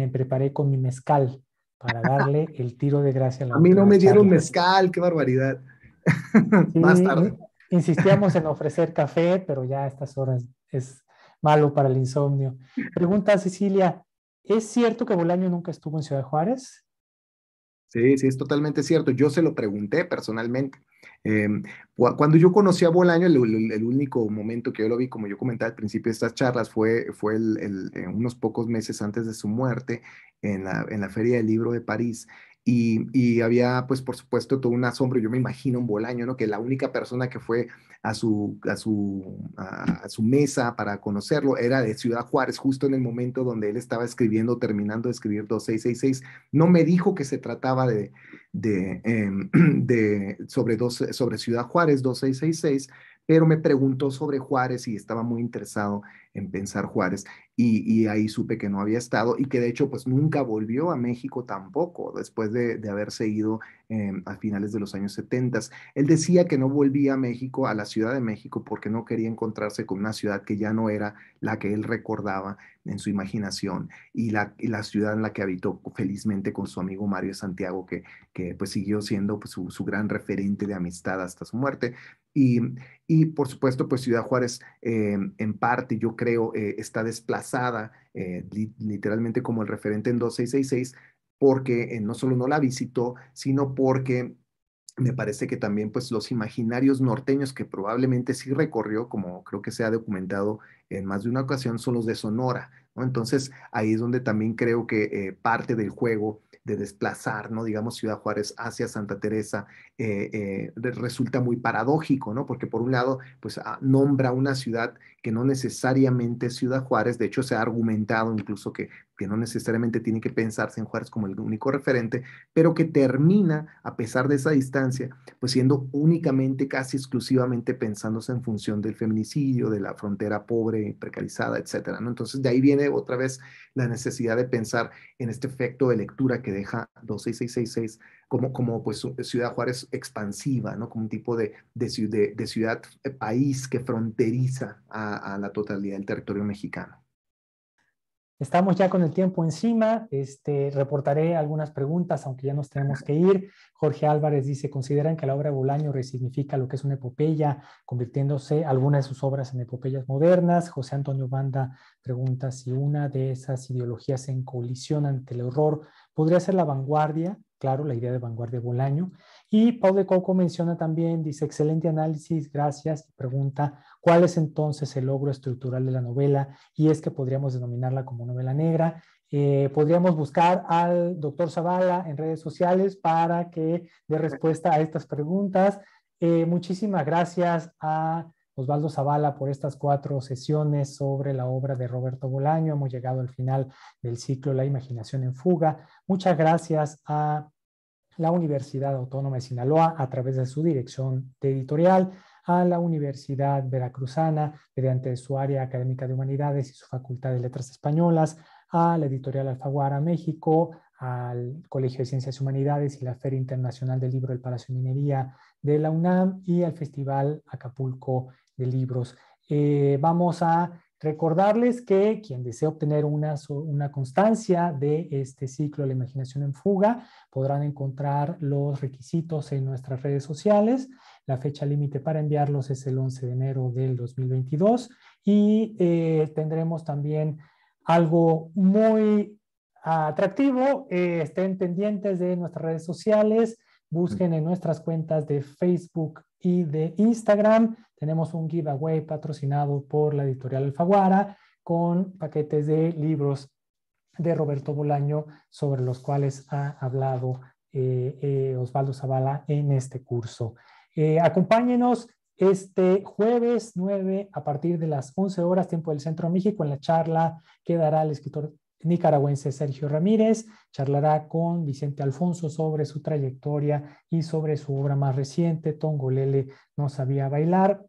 preparé con mi mezcal para darle el tiro de gracia a la A mí no me dieron mezcal, qué barbaridad. Más tarde. Insistíamos en ofrecer café, pero ya a estas horas es malo para el insomnio. Pregunta Cecilia, ¿es cierto que Bolaño nunca estuvo en Ciudad Juárez? Sí, sí, es totalmente cierto. Yo se lo pregunté personalmente. Em, cuando yo conocí a Bolaño, el, único momento que yo lo vi, como yo comentaba al principio de estas charlas, fue, fue eh, unos pocos meses antes de su muerte en la, en la Feria del Libro de París. Y, había, pues, por supuesto, todo un asombro. Yo me imagino un Bolaño, ¿no? Que la única persona que fue a su, a su mesa para conocerlo era de Ciudad Juárez, justo en el momento donde él estaba escribiendo, terminando de escribir 2666. No me dijo que se trataba de, de, em, sobre, dos, sobre Ciudad Juárez, 2666 pero me preguntó sobre Juárez y estaba muy interesado en pensar Juárez y, ahí supe que no había estado y que de hecho pues nunca volvió a México tampoco después de, haberse ido eh, a finales de los años 70. Él decía que no volvía a México, a la Ciudad de México, porque no quería encontrarse con una ciudad que ya no era la que él recordaba en su imaginación y la, ciudad en la que habitó felizmente con su amigo Mario Santiago, que, que pues siguió siendo pues, su gran referente de amistad hasta su muerte. Y, por supuesto, pues Ciudad Juárez eh, en parte, yo creo, eh, está desplazada eh, literalmente como el referente en 2666 porque no solo no la visitó, sino porque me parece que también pues los imaginarios norteños que probablemente sí recorrió, como creo que se ha documentado en más de una ocasión, son los de Sonora, entonces, ahí es donde también creo que eh, parte del juego de desplazar, ¿no? digamos, Ciudad Juárez hacia Santa Teresa, eh, eh, resulta muy paradójico, ¿no? Porque por un lado, pues ah, nombra una ciudad que no necesariamente es Ciudad Juárez, de hecho se ha argumentado incluso que que no necesariamente tiene que pensarse en Juárez como el único referente, pero que termina, a pesar de esa distancia, pues siendo únicamente, casi exclusivamente pensándose en función del feminicidio, de la frontera pobre, precarizada, etcétera, Entonces, de ahí viene otra vez la necesidad de pensar en este efecto de lectura que deja 26666 como, como pues Ciudad Juárez expansiva, ¿no? Como un tipo de, de, ciudad-país eh, que fronteriza a la totalidad del territorio mexicano. Estamos ya con el tiempo encima. Este, reportaré algunas preguntas, aunque ya nos tenemos que ir. Jorge Álvarez dice, ¿consideran que la obra de Bolaño resignifica lo que es una epopeya, convirtiéndose algunas de sus obras en epopeyas modernas? José Antonio Banda pregunta si una de esas ideologías en colisión ante el horror podría ser la vanguardia claro, la idea de vanguardia Bolaño. Y Pau de Coco menciona también, dice, excelente análisis, gracias, pregunta, ¿cuál es entonces el logro estructural de la novela? Y es que podríamos denominarla como novela negra. Eh, podríamos buscar al doctor Zavala en redes sociales para que dé respuesta a estas preguntas. Eh, muchísimas gracias a Osvaldo Zavala por estas cuatro sesiones sobre la obra de Roberto Bolaño. Hemos llegado al final del ciclo La imaginación en fuga. Muchas gracias a la Universidad Autónoma de Sinaloa a través de su dirección de editorial, a la Universidad Veracruzana mediante su área académica de humanidades y su Facultad de Letras Españolas, a la editorial Alfaguara México, al Colegio de Ciencias Humanidades y la Feria Internacional del Libro del Palacio de Minería de la UNAM y al Festival Acapulco de libros. Eh, vamos a recordarles que quien desee obtener una, una constancia de este ciclo La imaginación en fuga podrán encontrar los requisitos en nuestras redes sociales. La fecha límite para enviarlos es el 11 de enero del 2022 y eh, tendremos también algo muy atractivo. Eh, estén pendientes de nuestras redes sociales, busquen en nuestras cuentas de Facebook y de Instagram. Tenemos un giveaway patrocinado por la editorial Alfaguara con paquetes de libros de Roberto Bolaño sobre los cuales ha hablado eh, eh, Osvaldo Zavala en este curso. Eh, acompáñenos este jueves 9 a partir de las 11 horas, tiempo del Centro México, en la charla que dará el escritor nicaragüense Sergio Ramírez. Charlará con Vicente Alfonso sobre su trayectoria y sobre su obra más reciente, Lele no sabía bailar.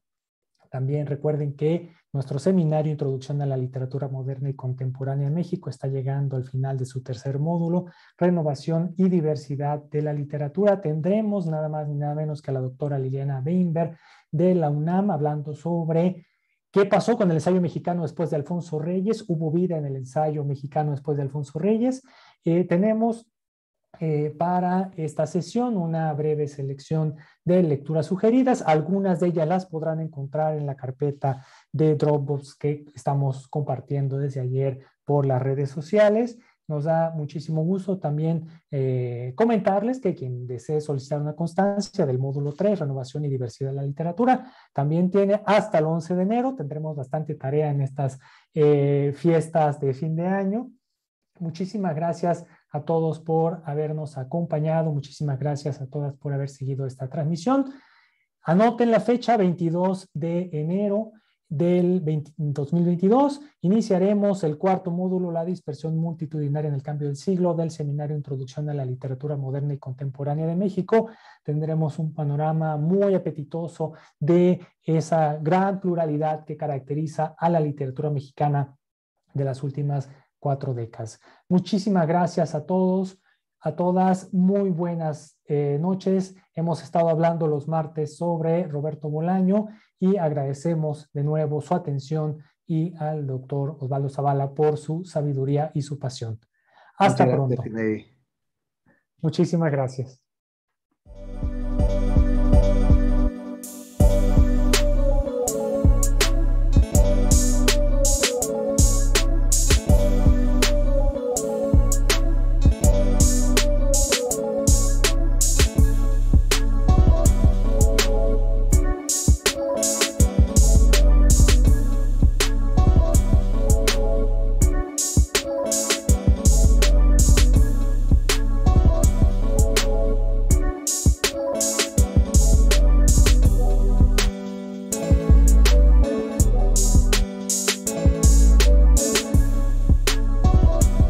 También recuerden que nuestro seminario Introducción a la Literatura Moderna y Contemporánea en México está llegando al final de su tercer módulo, Renovación y Diversidad de la Literatura. Tendremos nada más ni nada menos que a la doctora Liliana Weinberg de la UNAM hablando sobre ¿Qué pasó con el ensayo mexicano después de Alfonso Reyes? Hubo vida en el ensayo mexicano después de Alfonso Reyes. Eh, tenemos eh, para esta sesión una breve selección de lecturas sugeridas. Algunas de ellas las podrán encontrar en la carpeta de Dropbox que estamos compartiendo desde ayer por las redes sociales. Nos da muchísimo gusto también eh, comentarles que quien desee solicitar una constancia del módulo 3, renovación y diversidad de la literatura, también tiene hasta el 11 de enero. Tendremos bastante tarea en estas eh, fiestas de fin de año. Muchísimas gracias a todos por habernos acompañado. Muchísimas gracias a todas por haber seguido esta transmisión. Anoten la fecha, 22 de enero del 2022. Iniciaremos el cuarto módulo, la dispersión multitudinaria en el cambio del siglo, del seminario Introducción a la Literatura Moderna y Contemporánea de México. Tendremos un panorama muy apetitoso de esa gran pluralidad que caracteriza a la literatura mexicana de las últimas cuatro décadas. Muchísimas gracias a todos. A todas, muy buenas eh, noches. Hemos estado hablando los martes sobre Roberto Bolaño y agradecemos de nuevo su atención y al doctor Osvaldo Zavala por su sabiduría y su pasión. Hasta pronto. Muchísimas gracias.